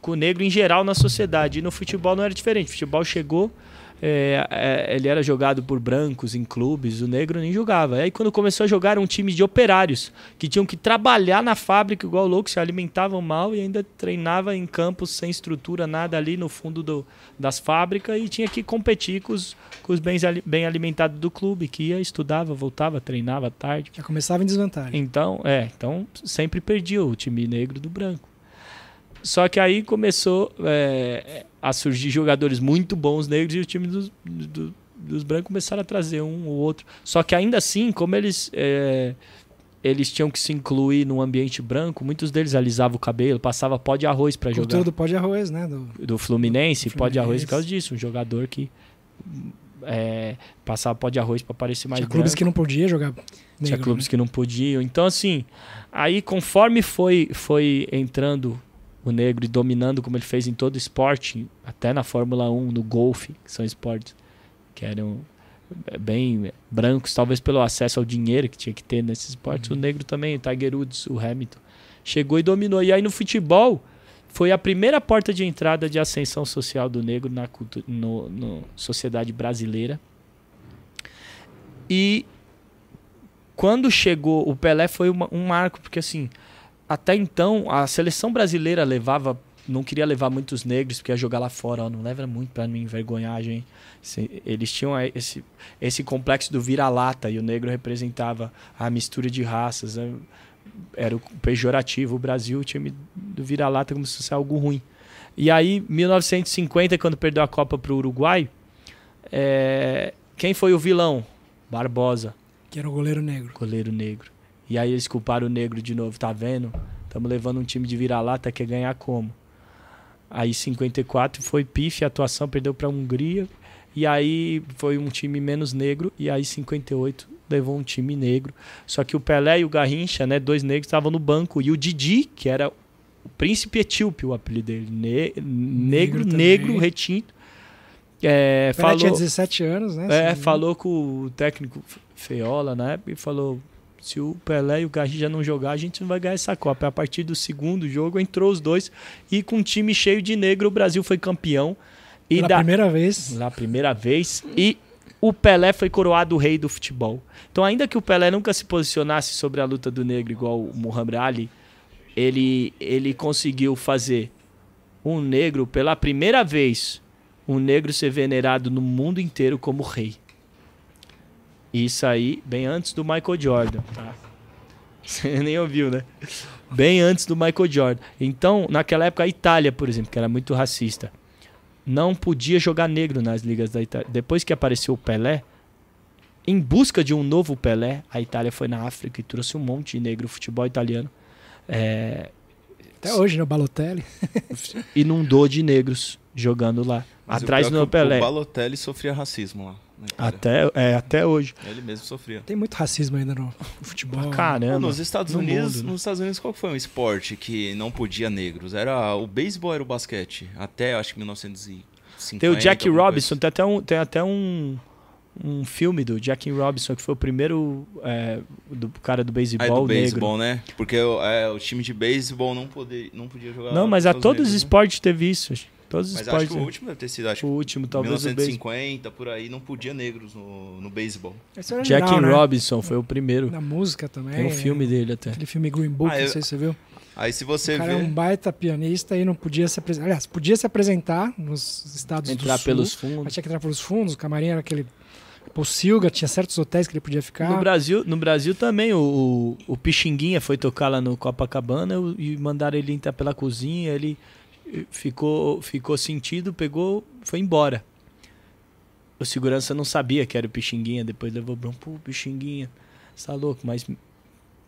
com o negro em geral na sociedade. E no futebol não era diferente. O futebol chegou é, é, ele era jogado por brancos em clubes, o negro nem jogava. Aí quando começou a jogar era um time de operários que tinham que trabalhar na fábrica igual louco, se alimentavam mal e ainda treinava em campos sem estrutura, nada ali no fundo do, das fábricas e tinha que competir com os, com os bens, bem alimentados do clube, que ia, estudava, voltava, treinava tarde. Já começava em desvantagem. Então, é, então sempre perdia o time negro do branco. Só que aí começou é, a surgir jogadores muito bons negros e o time dos, do, dos brancos começaram a trazer um ou outro. Só que ainda assim, como eles é, eles tinham que se incluir num ambiente branco, muitos deles alisavam o cabelo, passava pó de arroz para jogar. tudo pó de arroz, né? Do, do Fluminense, Fluminense. pó de arroz por causa disso. Um jogador que é, passava pó de arroz para parecer mais Tinha branco. clubes que não podia jogar. Negro, Tinha clubes né? que não podiam. Então, assim, aí conforme foi, foi entrando o negro dominando como ele fez em todo esporte, até na Fórmula 1, no golfe, que são esportes que eram eh, bem eh, brancos, talvez pelo acesso ao dinheiro que tinha que ter nesses esportes. Uhum. O negro também, o Tiger Woods, o Hamilton, chegou e dominou. E aí no futebol foi a primeira porta de entrada de ascensão social do negro na cultura, no, no sociedade brasileira. E quando chegou, o Pelé foi uma, um marco, porque assim, até então, a seleção brasileira levava. Não queria levar muitos negros, porque ia jogar lá fora. Ó, não leva muito para não envergonhar gente. Eles tinham é, esse, esse complexo do vira-lata e o negro representava a mistura de raças. É, era o pejorativo. O Brasil, o time do vira-lata, como se fosse algo ruim. E aí, 1950, quando perdeu a Copa para o Uruguai, é... quem foi o vilão? Barbosa. Que era o goleiro negro. Goleiro negro. E aí eles culparam o negro de novo, tá vendo? Estamos levando um time de vira-lata, quer ganhar como? Aí 54 foi pife, a atuação perdeu para a Hungria. E aí foi um time menos negro. E aí 58 levou um time negro. Só que o Pelé e o Garrincha, né, dois negros, estavam no banco. E o Didi, que era o príncipe etíope, o apelido dele. Ne negro, negro, negro, retinto. É, falou, tinha 17 anos, né? É, falou com o técnico Feola na época e falou: se o Pelé e o Garrincha não jogar, a gente não vai ganhar essa Copa. A partir do segundo jogo entrou os dois e com um time cheio de negro, o Brasil foi campeão. E Pela da... primeira vez. Na primeira vez. E o Pelé foi coroado rei do futebol. Então, ainda que o Pelé nunca se posicionasse sobre a luta do negro igual o Muhammad Ali, ele, ele conseguiu fazer um negro, pela primeira vez, um negro ser venerado no mundo inteiro como rei. Isso aí, bem antes do Michael Jordan, tá? Você nem ouviu, né? Bem antes do Michael Jordan. Então, naquela época, a Itália, por exemplo, que era muito racista, não podia jogar negro nas ligas da Itália. Depois que apareceu o Pelé, em busca de um novo Pelé, a Itália foi na África e trouxe um monte de negro futebol italiano. É... Até hoje, no Balotelli. inundou de negros jogando lá. Mas atrás do é Pelé. O Balotelli sofria racismo lá. Né, até, é, até hoje. Ele mesmo sofria. Tem muito racismo ainda no futebol. Caramba. Nos Estados, no Unidos, mundo, né? nos Estados Unidos, qual foi um esporte que não podia negros? Era o beisebol era o basquete. Até acho que 1950. Tem o Jack Robinson, tem até um. Tem até um um filme do Jack Robinson, que foi o primeiro é, do cara do beisebol é do beisebol, né? Porque é, o time de beisebol não, poder, não podia jogar. Não, mas a todos os né? esportes teve isso. Todos os Mas esportes, acho que o né? último deve ter sido, acho o último, talvez 1950, por aí, não podia negros no, no beisebol. Jack né? Robinson foi o primeiro. Na música também. Tem um filme é, dele até. Aquele filme Green Book, ah, eu, não sei se você viu. Aí se você o cara vê... é um baita pianista e não podia se apresentar. Aliás, podia se apresentar nos Estados entrar do Sul. Entrar pelos fundos. tinha que entrar pelos fundos, o camarim era aquele... Pocilga, tipo, tinha certos hotéis que ele podia ficar. No Brasil, no Brasil também, o, o, o Pixinguinha foi tocar lá no Copacabana e mandaram ele entrar pela cozinha, ele ficou, ficou sentido, pegou, foi embora. O segurança não sabia que era o Pixinguinha, depois levou bronco, pô, Pixinguinha, você tá louco, mas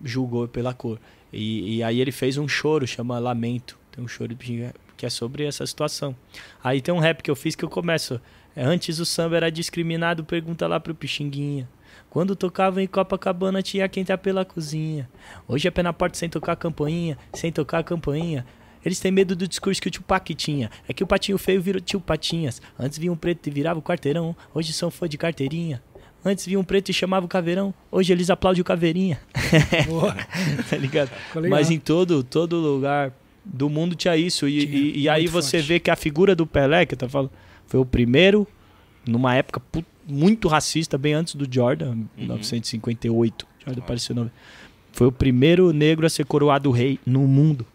julgou pela cor. E, e, aí ele fez um choro, chama Lamento, tem um choro que é sobre essa situação. Aí tem um rap que eu fiz que eu começo, é, antes o samba era discriminado, pergunta lá pro Pixinguinha. Quando tocava em Copacabana tinha quem tá pela cozinha. Hoje é pé na porta sem tocar a campainha, sem tocar a campainha. Eles têm medo do discurso que o Tupac tinha. É que o patinho feio virou tio Patinhas. Antes vinha um preto e virava o quarteirão. Hoje são fã de carteirinha. Antes vinha um preto e chamava o caveirão. Hoje eles aplaudem o caveirinha. tá ligado? Mas em todo, todo lugar do mundo tinha isso. E, tinha, e, e aí você forte. vê que a figura do Pelé, que eu tô falando, foi o primeiro, numa época muito racista, bem antes do Jordan, uhum. 1958. Jordan apareceu no... Foi o primeiro negro a ser coroado rei no mundo.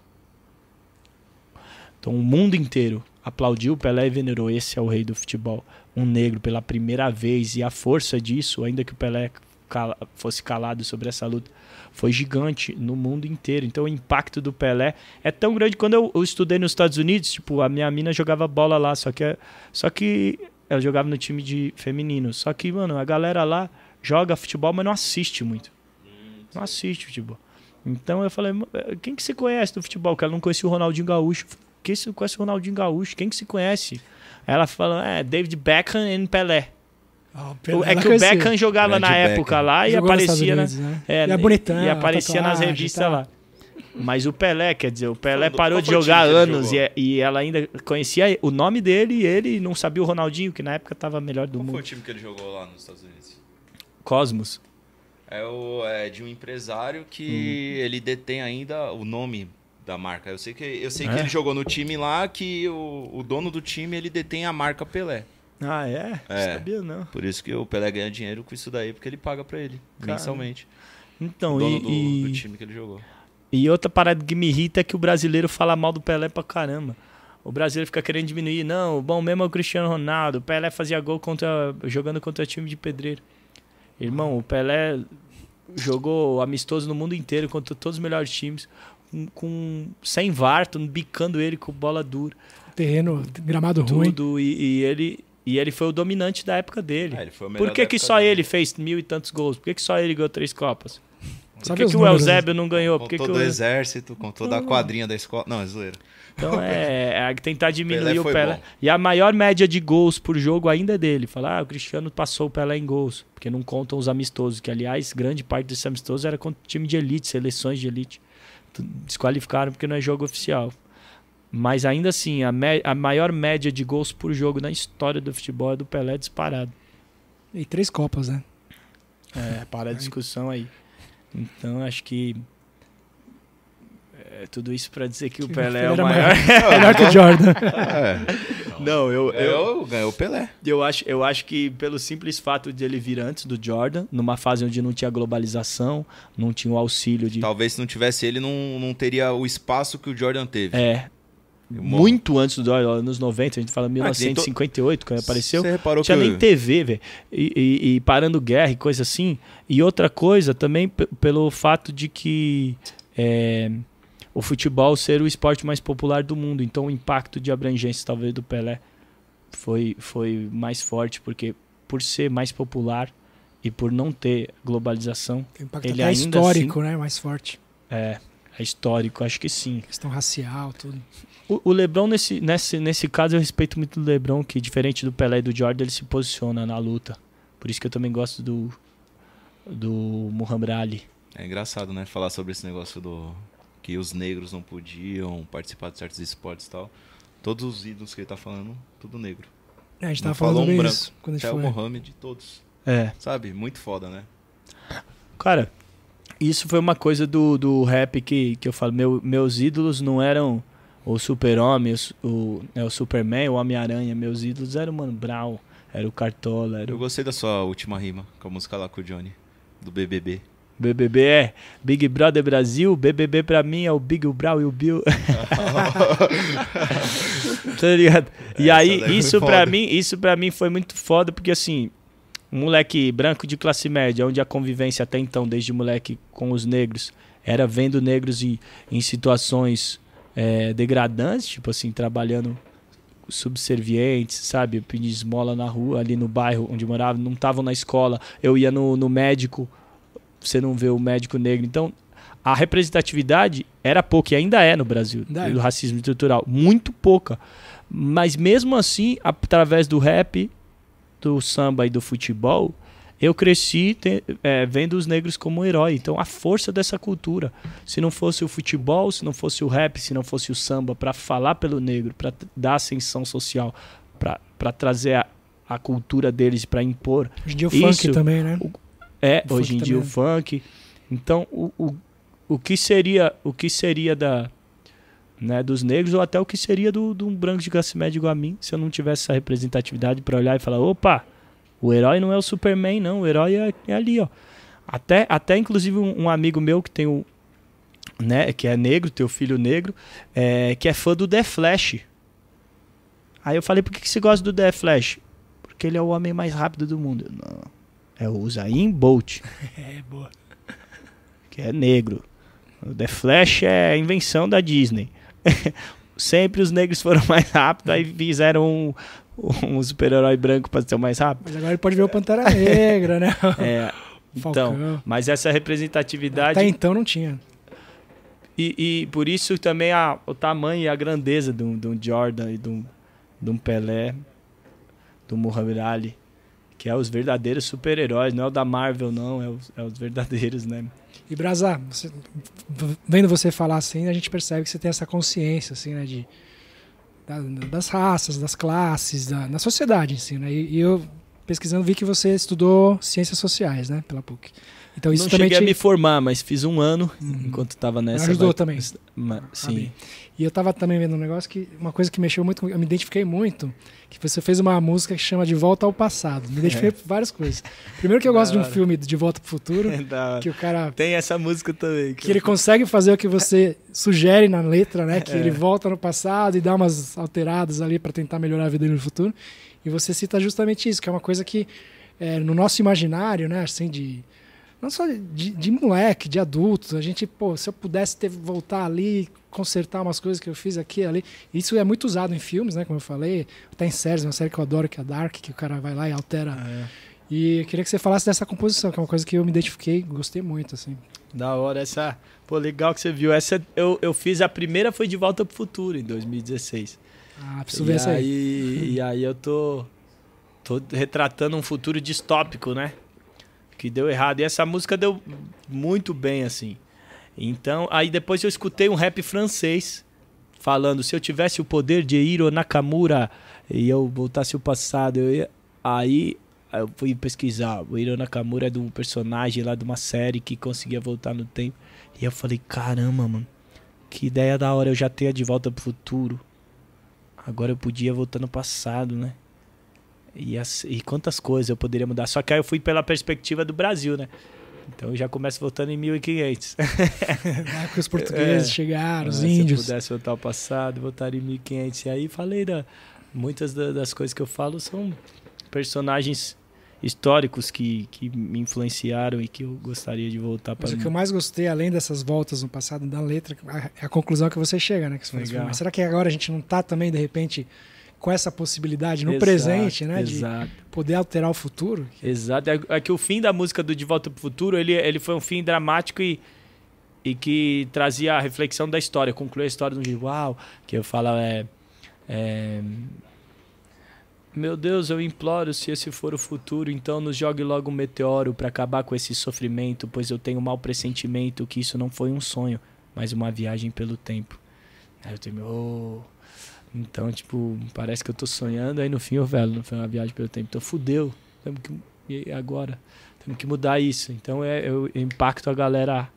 Então o mundo inteiro aplaudiu Pelé e venerou esse é o rei do futebol, um negro pela primeira vez e a força disso, ainda que o Pelé cala, fosse calado sobre essa luta, foi gigante no mundo inteiro. Então o impacto do Pelé é tão grande. Quando eu, eu estudei nos Estados Unidos, tipo a minha mina jogava bola lá, só que só que ela jogava no time de feminino. Só que mano, a galera lá joga futebol, mas não assiste muito. Hum, não assiste futebol. Então eu falei, eh, quem que você conhece do futebol? Que ela não conhecia o Ronaldinho Gaúcho que se conhece o Ronaldinho Gaúcho? Quem que se conhece? Ela fala, é, David Beckham e Pelé. Oh, é que o Beckham jogava Grande na época lá e Jogou aparecia, na, né? é, e, é bonitão, e aparecia nas revistas tá. lá. Mas o Pelé, quer dizer, o Pelé Falando, parou de jogar anos e, é, e, ela ainda conhecia o nome dele e ele não sabia o Ronaldinho, que na época estava melhor do qual mundo. Qual foi o time que ele jogou lá nos Estados Unidos? Cosmos. É, o, é de um empresário que hum. ele detém ainda o nome da marca. Eu sei que, eu sei é? que ele jogou no time lá que o, o dono do time ele detém a marca Pelé. Ah, é? é? sabia, não. Por isso que o Pelé ganha dinheiro com isso daí, porque ele paga para ele, mensalmente. Então, o dono e, do, e... do, time que ele jogou. E outra parada que me irrita é que o brasileiro fala mal do Pelé pra caramba. O brasileiro fica querendo diminuir. Não, o bom mesmo é o Cristiano Ronaldo. O Pelé fazia gol contra, jogando contra time de pedreiro. Irmão, o Pelé jogou amistoso no mundo inteiro contra todos os melhores times com sem varto, bicando ele com bola dura. Terreno, gramado tudo, ruim. Tudo, e, e, ele. E ele foi o dominante da época dele. Ah, Por que, que só dele. ele fez mil e tantos gols? Por que, que só ele ganhou três Copas? Por Sabe que, que o Eusébio né? não ganhou? Com Por que todo que o exército, com toda a quadrinha da escola. Não, é zoeira. Então é, é, é tentar diminuir Pelé o Pelé. Bom. E a maior média de gols por jogo ainda é dele. Falar, ah, o Cristiano passou o Pelé em gols, porque não contam os amistosos, que aliás, grande parte desses amistosos era contra time de elite, seleções de elite desqualificaram porque não é jogo oficial. Mas ainda assim, a, a maior média de gols por jogo na história do futebol é do Pelé disparado. E três Copas, né? É, para a discussão aí. Então acho que é tudo isso para dizer que, que é o Pelé é o maior. maior. melhor que o Jordan. é. Não, eu. Eu ganhei o Pelé. Eu acho, eu acho que pelo simples fato de ele vir antes do Jordan, numa fase onde não tinha globalização, não tinha o auxílio de. Talvez se não tivesse ele, não, não teria o espaço que o Jordan teve. É, muito antes do Jordan, nos 90, a gente fala 1958, ah, quando apareceu. Você reparou tinha que... nem TV, velho. E, e, e, parando guerra e coisa assim. E outra coisa também pelo fato de que é, o futebol ser o esporte mais popular do mundo. Então o impacto de abrangência talvez do Pelé foi, foi mais forte, porque por ser mais popular e por não ter globalização, impacto ele ainda assim histórico, assim, né, mais forte. É, é histórico, acho que sim. Questão racial, tudo. O, o LeBron nesse, nesse nesse caso eu respeito muito o LeBron, que diferente do Pelé e do Jordan, ele se posiciona na luta. Por isso que eu também gosto do do Muhammad Ali. É engraçado, né, falar sobre esse negócio do que os negros não podiam participar de certos esportes e tal. Todos os ídolos que ele tá falando, tudo negro. É, a gente tava não falando um branco, isso quando a gente até foi. o Mohamed, todos. É. Sabe? Muito foda, né? Cara, isso foi uma coisa do, do rap que, que eu falo. Meu, meus ídolos não eram o Super-Homem, o, o, é, o Superman, o Homem-Aranha. Meus ídolos eram o Mano Brown, era o Cartola. Era Eu gostei da sua última rima com a música lá com o Johnny, do BBB. BBB é Big Brother Brasil, BBB pra mim é o Big o Brau e o Bill. tá ligado? E é, aí, isso é pra mim, isso pra mim foi muito foda, porque assim, um moleque branco de classe média, onde a convivência até então, desde moleque com os negros, era vendo negros em, em situações é, degradantes, tipo assim, trabalhando subservientes, sabe? Pedindo esmola na rua, ali no bairro onde morava, não estavam na escola. Eu ia no, no médico você não vê o médico negro. Então, a representatividade era pouca e ainda é no Brasil, do é. racismo estrutural, muito pouca. Mas mesmo assim, através do rap, do samba e do futebol, eu cresci te, é, vendo os negros como herói. Então, a força dessa cultura. Se não fosse o futebol, se não fosse o rap, se não fosse o samba, para falar pelo negro, para dar ascensão social, para trazer a, a cultura deles, para impor. Hoje em dia o isso, funk também, né? O, é, o hoje em dia também. o funk. Então, o, o, o que seria o que seria da né, dos negros ou até o que seria do, do um branco de classe média igual a mim, se eu não tivesse essa representatividade para olhar e falar, opa, o herói não é o Superman, não, o herói é, é ali, ó. Até, até inclusive um, um amigo meu que tem o, né, que é negro, teu filho negro, é, que é fã do The Flash. Aí eu falei, por que, que você gosta do The Flash? Porque ele é o homem mais rápido do mundo. Eu, não é o Usain Bolt. é, boa. Que é negro. O The Flash é invenção da Disney. Sempre os negros foram mais rápidos, aí fizeram um, um super-herói branco para ser o mais rápido. Mas agora ele pode ver o Pantera Negra, né? é. Então, mas essa representatividade. Até então não tinha. E, e por isso também a, o tamanho e a grandeza de um, Jordan e de um, Pelé, do Muhammad Ali que é os verdadeiros super-heróis, não é o da Marvel, não, é os, é os verdadeiros, né? E Brazá vendo você falar assim, a gente percebe que você tem essa consciência, assim, né, de, da, das raças, das classes, da, na sociedade em si, né? E, e, eu, pesquisando, vi que você estudou ciências sociais, né, pela PUC. Então, isso Não cheguei te... a me formar, mas fiz um ano uhum. enquanto estava nessa. Ajudou vai... também. Mas, ah, sim. E eu estava também vendo um negócio que uma coisa que mexeu muito, eu me identifiquei muito, que você fez uma música que chama De Volta ao Passado. Me identifiquei é. várias coisas. Primeiro que eu gosto de um filme De Volta para o Futuro, é que o cara tem essa música também, que, que eu... ele consegue fazer o que você sugere na letra, né, que é. ele volta no passado e dá umas alteradas ali para tentar melhorar a vida dele no futuro. E você cita justamente isso, que é uma coisa que é, no nosso imaginário, né, assim de não só de, de, moleque, de adulto. A gente, pô, se eu pudesse ter voltar ali, consertar umas coisas que eu fiz aqui ali. Isso é muito usado em filmes, né? Como eu falei, até em séries, uma série que eu adoro, que é Dark, que o cara vai lá e altera. É. E eu queria que você falasse dessa composição, que é uma coisa que eu me identifiquei, gostei muito, assim. Da hora, essa. Pô, legal que você viu. Essa eu, eu fiz, a primeira foi de Volta pro Futuro, em 2016. Ah, preciso e ver essa aí. aí. e aí eu tô. Tô retratando um futuro distópico, né? que deu errado. E essa música deu muito bem, assim. Então, aí depois eu escutei um rap francês falando: se eu tivesse o poder de Hiro Nakamura e eu voltasse o passado, eu ia... Aí eu fui pesquisar. O Hiro Nakamura é de um personagem lá de uma série que conseguia voltar no tempo. E eu falei: caramba, mano, que ideia da hora eu já tenho de volta pro futuro. Agora eu podia voltar no passado, né? E, as, e quantas coisas eu poderia mudar. Só que aí eu fui pela perspectiva do Brasil, né? Então eu já começo voltando em 1500. Na época os portugueses é, chegaram, os índios. Ah, se eu pudesse voltar ao passado, voltar em 1500. E aí falei, da, muitas da, das coisas que eu falo são personagens históricos que, que me influenciaram e que eu gostaria de voltar para. Mas o que eu mais gostei, além dessas voltas no passado da letra, é a, a conclusão que você chega, né? Que você assim, Será que agora a gente não está também, de repente, com essa possibilidade no exato, presente, né? Exato. De poder alterar o futuro. Exato. É, é que o fim da música do De Volta para o Futuro, ele, ele foi um fim dramático e, e que trazia a reflexão da história. concluiu a história do um uau, que eu falo é, é... Meu Deus, eu imploro, se esse for o futuro, então nos jogue logo um meteoro para acabar com esse sofrimento, pois eu tenho um mau pressentimento que isso não foi um sonho, mas uma viagem pelo tempo. Aí eu tenho, oh, então, tipo, parece que eu tô sonhando, aí no fim eu velho não foi uma viagem pelo tempo. Então, fudeu, temos que, e agora? Temos que mudar isso. Então, é, eu impacto a galera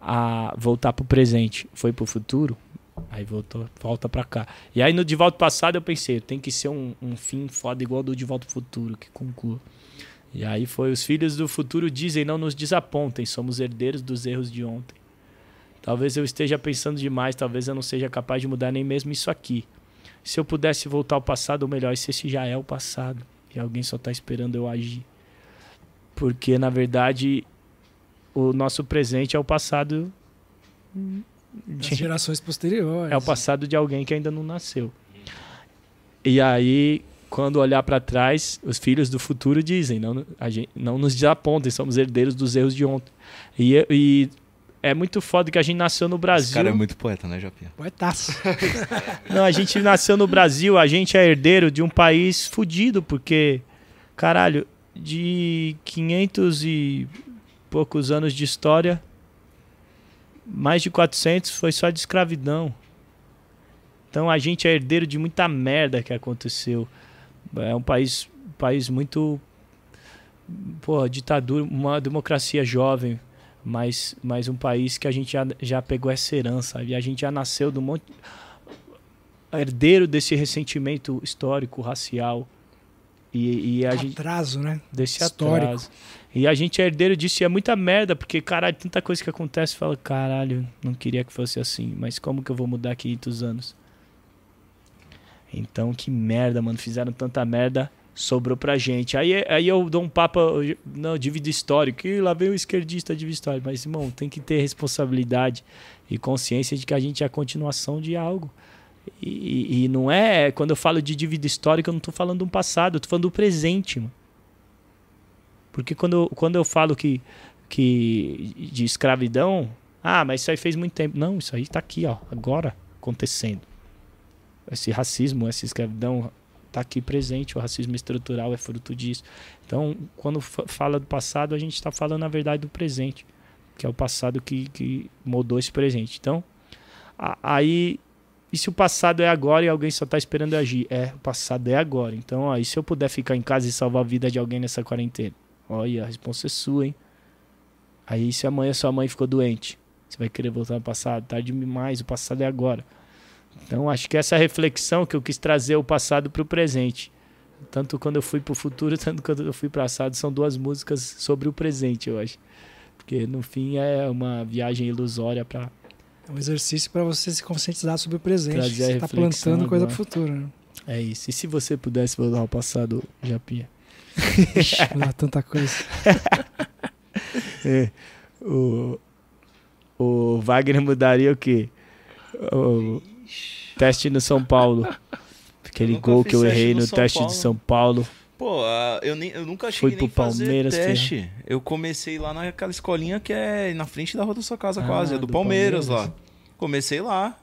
a voltar pro presente. Foi pro futuro, aí voltou, volta pra cá. E aí no De Volta Passado eu pensei, tem que ser um, um fim foda igual do De Volta Futuro, que conclua. E aí foi, os filhos do futuro dizem, não nos desapontem, somos herdeiros dos erros de ontem. Talvez eu esteja pensando demais, talvez eu não seja capaz de mudar nem mesmo isso aqui. Se eu pudesse voltar ao passado, ou melhor, se esse já é o passado e alguém só está esperando eu agir. Porque, na verdade, o nosso presente é o passado. De... gerações posteriores. É o passado de alguém que ainda não nasceu. E aí, quando olhar para trás, os filhos do futuro dizem: não, a gente, não nos desapontem, somos herdeiros dos erros de ontem. E, e é muito foda que a gente nasceu no Brasil. Esse cara é muito poeta, né, Japinha? Poetaço. Não, a gente nasceu no Brasil, a gente é herdeiro de um país fudido, porque, caralho, de 500 e poucos anos de história, mais de 400 foi só de escravidão. Então a gente é herdeiro de muita merda que aconteceu. É um país, país muito. Pô, ditadura, uma democracia jovem mas, mas um país que a gente já, já pegou essa herança e a gente já nasceu do monte herdeiro desse ressentimento histórico, racial e, e a gente atraso, né? Desse histórico. atraso. E a gente é herdeiro disso e é muita merda, porque caralho, é tanta coisa que acontece, fala, caralho, não queria que fosse assim, mas como que eu vou mudar aqui dos anos? Então, que merda, mano, fizeram tanta merda sobrou pra gente. Aí, é, aí eu dou um papo, não, dívida histórica, e lá vem o esquerdista dívida histórica. Mas, irmão, tem que ter responsabilidade e consciência de que a gente é a continuação de algo. E, e não é, é, quando eu falo de dívida histórica, eu não estou falando do passado, eu estou falando do presente, mano. Porque quando, quando eu falo que, que de escravidão, ah, mas isso aí fez muito tempo. Não, isso aí está aqui, ó, agora acontecendo. Esse racismo, essa escravidão, está aqui presente, o racismo estrutural é fruto disso. Então, quando fala do passado, a gente está falando, na verdade, do presente, que é o passado que, que mudou esse presente. Então, a, aí, e se o passado é agora e alguém só está esperando agir? É, o passado é agora. Então, aí, se eu puder ficar em casa e salvar a vida de alguém nessa quarentena? Olha, a resposta é sua, hein? Aí, se amanhã sua mãe ficou doente, você vai querer voltar no passado? Tarde demais, o passado é agora. Então, acho que essa reflexão que eu quis trazer o passado para o presente. Tanto quando eu fui para o futuro, tanto quando eu fui para o passado, são duas músicas sobre o presente, eu acho. Porque, no fim, é uma viagem ilusória para... É um exercício para você se conscientizar sobre o presente. Você está plantando coisa para o futuro. Né? É isso. E se você pudesse voltar ao passado, Japinha? Mudar tanta coisa. é, o, o Wagner mudaria o quê? O, Teste no São Paulo. Aquele gol que eu errei no, teste Paulo. de São Paulo. Pô, ah, eu, nem, eu nunca cheguei Fui pro Palmeiras, teste. Eu comecei lá naquela escolinha que é na frente da rua da sua casa ah, quase, é do, do Palmeiras, Palmeiras lá. Comecei lá.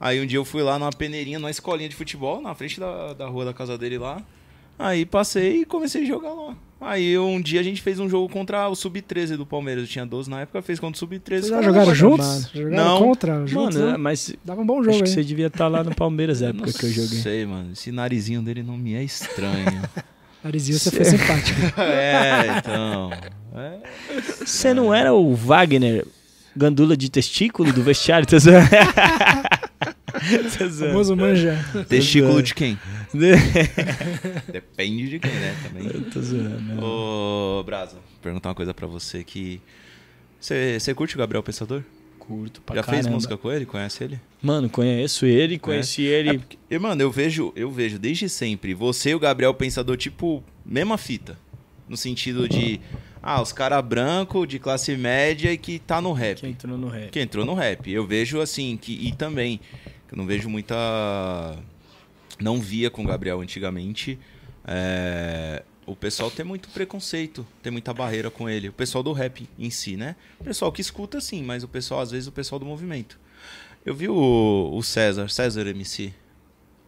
Aí um dia eu fui lá numa peneirinha, numa escolinha de futebol, na frente da, da rua da casa dele lá. Aí passei e comecei a jogar lá. Aí um dia a gente fez um jogo contra o Sub-13 do Palmeiras. Eu tinha 12 na época, fez contra o Sub-13. Vocês já jogaram juntos? não. contra? Juntos, mano, é, né? mas. Dava um bom jogo. Acho que você devia estar tá lá no Palmeiras na época não que eu joguei. sei, mano. Esse narizinho dele não me é estranho. narizinho você foi simpático. é, então. É. Você não era o Wagner Gandula de testículo do vestiário? Famoso manja. Testículo de quem? Depende de quem, né? Também. Eu tô zoando. Né? Ô, Brasa, perguntar uma coisa pra você que. Você curte o Gabriel Pensador? Curto pra Já caramba. fez música com ele? Conhece ele? Mano, conheço ele, é. conheci é. ele. É porque, mano, eu vejo, eu vejo desde sempre você e o Gabriel Pensador, tipo, mesma fita. No sentido de. Ah, os cara branco de classe média e que tá no rap. Que entrou no rap. Que entrou no rap. Eu vejo assim que e também que eu não vejo muita. Não via com o Gabriel antigamente. É... O pessoal tem muito preconceito, tem muita barreira com ele. O pessoal do rap em si, né? O pessoal que escuta, sim, mas o pessoal, às vezes, o pessoal do movimento. Eu vi o, o César, César MC.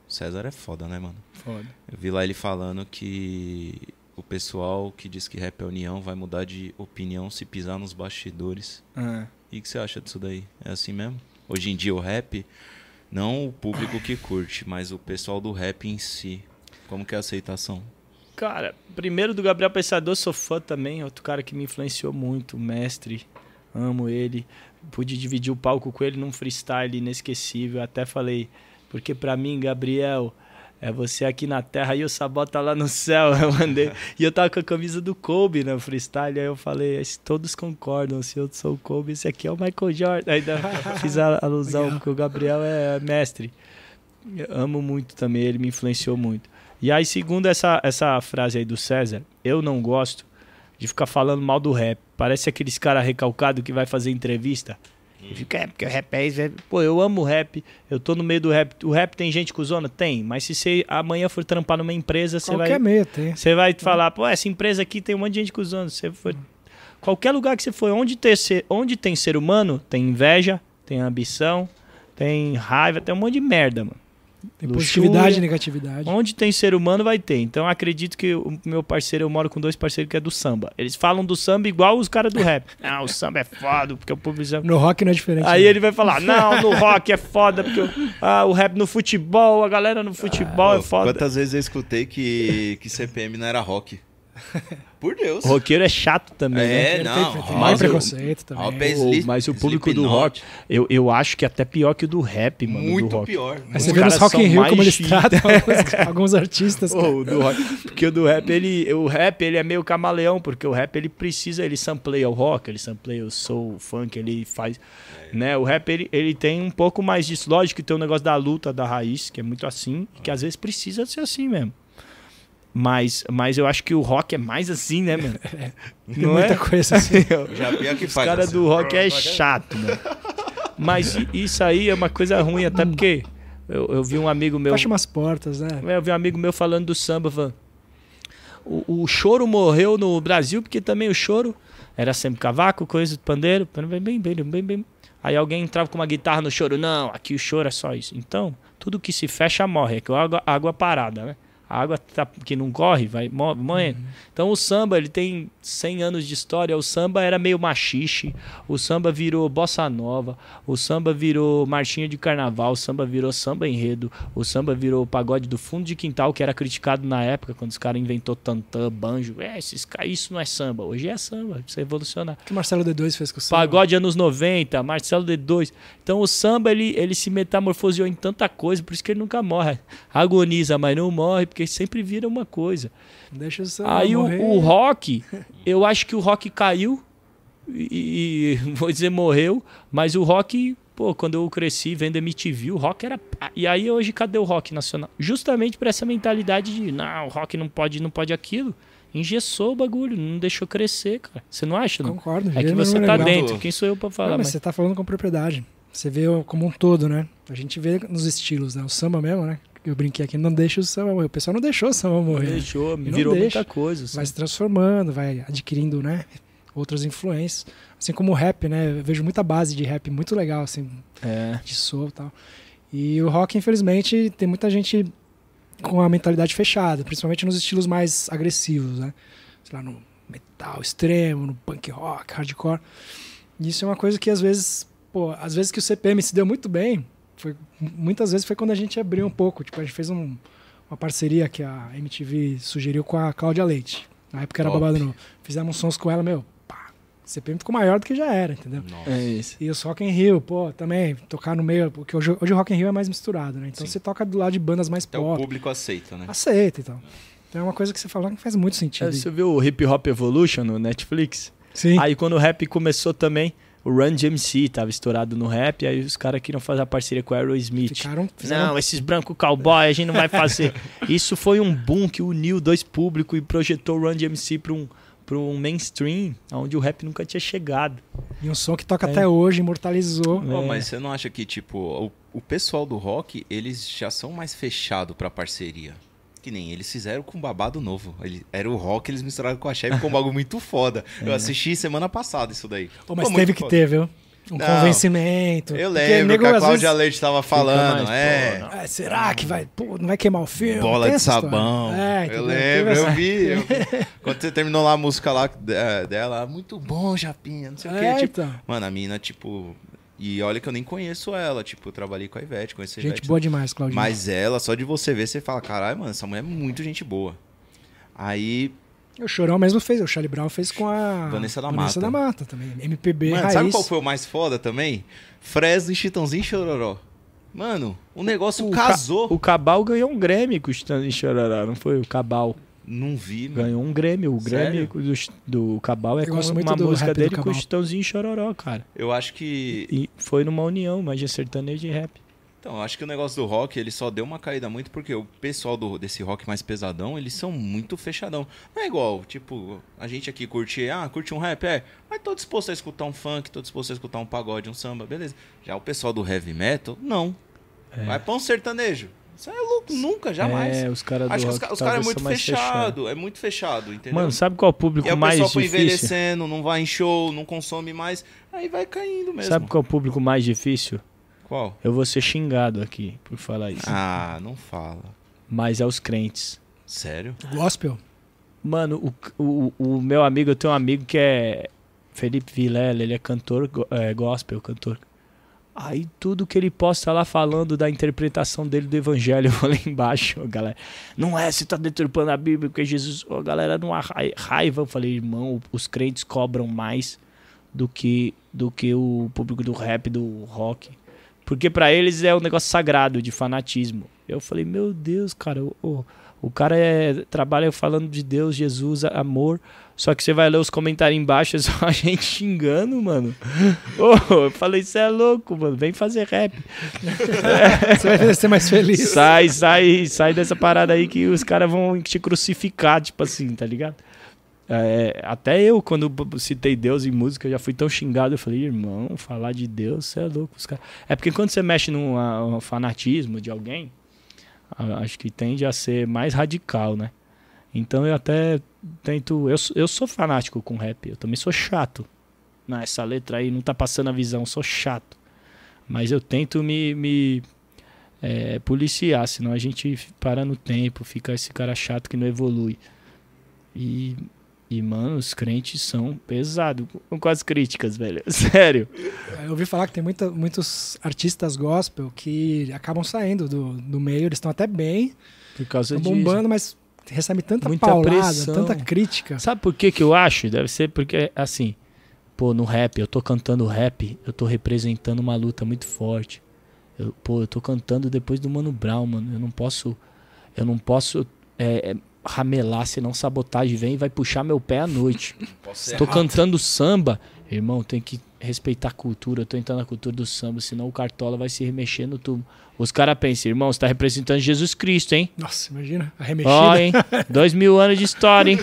César é foda, né, mano? Foda. Eu vi lá ele falando que o pessoal que diz que rap é união vai mudar de opinião se pisar nos bastidores. É. E o que você acha disso daí? É assim mesmo? Hoje em dia o rap não o público que curte, mas o pessoal do rap em si. Como que é a aceitação? Cara, primeiro do Gabriel Pensador, sou fã também, outro cara que me influenciou muito, mestre, amo ele. Pude dividir o palco com ele num freestyle inesquecível, até falei, porque para mim, Gabriel, é você aqui na terra e o Sabota tá lá no céu. Eu mandei. e eu tava com a camisa do Kobe no né, freestyle. Aí eu falei, todos concordam, se eu sou o Kobe, esse aqui é o Michael Jordan. Ainda fiz a alusão, porque o Gabriel é mestre. Eu amo muito também, ele me influenciou muito. E aí, segundo essa, essa frase aí do César, eu não gosto de ficar falando mal do rap. Parece aqueles cara recalcado que vai fazer entrevista é, porque o é, porque rap é, isso. É, pô, eu amo rap, eu tô no meio do rap. O rap tem gente zona? Tem, mas se você amanhã for trampar numa empresa, você vai. Qualquer meio tem. Você vai falar, pô, essa empresa aqui tem um monte de gente cuzona. Você for. Qualquer lugar que você for, onde, ter, onde tem ser humano, tem inveja, tem ambição, tem raiva, tem um monte de merda, mano. Positividade e negatividade. Onde tem ser humano vai ter. Então acredito que o meu parceiro, eu moro com dois parceiros que é do samba. Eles falam do samba igual os caras do rap. ah o samba é foda, porque o público No rock não é diferente. Aí né? ele vai falar: não, no rock é foda, porque ah, o rap no futebol, a galera no futebol é ah, é foda. Quantas vezes eu escutei que, que CPM não era rock? Por Deus. O roqueiro é chato também, né? é, né? não. Tem, tem preconceito o, também. o, mas o público do rock, eu, eu acho que é até pior que o do rap, mano. Muito pior. Mas você vê nos Rock in Rio como eles tratam alguns, alguns, artistas. Oh, do rock, porque o do rap, ele, o rap, ele é meio camaleão, porque o rap, ele precisa, ele sampleia o rock, ele sampleia o soul, o funk, ele faz... É. Né? O rap, ele, ele tem um pouco mais disso. Lógico que tem o um negócio da luta, da raiz, que é muito assim, que às vezes precisa ser assim mesmo. Mas, mas eu acho que o rock é mais assim, né, mano? É. tem Não muita é? coisa assim. Já que Os caras assim. do rock é chato, mano. Mas isso aí é uma coisa ruim, até porque eu, eu vi um amigo meu. Fecha umas portas, né? É, eu vi um amigo meu falando do samba, falando, o, o choro morreu no Brasil, porque também o choro era sempre cavaco, coisa de pandeiro, bem, bem, bem, bem, bem. Aí alguém entrava com uma guitarra no choro. Não, aqui o choro é só isso. Então, tudo que se fecha morre, é que é água, água parada, né? A água tá, que não corre, vai morrendo. Uhum. Então o samba, ele tem 100 anos de história. O samba era meio machixe, o samba virou bossa nova, o samba virou marchinha de carnaval, o samba virou samba enredo, o samba virou pagode do fundo de quintal, que era criticado na época, quando os caras inventou tantã, banjo. É, esses, isso não é samba. Hoje é samba, isso é O que Marcelo D2 fez com o samba? Pagode anos 90, Marcelo D2. Então o samba, ele, ele se metamorfoseou em tanta coisa, por isso que ele nunca morre. Agoniza, mas não morre, porque porque sempre vira uma coisa. Deixa eu Aí o, o, rock, eu acho que o rock caiu e, e, vou dizer morreu, mas o rock, pô, quando eu cresci vendo MTV, o rock era e aí hoje cadê o rock nacional? Justamente por essa mentalidade de, não, o rock não pode, não pode aquilo engessou o bagulho, não deixou crescer, cara. Você não acha? Não? Concordo. É que você tá dentro, quem sou eu para falar? Não, mas, mas, você tá falando com propriedade. Você vê como um todo, né? A gente vê nos estilos, né? O samba mesmo, né? eu brinquei aqui, não deixa o samba morrer. O pessoal não deixou o samba morrer. Né? Não deixou, né? virou deixa, muita coisa. Assim. Vai se transformando, vai adquirindo, né? Outras influências. Assim como o rap, né? Eu vejo muita base de rap muito legal, assim, é. de soul e tal. E o rock, infelizmente, tem muita gente com a mentalidade fechada, principalmente nos estilos mais agressivos, né? Sei lá, no metal extremo, no punk rock, hardcore. E isso é uma coisa que às vezes, pô, às vezes que o CPM se deu muito bem, foi, muitas vezes foi quando a gente abriu um pouco. Tipo, a gente fez um, uma parceria que a MTV sugeriu com a Cláudia Leite. Na época era babado novo. Fizemos sons com ela, meu, pá, CPM ficou maior do que já era, entendeu? Nossa. É isso. E os Rock in Rio, pô, também, tocar no meio, porque hoje, hoje o Rock in Rio é mais misturado, né? Então Sim. você toca do lado de bandas mais então pop. o público aceita, né? Aceita, então. Então é uma coisa que você falou que faz muito sentido. É, você viu o Hip Hop Evolution no Netflix? Sim. Aí quando o rap começou também, o Run GMC tava estourado no rap, aí os caras queriam fazer a parceria com o Aerosmith. Ficaram, Não, esses brancos cowboy, a gente não vai fazer. Isso foi um boom que uniu dois públicos e projetou o Run GMC para um para um mainstream, onde o rap nunca tinha chegado. E um som que toca é. até hoje, imortalizou. É. Oh, mas você não acha que, tipo, o, o pessoal do rock, eles já são mais fechados para parceria? Que nem eles fizeram com babado novo. Ele, era o rock, eles misturaram com a Chevy com um bagulho muito foda. É. Eu assisti semana passada isso daí. Pô, mas Pô, teve que foda. ter, viu? Um não, convencimento. Eu lembro que a Cláudia Leite estava falando. Mais, é. Pô, é. Será que vai, pô, não vai queimar o filme? Bola de sabão. É, eu lembro, eu vi. Eu... Quando você terminou lá a música lá é, dela, ah, muito bom, Japinha, não sei o quê. É, tipo, então. mano, a mina, tipo, e olha que eu nem conheço ela, tipo, eu trabalhei com a Ivete, conheci a gente Gente boa demais, Claudio Mas ela, só de você ver, você fala, caralho, mano, essa mulher é muito gente boa. Aí... O Chorão mesmo fez, o Charlie Brown fez com a... Vanessa da Mata. Vanessa da Mata também, MPB mano, raiz. sabe qual foi o mais foda também? Fresno, e Chitãozinho e Chororó. Mano, o negócio o casou. Ca... O Cabal ganhou um Grêmio com o Chitãozinho e Chororó, não foi? O Cabal. Não vi, mano. Ganhou um Grêmio. O Grêmio do, do Cabal é com uma música dele com o Chitãozinho Chororó, cara. Eu acho que. E foi numa união, mas de é sertanejo e rap. Então, eu acho que o negócio do rock, ele só deu uma caída muito porque o pessoal do, desse rock mais pesadão, eles são muito fechadão. Não é igual, tipo, a gente aqui curte, ah, curte um rap, é, mas tô disposto a escutar um funk, tô disposto a escutar um pagode, um samba, beleza. Já o pessoal do heavy metal, não. É. Vai pra um sertanejo. Você é louco, nunca, é, jamais. É, os caras Acho que os, os caras é muito fechado, fechado, é muito fechado, entendeu? Mano, sabe qual é o público e mais difícil? É o pessoal envelhecendo, não vai em show, não consome mais, aí vai caindo mesmo. Sabe qual é o público mais difícil? Qual? Eu vou ser xingado aqui por falar isso. Ah, não fala. Mas é os crentes. Sério? Gospel? Mano, o, o, o meu amigo, eu tenho um amigo que é Felipe Vilela, ele é cantor é, gospel, cantor. Aí tudo que ele posta lá falando da interpretação dele do evangelho lá embaixo, galera. Não é, você tá deturpando a Bíblia, porque Jesus. Ó, galera, numa raiva. Eu falei, irmão, os crentes cobram mais do que, do que o público do rap, do rock. Porque para eles é um negócio sagrado, de fanatismo. Eu falei, meu Deus, cara, o, o cara é, trabalha falando de Deus, Jesus, amor só que você vai ler os comentários embaixo, é só a gente xingando, mano. Oh, eu falei, você é louco, mano, vem fazer rap. Você vai ser é mais feliz. Sai, sai, sai dessa parada aí que os caras vão te crucificar, tipo assim, tá ligado? É, é até eu, quando citei Deus em música, eu já fui tão xingado. Eu falei, irmão, falar de Deus, você é louco. Os cara... É porque quando você mexe num fanatismo de alguém, acho que tende a ser mais radical, né? Então eu até tento. Eu, eu sou fanático com rap, eu também sou chato. Não, essa letra aí não tá passando a visão, sou chato. Mas eu tento me, me é, policiar, senão a gente para no tempo, fica esse cara chato que não evolui. E, e mano, os crentes são pesados com as críticas, velho. Sério. É, eu ouvi falar que tem muita, muitos artistas gospel que acabam saindo do, do meio, eles estão até bem. Por causa disso. bombando, mas recebe tanta Muita paulada, pressão. tanta crítica. Sabe por que que eu acho? Deve ser porque, assim, pô, no rap, eu tô cantando rap, eu tô representando uma luta muito forte. Eu, pô, eu tô cantando depois do Mano Brown, mano. Eu não posso. Eu não posso. É, é ramelar, senão sabotagem vem e vai puxar meu pé à noite. Posso tô errado. cantando samba, irmão, tem que respeitar a cultura, eu tô entrando na cultura do samba, senão o Cartola vai se remexer no tubo. Os caras pensam, irmão, você tá representando Jesus Cristo, hein? Nossa, imagina, a remexida. Ó, oh, hein? Dois mil anos de história, hein?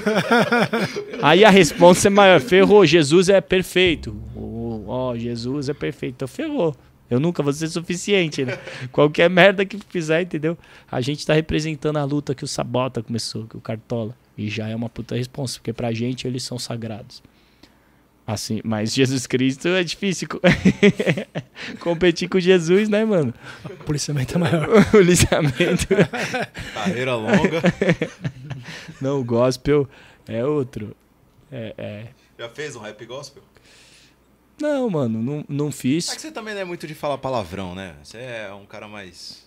Aí a resposta é maior, ferrou, Jesus é perfeito. Ó, oh, Jesus é perfeito, então ferrou. Eu nunca vou ser suficiente, né? Qualquer merda que fizer, entendeu? A gente tá representando a luta que o Sabota começou, que o Cartola. E já é uma puta responsa, porque pra gente eles são sagrados. Assim, mas Jesus Cristo é difícil competir com Jesus, né, mano? O policiamento é maior. o policiamento. Carreira longa. Não, o gospel é outro. É, é. Já fez um rap gospel? Não, mano, não, não fiz. É que você também não é muito de falar palavrão, né? Você é um cara mais.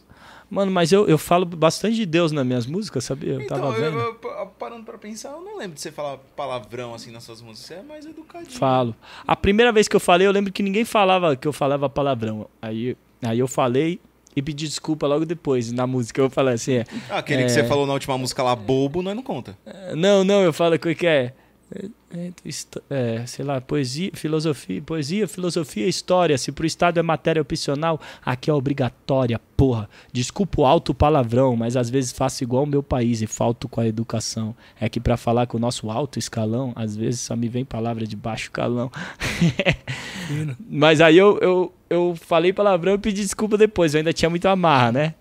Mano, mas eu, eu falo bastante de Deus nas minhas músicas, sabia? Eu então, tava vendo. Eu, eu, parando pra pensar, eu não lembro de você falar palavrão assim nas suas músicas. Você é mais educadinho. Falo. A primeira vez que eu falei, eu lembro que ninguém falava que eu falava palavrão. Aí, aí eu falei e pedi desculpa logo depois na música. Eu falei assim. É, aquele é... que você é. falou na última música lá, bobo, nós não conta. Não, não, eu falo o que é. É, é, sei lá, poesia, filosofia, poesia, filosofia, história. Se pro Estado é matéria opcional, aqui é obrigatória, porra. Desculpa o alto palavrão, mas às vezes faço igual o meu país e falto com a educação. É que para falar com o nosso alto escalão, às vezes só me vem palavra de baixo calão. mas aí eu, eu, eu falei palavrão e pedi desculpa depois. Eu ainda tinha muito amarra, né?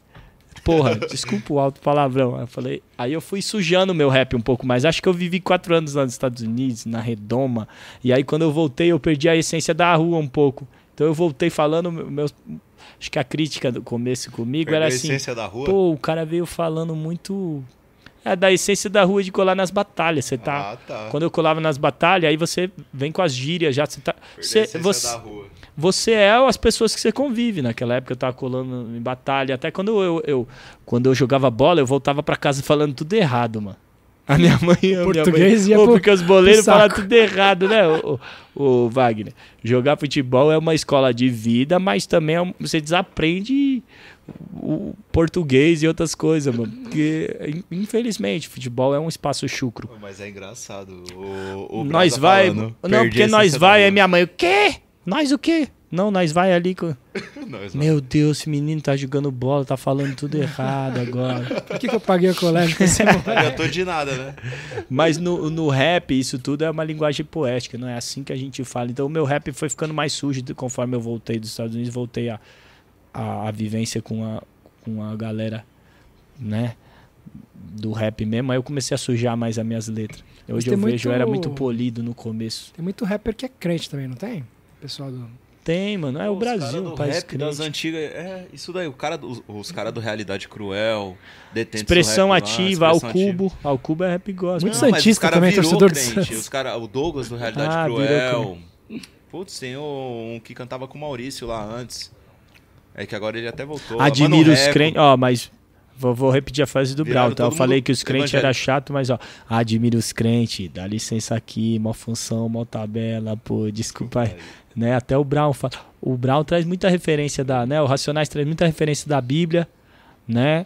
Porra, desculpa o alto palavrão. Aí eu falei, aí eu fui sujando meu rap um pouco mais. Acho que eu vivi quatro anos lá nos Estados Unidos, na Redoma. E aí quando eu voltei, eu perdi a essência da rua um pouco. Então eu voltei falando meus acho que a crítica do começo comigo Perdeu era assim, a essência da rua. pô, o cara veio falando muito é da essência da rua de colar nas batalhas. Você tá, ah, tá. Quando eu colava nas batalhas, aí você vem com as gírias já. Você tá. Cê, você, da rua você é as pessoas que você convive. Naquela época eu estava colando em batalha. Até quando eu, eu, quando eu jogava bola, eu voltava para casa falando tudo errado, mano. A minha mãe. O português minha mãe, ia Porque os boleiros falam tudo errado, né, o, o, o, Wagner? Jogar futebol é uma escola de vida, mas também é um, você desaprende o português e outras coisas, mano. Porque, infelizmente, futebol é um espaço chucro. Mas é engraçado. O, o nós vai. Falando, não, porque nós vai, é minha mãe. O quê? Nós o quê? Não, nós vai ali. Com... Nós Meu vai. Deus, esse menino tá jogando bola, tá falando tudo errado agora. Por que, que eu paguei o colégio com esse tô de nada, né? Mas no, no rap, isso tudo é uma linguagem poética, não é assim que a gente fala. Então o meu rap foi ficando mais sujo conforme eu voltei dos Estados Unidos, voltei a, a, a vivência com a, com a galera, né? do rap mesmo, aí eu comecei a sujar mais as minhas letras. Hoje eu vejo, muito... eu era muito polido no começo. Tem muito rapper que é crente também, não tem? Pessoal do. Tem, mano. É o Brasil, um país rap das antigas. É, isso daí. O cara, os, os caras do Realidade Cruel, detenção Expressão ativa, lá, expressão ao cubo. Ativa. Ao cubo é rap gospel. Muito Santista também, torcedor crente, Os cara, o Douglas do Realidade ah, Cruel. Putz, tem um que cantava com o Maurício lá antes. É que agora ele até voltou. Admiro os crentes. Ó, oh, mas Vou, vou, repetir a frase do Brau, então Eu falei que os crentes eram chato, mas ó, admiro os crentes, dá licença aqui, mó função, mó tabela, pô, desculpa aí. Né? Até o Brown fala. O Brown traz muita referência da. Né? O Racionais traz muita referência da Bíblia. Né?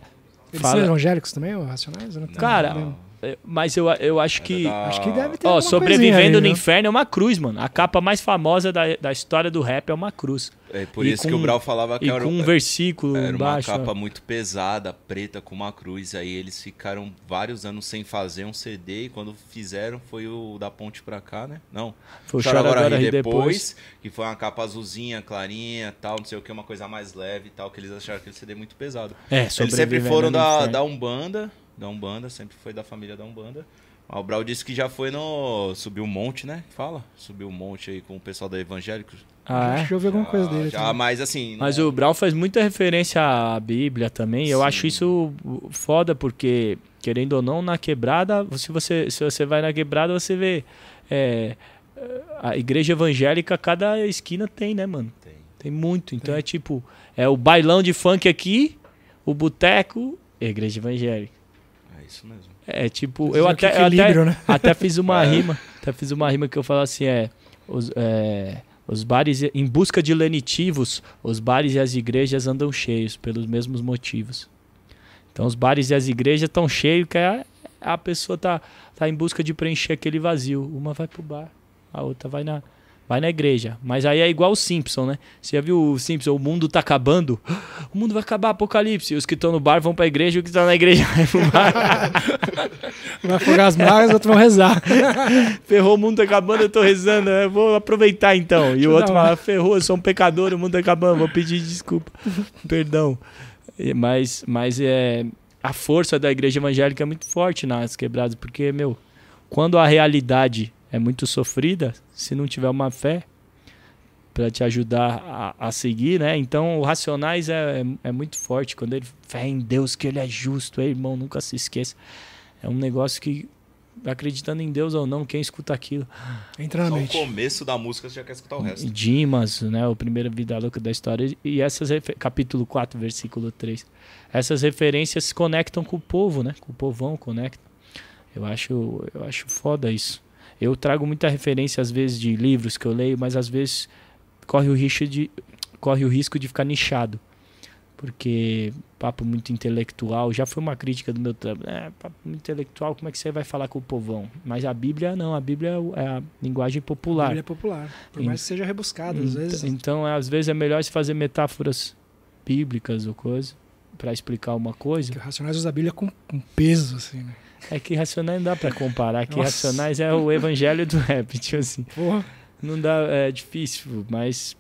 Eles fala... são evangélicos também, o Racionais? Não, Cara, não. É, mas eu, eu acho é que. Acho que deve ter. Ó, sobrevivendo aí, no né? inferno é uma cruz, mano. A capa mais famosa da, da história do rap é uma cruz. É por e isso com, que o Brau falava que era, com um é, versículo era embaixo, uma capa muito pesada, preta, com uma cruz. Aí eles ficaram vários anos sem fazer um CD e quando fizeram foi o da ponte pra cá, né? Não. Foi o Chora Agora, e depois, que foi uma capa azulzinha, clarinha, tal, não sei o que, uma coisa mais leve e tal, que eles acharam aquele CD muito pesado. É, eles sempre é foram da, da Umbanda, da Umbanda, sempre foi da família da Umbanda. Ah, o Brau disse que já foi no. Subiu um monte, né? Fala. Subiu um monte aí com o pessoal da Evangélicos. Ah, já, é? já ouvi alguma já, coisa dele. Já, mas assim. Mas o Brau faz muita referência à Bíblia também. Eu acho isso foda, porque, querendo ou não, na quebrada, se você, se você vai na quebrada, você vê. É, a igreja evangélica, cada esquina tem, né, mano? Tem. Tem muito. Então tem. é tipo, é o bailão de funk aqui, o boteco, igreja evangélica. É isso mesmo. É, é tipo, eu, é até, eu até, né? até fiz uma é. rima. Até fiz uma rima que eu falo assim, é. Os, é os bares em busca de lenitivos, os bares e as igrejas andam cheios pelos mesmos motivos. Então os bares e as igrejas estão cheios que a, a pessoa tá tá em busca de preencher aquele vazio. Uma vai pro bar, a outra vai na Vai na igreja. Mas aí é igual o Simpson, né? Você já viu o Simpson? O mundo tá acabando. O mundo vai acabar, apocalipse. Os que estão no bar vão pra igreja e os que estão na igreja vão pro bar. vai afogar as marcas, os outros vão rezar. ferrou, o mundo tá acabando, eu tô rezando. Eu né? vou aproveitar então. E o outro fala, ferrou, eu sou um pecador, o mundo tá acabando, vou pedir desculpa. Perdão. Mas, mas é, a força da igreja evangélica é muito forte nas quebradas, porque, meu, quando a realidade é muito sofrida, se não tiver uma fé para te ajudar a, a, seguir, né? Então, o Racionais é, é, é, muito forte. Quando ele fé em Deus, que ele é justo, irmão, nunca se esqueça. É um negócio que, acreditando em Deus ou não, quem escuta aquilo... Entra na Só mente. o começo da música você já quer escutar o resto. Dimas, né? O primeiro Vida Louca da História. E essas... Capítulo 4, versículo 3. Essas referências se conectam com o povo, né? Com o povão, conecta. Eu acho, eu acho foda isso. Eu trago muita referência, às vezes, de livros que eu leio, mas às vezes corre o risco de, corre o risco de ficar nichado. Porque papo muito intelectual, já foi uma crítica do meu trabalho. É, papo muito intelectual, como é que você vai falar com o povão? Mas a Bíblia não, a Bíblia é, é a linguagem popular. A Bíblia é popular, por mais e, que seja rebuscada, às vezes. Então, é, às vezes é melhor se fazer metáforas bíblicas ou coisa para explicar uma coisa. Porque o Racionais usa a Bíblia com, com peso, assim, né? É que Racionais não dá pra comparar, que Racionais é o evangelho do rap, tipo assim. Porra. Não dá, é difícil, mas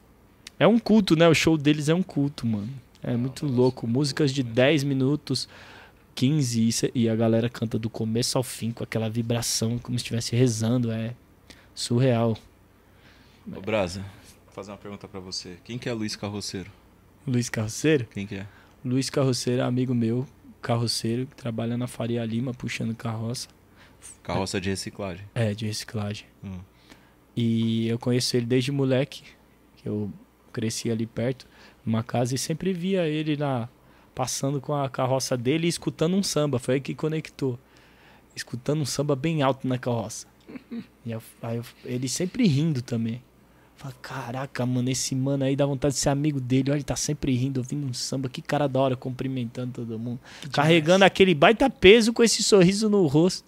é um culto, né? O show deles é um culto, mano. É muito louco. Músicas de 10 minutos, 15, e a galera canta do começo ao fim com aquela vibração, como se estivesse rezando. É surreal. Ô, Brasa, vou fazer uma pergunta para você. Quem que é Luiz Carroceiro? Luiz Carroceiro? Quem que é? Luiz Carroceiro é amigo meu, carroceiro que trabalha na Faria Lima puxando carroça. Carroça de reciclagem. É, de reciclagem. Hum. E eu conheço ele desde moleque, que eu cresci ali perto, numa casa, e sempre via ele na passando com a carroça dele e escutando um samba. Foi aí que conectou. Escutando um samba bem alto na carroça. E eu, eu, ele sempre rindo também. Fala, caraca, mano, esse mano aí dá vontade de ser amigo dele. Olha, ele tá sempre rindo, ouvindo um samba. Que cara da hora, cumprimentando todo mundo. Que Carregando demais. aquele baita peso com esse sorriso no rosto.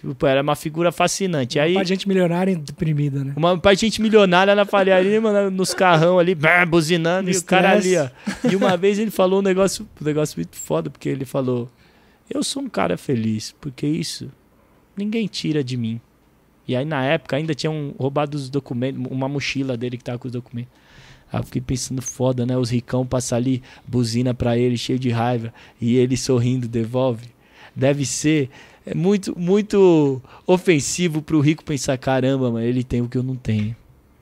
Tipo, era uma figura fascinante. aí, pra gente milionária deprimida, né? Uma pra gente milionária na falha ali, mano, nos carrão ali, buzinando, e o cara ali, ó. E uma vez ele falou um negócio, um negócio muito foda, porque ele falou: Eu sou um cara feliz, porque isso ninguém tira de mim. E aí, na época, ainda tinham roubado os documentos, uma mochila dele que tava com os documentos. Aí eu fiquei pensando, foda, né? Os ricão passam ali, buzina pra ele, cheio de raiva, e ele sorrindo devolve. Deve ser é muito, muito ofensivo pro rico pensar, caramba, mano, ele tem o que eu não tenho.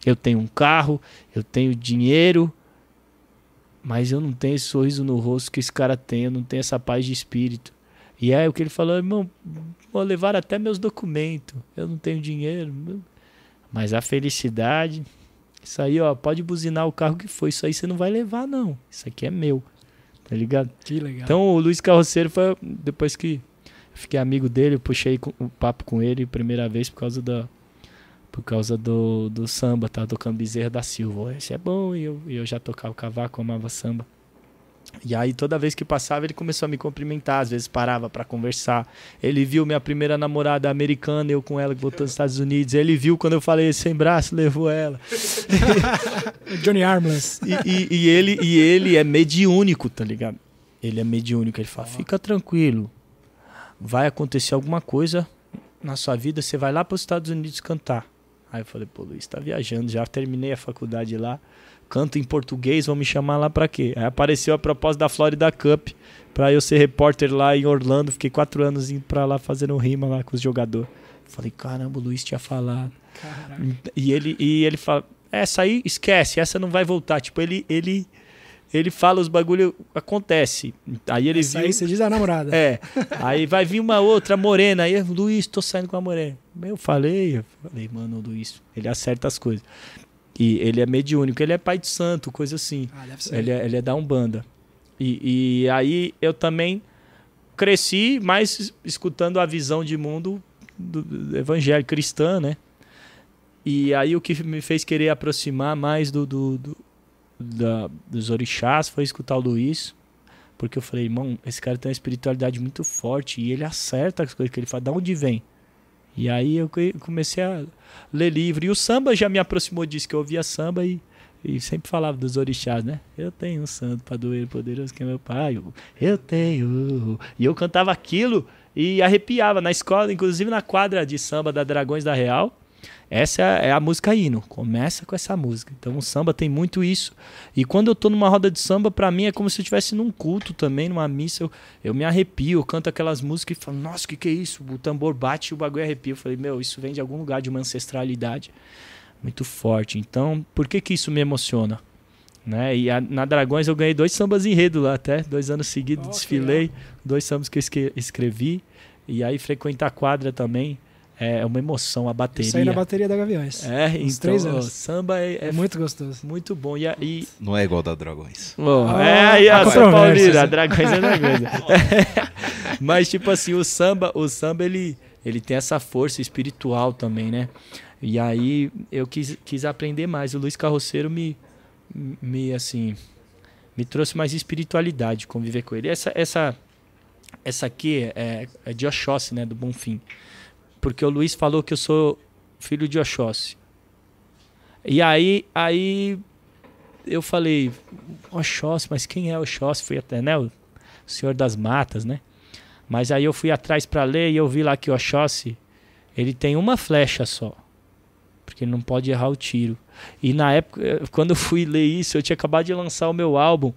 Eu tenho um carro, eu tenho dinheiro, mas eu não tenho esse sorriso no rosto que esse cara tem, eu não tenho essa paz de espírito. E aí o que ele falou, irmão, vou levar até meus documentos, eu não tenho dinheiro. Mas a felicidade, isso aí, ó, pode buzinar o carro que foi, isso aí você não vai levar, não. Isso aqui é meu, tá ligado? Que legal. Então o Luiz Carroceiro foi, depois que fiquei amigo dele, puxei o um papo com ele primeira vez por causa da, por causa do, do samba, tá tocando Bezerra da Silva. Esse é bom, e eu, eu já tocava o cavaco, amava samba. E aí toda vez que passava ele começou a me cumprimentar, às vezes parava para conversar. Ele viu minha primeira namorada americana, eu com ela que voltou dos Estados Unidos. Ele viu quando eu falei sem braço, levou ela. Johnny Armless. E, e, e, ele, e ele é mediúnico, tá ligado? Ele é mediúnico. Ele fala, fica tranquilo, vai acontecer alguma coisa na sua vida, você vai lá para os Estados Unidos cantar. Aí eu falei, pô, Luiz, tá viajando, já terminei a faculdade lá canto em português, vão me chamar lá para quê? Aí apareceu a proposta da Florida Cup para eu ser repórter lá em Orlando. Fiquei quatro anos indo para lá fazendo rima lá com os jogadores. Falei, caramba, o Luiz tinha falado. E ele, e ele fala, essa aí esquece, essa não vai voltar. Tipo, ele, ele, ele fala os bagulho acontece. Aí ele essa viu. Aí você diz a namorada. É. Aí vai vir uma outra morena. Aí, Luiz, tô saindo com a morena. Eu falei, eu falei, mano, o Luiz, ele acerta as coisas. E ele é mediúnico, ele é pai de santo, coisa assim. Ah, deve ser. Ele é, ele é da Umbanda. E, e aí eu também cresci mais escutando a visão de mundo do, evangelho cristã, né? E aí o que me fez querer aproximar mais do, do, do da, dos orixás foi escutar o Luiz. Porque eu falei, irmão, esse cara tem uma espiritualidade muito forte e ele acerta as coisas que ele fala. Da onde vem? E aí eu comecei a ler livro. E o samba já me aproximou disso, que eu ouvia samba e, e sempre falava dos orixás, né? Eu tenho um santo doer poderoso que é meu pai. eu tenho. E eu cantava aquilo e arrepiava na escola, inclusive na quadra de samba da Dragões da Real. Essa é a música hino, começa com essa música. Então o samba tem muito isso. E quando eu tô numa roda de samba, para mim é como se eu estivesse num culto também, numa missa. Eu, eu me arrepio, eu canto aquelas músicas e falo, nossa, o que, que é isso? O tambor bate e o bagulho arrepia. Eu falei, meu, isso vem de algum lugar de uma ancestralidade muito forte. Então, por que que isso me emociona? Né? E a, na Dragões eu ganhei dois sambas enredo lá até, dois anos seguidos, oh, desfilei, dois sambas que eu escrevi. E aí frequentar a quadra também é, é uma emoção a bateria. Isso aí na bateria da Gaviões. É, Uns então, três anos. samba é, é, muito gostoso. Muito bom. E, e... Não é igual da Dragões. Oh, é, ah, aí, a, São Paulino, a Dragões é a coisa. Mas, tipo assim, o samba, o samba, ele, ele tem essa força espiritual também, né? E aí eu quis, quis aprender mais. O Luiz Carroceiro me, me assim, me trouxe mais espiritualidade conviver com ele. Essa, essa, essa aqui é, é de Oxóssi, né? Do Bonfim. Porque o Luiz falou que eu sou filho de Oxóssi. E aí, aí eu falei, Oxóssi, mas quem é Oxóssi? Fui até, né, o senhor das matas, né? Mas aí eu fui atrás para ler e eu vi lá que Oxóssi, ele tem uma flecha só. Porque ele não pode errar o tiro. E na época, eh, quando eu fui ler isso, eu tinha acabado de lançar o meu álbum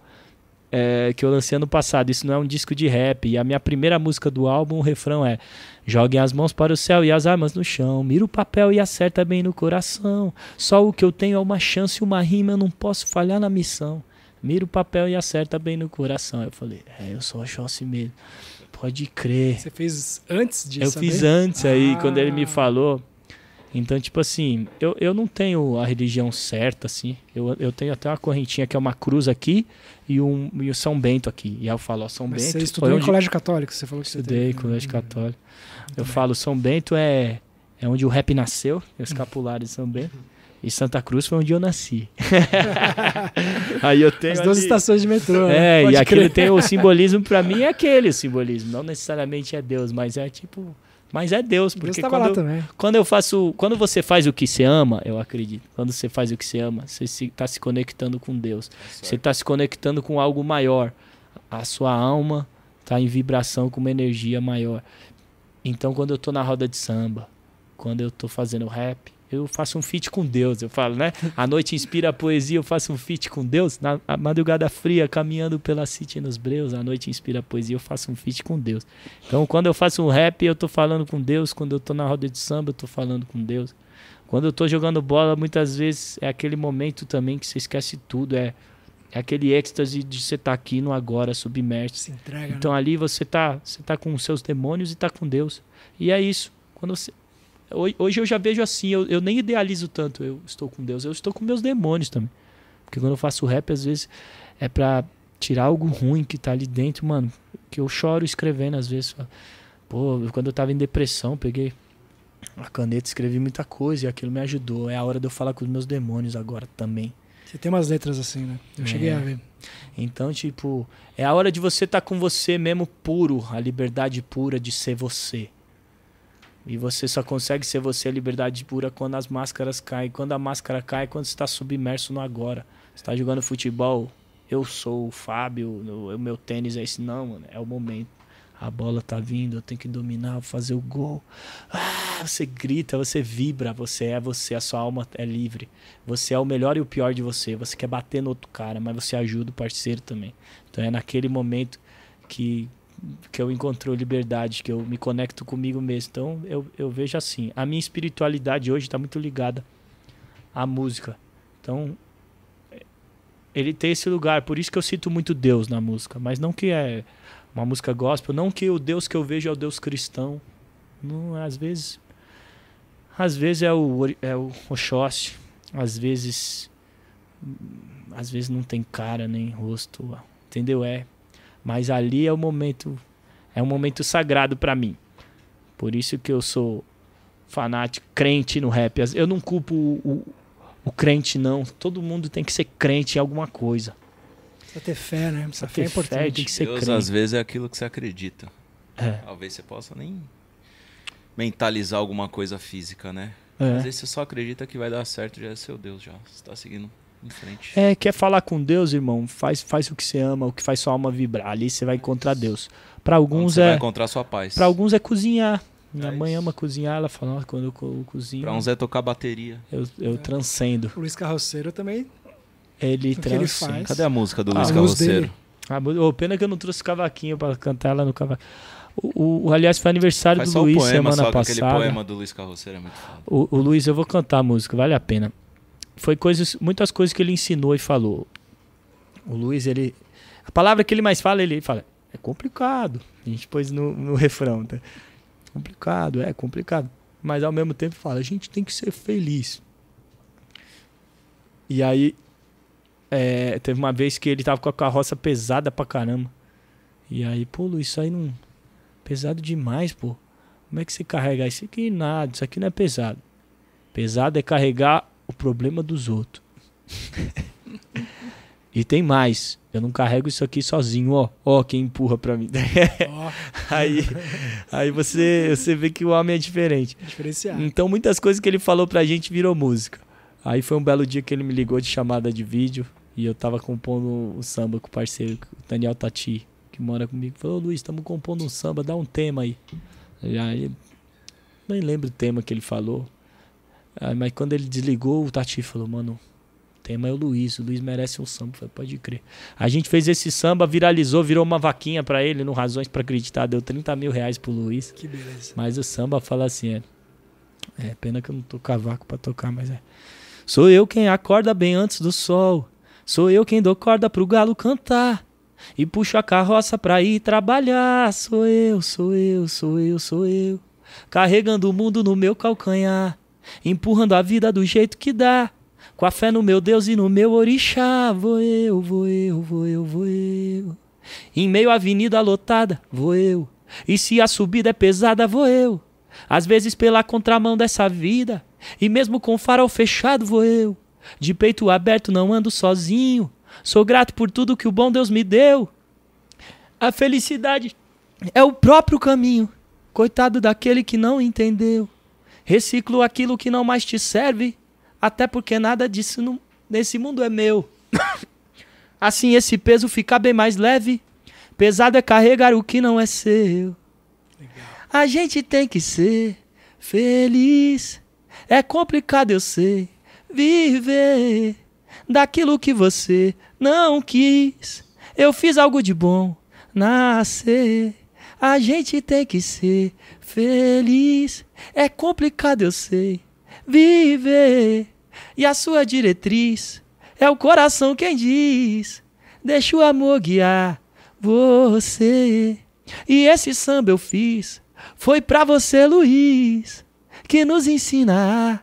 é, que eu lancei ano passado. Isso não é um disco de rap. E a minha primeira música do álbum, o refrão é: Joguem as mãos para o céu e as armas no chão. Mira o papel e acerta bem no coração. Só o que eu tenho é uma chance, uma rima, eu não posso falhar na missão. Mira o papel e acerta bem no coração. Eu falei: É, eu sou o Chossi mesmo. Pode crer. Você fez antes disso? Eu saber? fiz antes ah. aí, quando ele me ah. falou. Então, tipo assim, eu, eu não tenho a religião certa, assim. Eu, eu tenho até uma correntinha que é uma cruz aqui e, um, e o São Bento aqui. E aí eu falo, ó, São Mas Bento. Você estudou em onde... colégio católico, você falou que você Estudei em colégio né? católico. eu falo, São Bento é, é onde o rap nasceu, o hum. capulares de São Bento. Hum. E Santa Cruz foi onde eu nasci. aí eu tenho. As duas ali... estações de metrô. Né? É, e aquilo tem o simbolismo, para mim é aquele simbolismo. Não necessariamente é Deus, mas é tipo mas é Deus, porque Deus quando, eu, quando, eu, faço, quando você faz o que você ama, eu acredito. Quando você faz o que você ama, você está se, tá se, conectando com Deus. É você está se conectando com algo maior. A sua alma está em vibração com uma energia maior. Então, quando eu estou na roda de samba, quando eu estou fazendo rap, eu faço um feat com Deus, eu falo, né? A noite inspira a poesia, eu faço um feat com Deus. Na madrugada fria, caminhando pela City nos Breus, a noite inspira a poesia, eu faço um feat com Deus. Então, quando eu faço um rap, eu tô falando com Deus. Quando eu tô na roda de samba, eu tô falando com Deus. Quando eu tô jogando bola, muitas vezes é aquele momento também que você esquece tudo, é, é aquele êxtase de você estar tá aqui no agora, submerso. Se entrega, então né? ali você tá, você tá com os seus demônios e tá com Deus. E é isso. Quando você Hoje eu já vejo assim, eu, eu nem idealizo tanto eu estou com Deus, eu estou com meus demônios também. Porque quando eu faço rap, às vezes é pra tirar algo ruim que tá ali dentro, mano. Que eu choro escrevendo, às vezes. Pô, quando eu tava em depressão, peguei a caneta, escrevi muita coisa e aquilo me ajudou. É a hora de eu falar com os meus demônios agora também. Você tem umas letras assim, né? Eu é. cheguei a é. ver. Então, tipo, é a hora de você estar tá com você mesmo puro, a liberdade pura de ser você. E você só consegue ser você a liberdade pura quando as máscaras caem. Quando a máscara cai, é quando você está submerso no agora. Você está jogando futebol, eu sou o Fábio, o meu tênis é esse. Não, mano, é o momento. A bola tá vindo, eu tenho que dominar, fazer o gol. Ah, você grita, você vibra, você é você, a sua alma é livre. Você é o melhor e o pior de você. Você quer bater no outro cara, mas você ajuda o parceiro também. Então é naquele momento que que eu encontro liberdade, que eu me conecto comigo mesmo. Então eu, eu vejo assim. A minha espiritualidade hoje está muito ligada à música. Então ele tem esse lugar. Por isso que eu cito muito Deus na música. Mas não que é uma música gospel, não que o Deus que eu vejo é o Deus cristão. Não, às vezes. Às vezes é o, é o Oxóssi. Às vezes. Às vezes não tem cara nem rosto. Entendeu? É mas ali é o momento é um momento sagrado para mim. Por isso que eu sou fanático, crente no rap. Eu não culpo o, o, o crente não. Todo mundo tem que ser crente em alguma coisa. Precisa ter fé, né? Essa fé é importante. Fé, tem que ser Deus crente. às vezes é aquilo que você acredita. É. Talvez você possa nem mentalizar alguma coisa física, né? É. Às vezes você só acredita que vai dar certo, já é seu Deus já. Você tá seguindo frente. É, quer falar com Deus, irmão? Faz, faz o que você ama, o que faz sua alma vibrar. Ali você vai encontrar Deus. Para alguns você é. Vai encontrar sua paz. Para alguns é cozinhar. Minha é mãe ama cozinhar, ela fala, quando eu cozinho. Pra uns é tocar bateria. Eu, eu é. transcendo. O Luiz Carroceiro também. Ele transcende. Ele Cadê a música do ah, Luiz Carroceiro? Ah, oh, pena que eu não trouxe cavaquinho para cantar lá no cavaquinho. O, o, aliás, foi aniversário Faz do Luiz poema, semana só, passada. Aquele poema do Luiz Carroceiro é muito foda. O, o Luiz, eu vou cantar a música, vale a pena foi coisas, muitas coisas que ele ensinou e falou. O Luiz, ele. A palavra que ele mais fala, ele fala, é complicado. A gente pôs no, no refrão, tá? Complicado, é complicado. Mas ao mesmo tempo fala, a gente tem que ser feliz. E aí, é, teve uma vez que ele tava com a carroça pesada pra caramba. E aí, pô, Luiz, isso aí não. Pesado demais, pô. Como é que você carrega isso aqui? Nada, isso aqui não é pesado. Pesado é carregar problema dos outros. e tem mais. Eu não carrego isso aqui sozinho, ó. Ó, quem empurra pra mim. aí aí você, você vê que o homem é diferente. É diferenciado. Então, muitas coisas que ele falou pra gente virou música. Aí foi um belo dia que ele me ligou de chamada de vídeo e eu tava compondo o samba com o parceiro, o Daniel Tati, que mora comigo. Falou, Luiz, estamos compondo um samba, dá um tema aí. aí. Nem lembro o tema que ele falou. Aí, ah, mas quando ele desligou, o Tati falou, mano, tema é o Luiz, o Luiz merece um samba. falei, pode crer. A gente fez esse samba, viralizou, virou uma vaquinha para ele, no Razões para Acreditar, deu 30 mil reais pro Luiz. Que beleza. Mas o samba fala assim, é, é pena que eu não tô cavaco pra tocar, mas é. Sou eu quem acorda bem antes do sol. Sou eu quem dou corda pro galo cantar. E puxo a carroça pra ir trabalhar. Sou eu, sou eu, sou eu, sou eu. Carregando o mundo no meu calcanhar empurrando a vida do jeito que dá. Com a fé no meu Deus e no meu orixá, vou eu, vou eu, vou eu, vou eu. Em meio à avenida lotada, vou eu. E se a subida é pesada, vou eu. Às vezes pela contramão dessa vida, e mesmo com o farol fechado, vou eu. De peito aberto, não ando sozinho. Sou grato por tudo que o bom Deus me deu. A felicidade é o próprio caminho. Coitado daquele que não entendeu. Reciclo aquilo que não mais te serve, até porque nada disso não, nesse mundo é meu. assim esse peso fica bem mais leve. Pesado é carregar o que não é seu. Legal. A gente tem que ser feliz. É complicado, eu sei, viver daquilo que você não quis. Eu fiz algo de bom nascer. A gente tem que ser feliz. É complicado, eu sei, viver. E a sua diretriz é o coração quem diz. Deixa o amor guiar você. E esse samba eu fiz, foi pra você, Luiz, que nos ensina a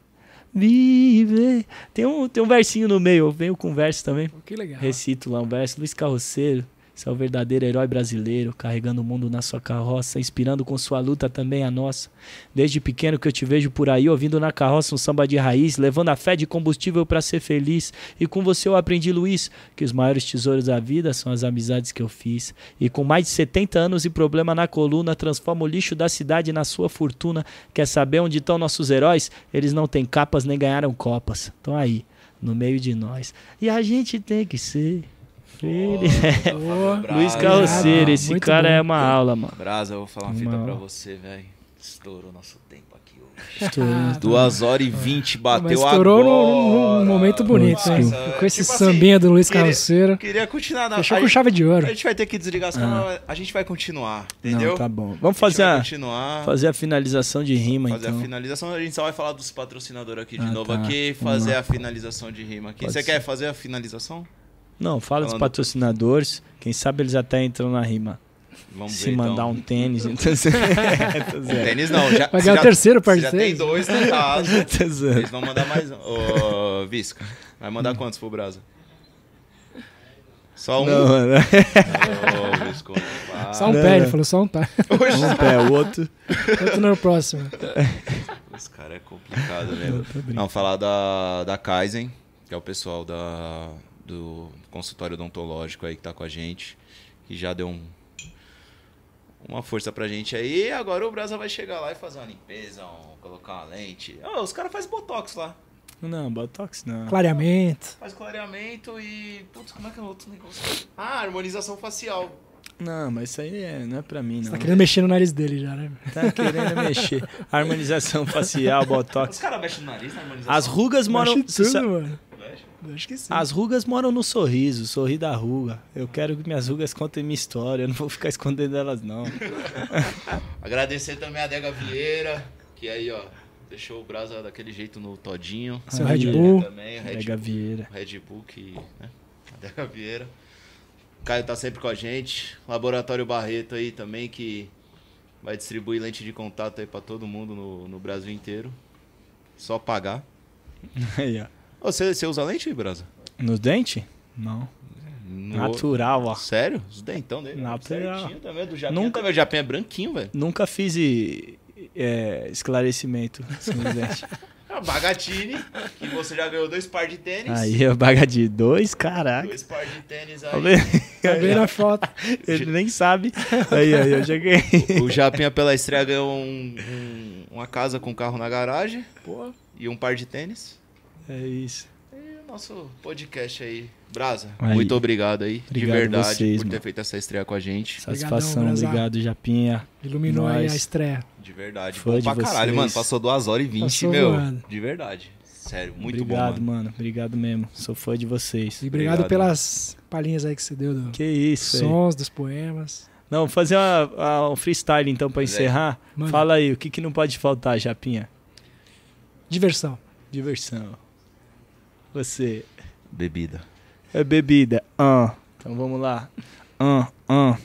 viver. Tem um, tem um versinho no meio, eu venho com verso também. Que legal. Recito lá um verso, Luiz Carroceiro. Você é o verdadeiro herói brasileiro, carregando o mundo na sua carroça, inspirando com sua luta também a nossa. Desde pequeno que eu te vejo por aí, ouvindo na carroça um samba de raiz, levando a fé de combustível para ser feliz. E com você eu aprendi, Luiz, que os maiores tesouros da vida são as amizades que eu fiz. E com mais de 70 anos e problema na coluna, transforma o lixo da cidade na sua fortuna. Quer saber onde estão nossos heróis? Eles não têm capas nem ganharam copas. Estão aí, no meio de nós. E a gente tem que ser ele é. Oh, Luiz Carroceiro, ah, esse cara bom. é uma aula, mano. Brasa, eu vou falar uma, fita aula. pra você, velho. Estourou nosso tempo aqui hoje. Estourou. Ah, Duas horas e vinte, bateu Mas estourou agora. Estourou num, momento bonito, Nossa, hein? É com esse tipo assim, sambinha assim, do Luiz Carroceiro. Queria continuar na Fechou com chave de ouro. A gente vai ter que desligar as ah. a gente vai continuar, entendeu? Não, tá bom. Vamos fazer a, a fazer a finalização de rima, fazer então. Fazer a finalização, a gente só vai falar dos patrocinadores aqui de ah, novo tá. aqui, fazer a finalização de rima aqui. você quer fazer a finalização? Não, fala Falando... dos patrocinadores. Quem sabe eles até entram na rima. Vamos Se ver, então. mandar então. um tênis. Então... é, tênis não. Já, Vai ganhar o terceiro parceiro. Já tem dois na casa. Tá eles vão mandar mais um. Ô, vai mandar quantos pro Brasa? Só um. Não, mano. Oh, Visco, não só um não, pé, não. ele falou só um pé. Um pé, o outro. outro no próximo. Os caras é complicado, mesmo. Né? Não, falar da, da Kaizen, que é o pessoal da, do consultório odontológico aí que tá com a gente, que já deu um, uma força pra gente aí. Agora o Brasa vai chegar lá e fazer uma limpeza, um, colocar uma lente. Oh, os caras fazem botox lá. Não, botox não. Clareamento. Faz clareamento e. Putz, como é que é o outro negócio? Ah, harmonização facial. Não, mas isso aí é, não é pra mim, Você tá não. tá querendo mexer no nariz dele já, né? Tá querendo mexer. Harmonização facial, botox. Os caras mexem no nariz na né, harmonização. As rugas moram. Mexe tudo, mano. Acho que sim. As rugas moram no sorriso, sorri da ruga. Eu quero que minhas rugas contem minha história, eu não vou ficar escondendo elas, não. Agradecer também a Dega Vieira, que aí, ó, deixou o braço daquele jeito no todinho. Seu Red Bull. Também, Red Dega Bull, Vieira. Red Bull, que, né? A Dega Vieira. Caio tá sempre com a gente. Laboratório Barreto aí também, que vai distribuir lente de contato aí para todo mundo no, no Brasil inteiro. Só pagar. yeah. você, você usa lente, Brasa? Nos dentes? Não. No... Natural, ó. Sério? Os dentão dele. Natural. Também, é do Japinha. Nunca... meu o é branquinho, velho. Nunca fiz e, eh, é, esclarecimento. É Bagatini, que você já ganhou dois par de tênis. Aí, é o baga de dois, caraca. Dois par de tênis aí. Acabei na tá foto. Ele nem sabe. Aí, aí, eu já ganhei. O Japinha pela estreia ganhou um, um, uma casa com carro na garagem. Pô. E um par de tênis. É isso. E o nosso podcast aí. Brasa, aí. muito obrigado aí, obrigado de verdade, vocês, por ter mano. feito essa estreia com a gente. Satisfação, obrigado, Japinha. Iluminou Nós. aí a estreia. De verdade, Fã de pra vocês. caralho, mano. Passou 2 horas e 20, meu. De verdade. Sério, muito obrigado, bom. Obrigado, mano. Obrigado mesmo. Sou fã de vocês. E obrigado, obrigado pelas mano. palhinhas aí que você deu. Do... Que isso, Sons, dos poemas. Não, fazer uma, um freestyle então para é. encerrar. Mano. Fala aí, o que, que não pode faltar, Japinha? Diversão. Diversão. Você. Bebida. É bebida. Ah. Então vamos lá. Ah, ah.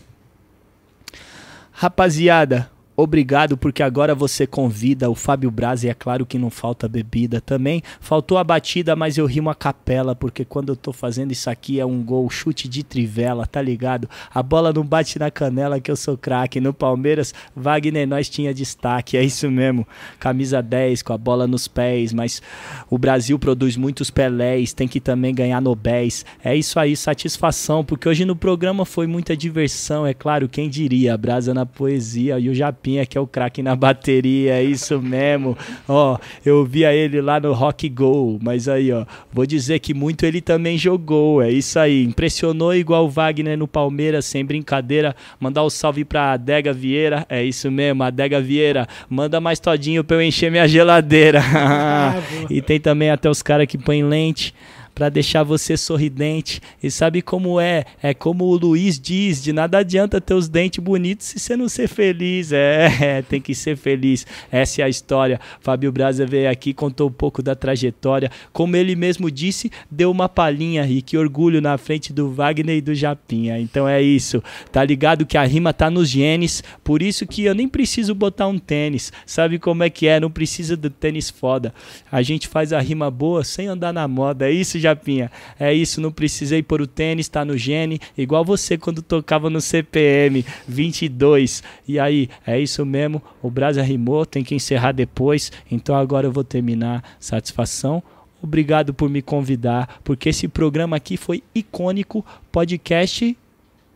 Rapaziada, Obrigado, porque agora você convida o Fábio Braz e é claro que não falta bebida também. Faltou a batida, mas eu rimo a capela, porque quando eu tô fazendo isso aqui é um gol, chute de trivela, tá ligado? A bola não bate na canela que eu sou craque. No Palmeiras, Wagner nós tinha destaque, é isso mesmo. Camisa 10 com a bola nos pés, mas o Brasil produz muitos Pelés, tem que também ganhar Nobéis. É isso aí, satisfação, porque hoje no programa foi muita diversão, é claro, quem diria? A brasa na poesia e o Japi que é o craque na bateria, é isso mesmo. Ó, eu via ele lá no Rock Go, mas aí, ó, vou dizer que muito ele também jogou, é isso aí. Impressionou igual o Wagner no Palmeiras, sem brincadeira. Mandar um salve pra Adega Vieira, é isso mesmo, Adega Vieira, manda mais todinho pra eu encher minha geladeira. Ah, e tem também até os caras que põem lente para deixar você sorridente. E sabe como é? É como o Luiz diz: de nada adianta ter os dentes bonitos se você não ser feliz. É, é, tem que ser feliz. Essa é a história. Fábio Braza veio aqui, contou um pouco da trajetória. Como ele mesmo disse, deu uma palhinha e que orgulho na frente do Wagner e do Japinha. Então é isso. Tá ligado que a rima tá nos genes, por isso que eu nem preciso botar um tênis. Sabe como é que é? Não precisa do tênis foda. A gente faz a rima boa sem andar na moda. É isso, já Japinha. É isso, não precisei pôr o tênis, tá no gene, igual você quando tocava no CPM 22. E aí, é isso mesmo, o Brasa rimou, tem que encerrar depois, então agora eu vou terminar. Satisfação. Obrigado por me convidar, porque esse programa aqui foi icônico, podcast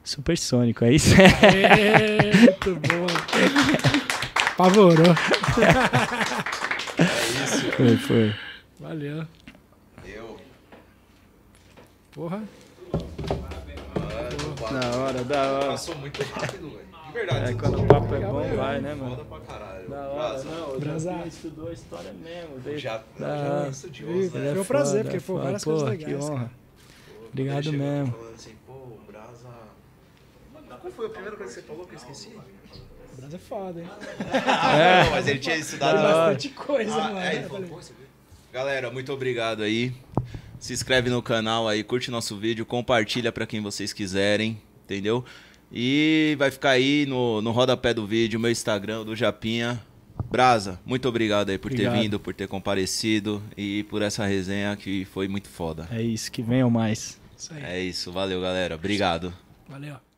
supersônico, é isso? muito bom. Apavorou. É isso. Foi, foi. Valeu. Porra. Mano, Da hora, da hora. Passou muito rápido, velho. De verdade. É, quando o papo é bom, vai, né? né, mano? Foda pra caralho. Da hora, Braza. não. O Brasil estudou a história mesmo. Desde... Já, da... já é estudioso, né? Foi um é prazer, porque foi várias Porra, coisas legais. Que honra. Cara. Obrigado mesmo. assim, pô, o Brasa. Qual foi a primeira coisa que você falou que eu esqueci? O Braza é foda, hein? é. mas ele tinha estudado bastante coisa, ah, mano. É, falou, pô, você... Galera, muito obrigado aí se inscreve no canal aí, curte nosso vídeo, compartilha para quem vocês quiserem, entendeu? E vai ficar aí no, no rodapé do vídeo, meu Instagram, do Japinha. Brasa, muito obrigado aí por obrigado. ter vindo, por ter comparecido e por essa resenha que foi muito foda. É isso, que venham mais. Isso é isso, valeu galera, obrigado. Valeu.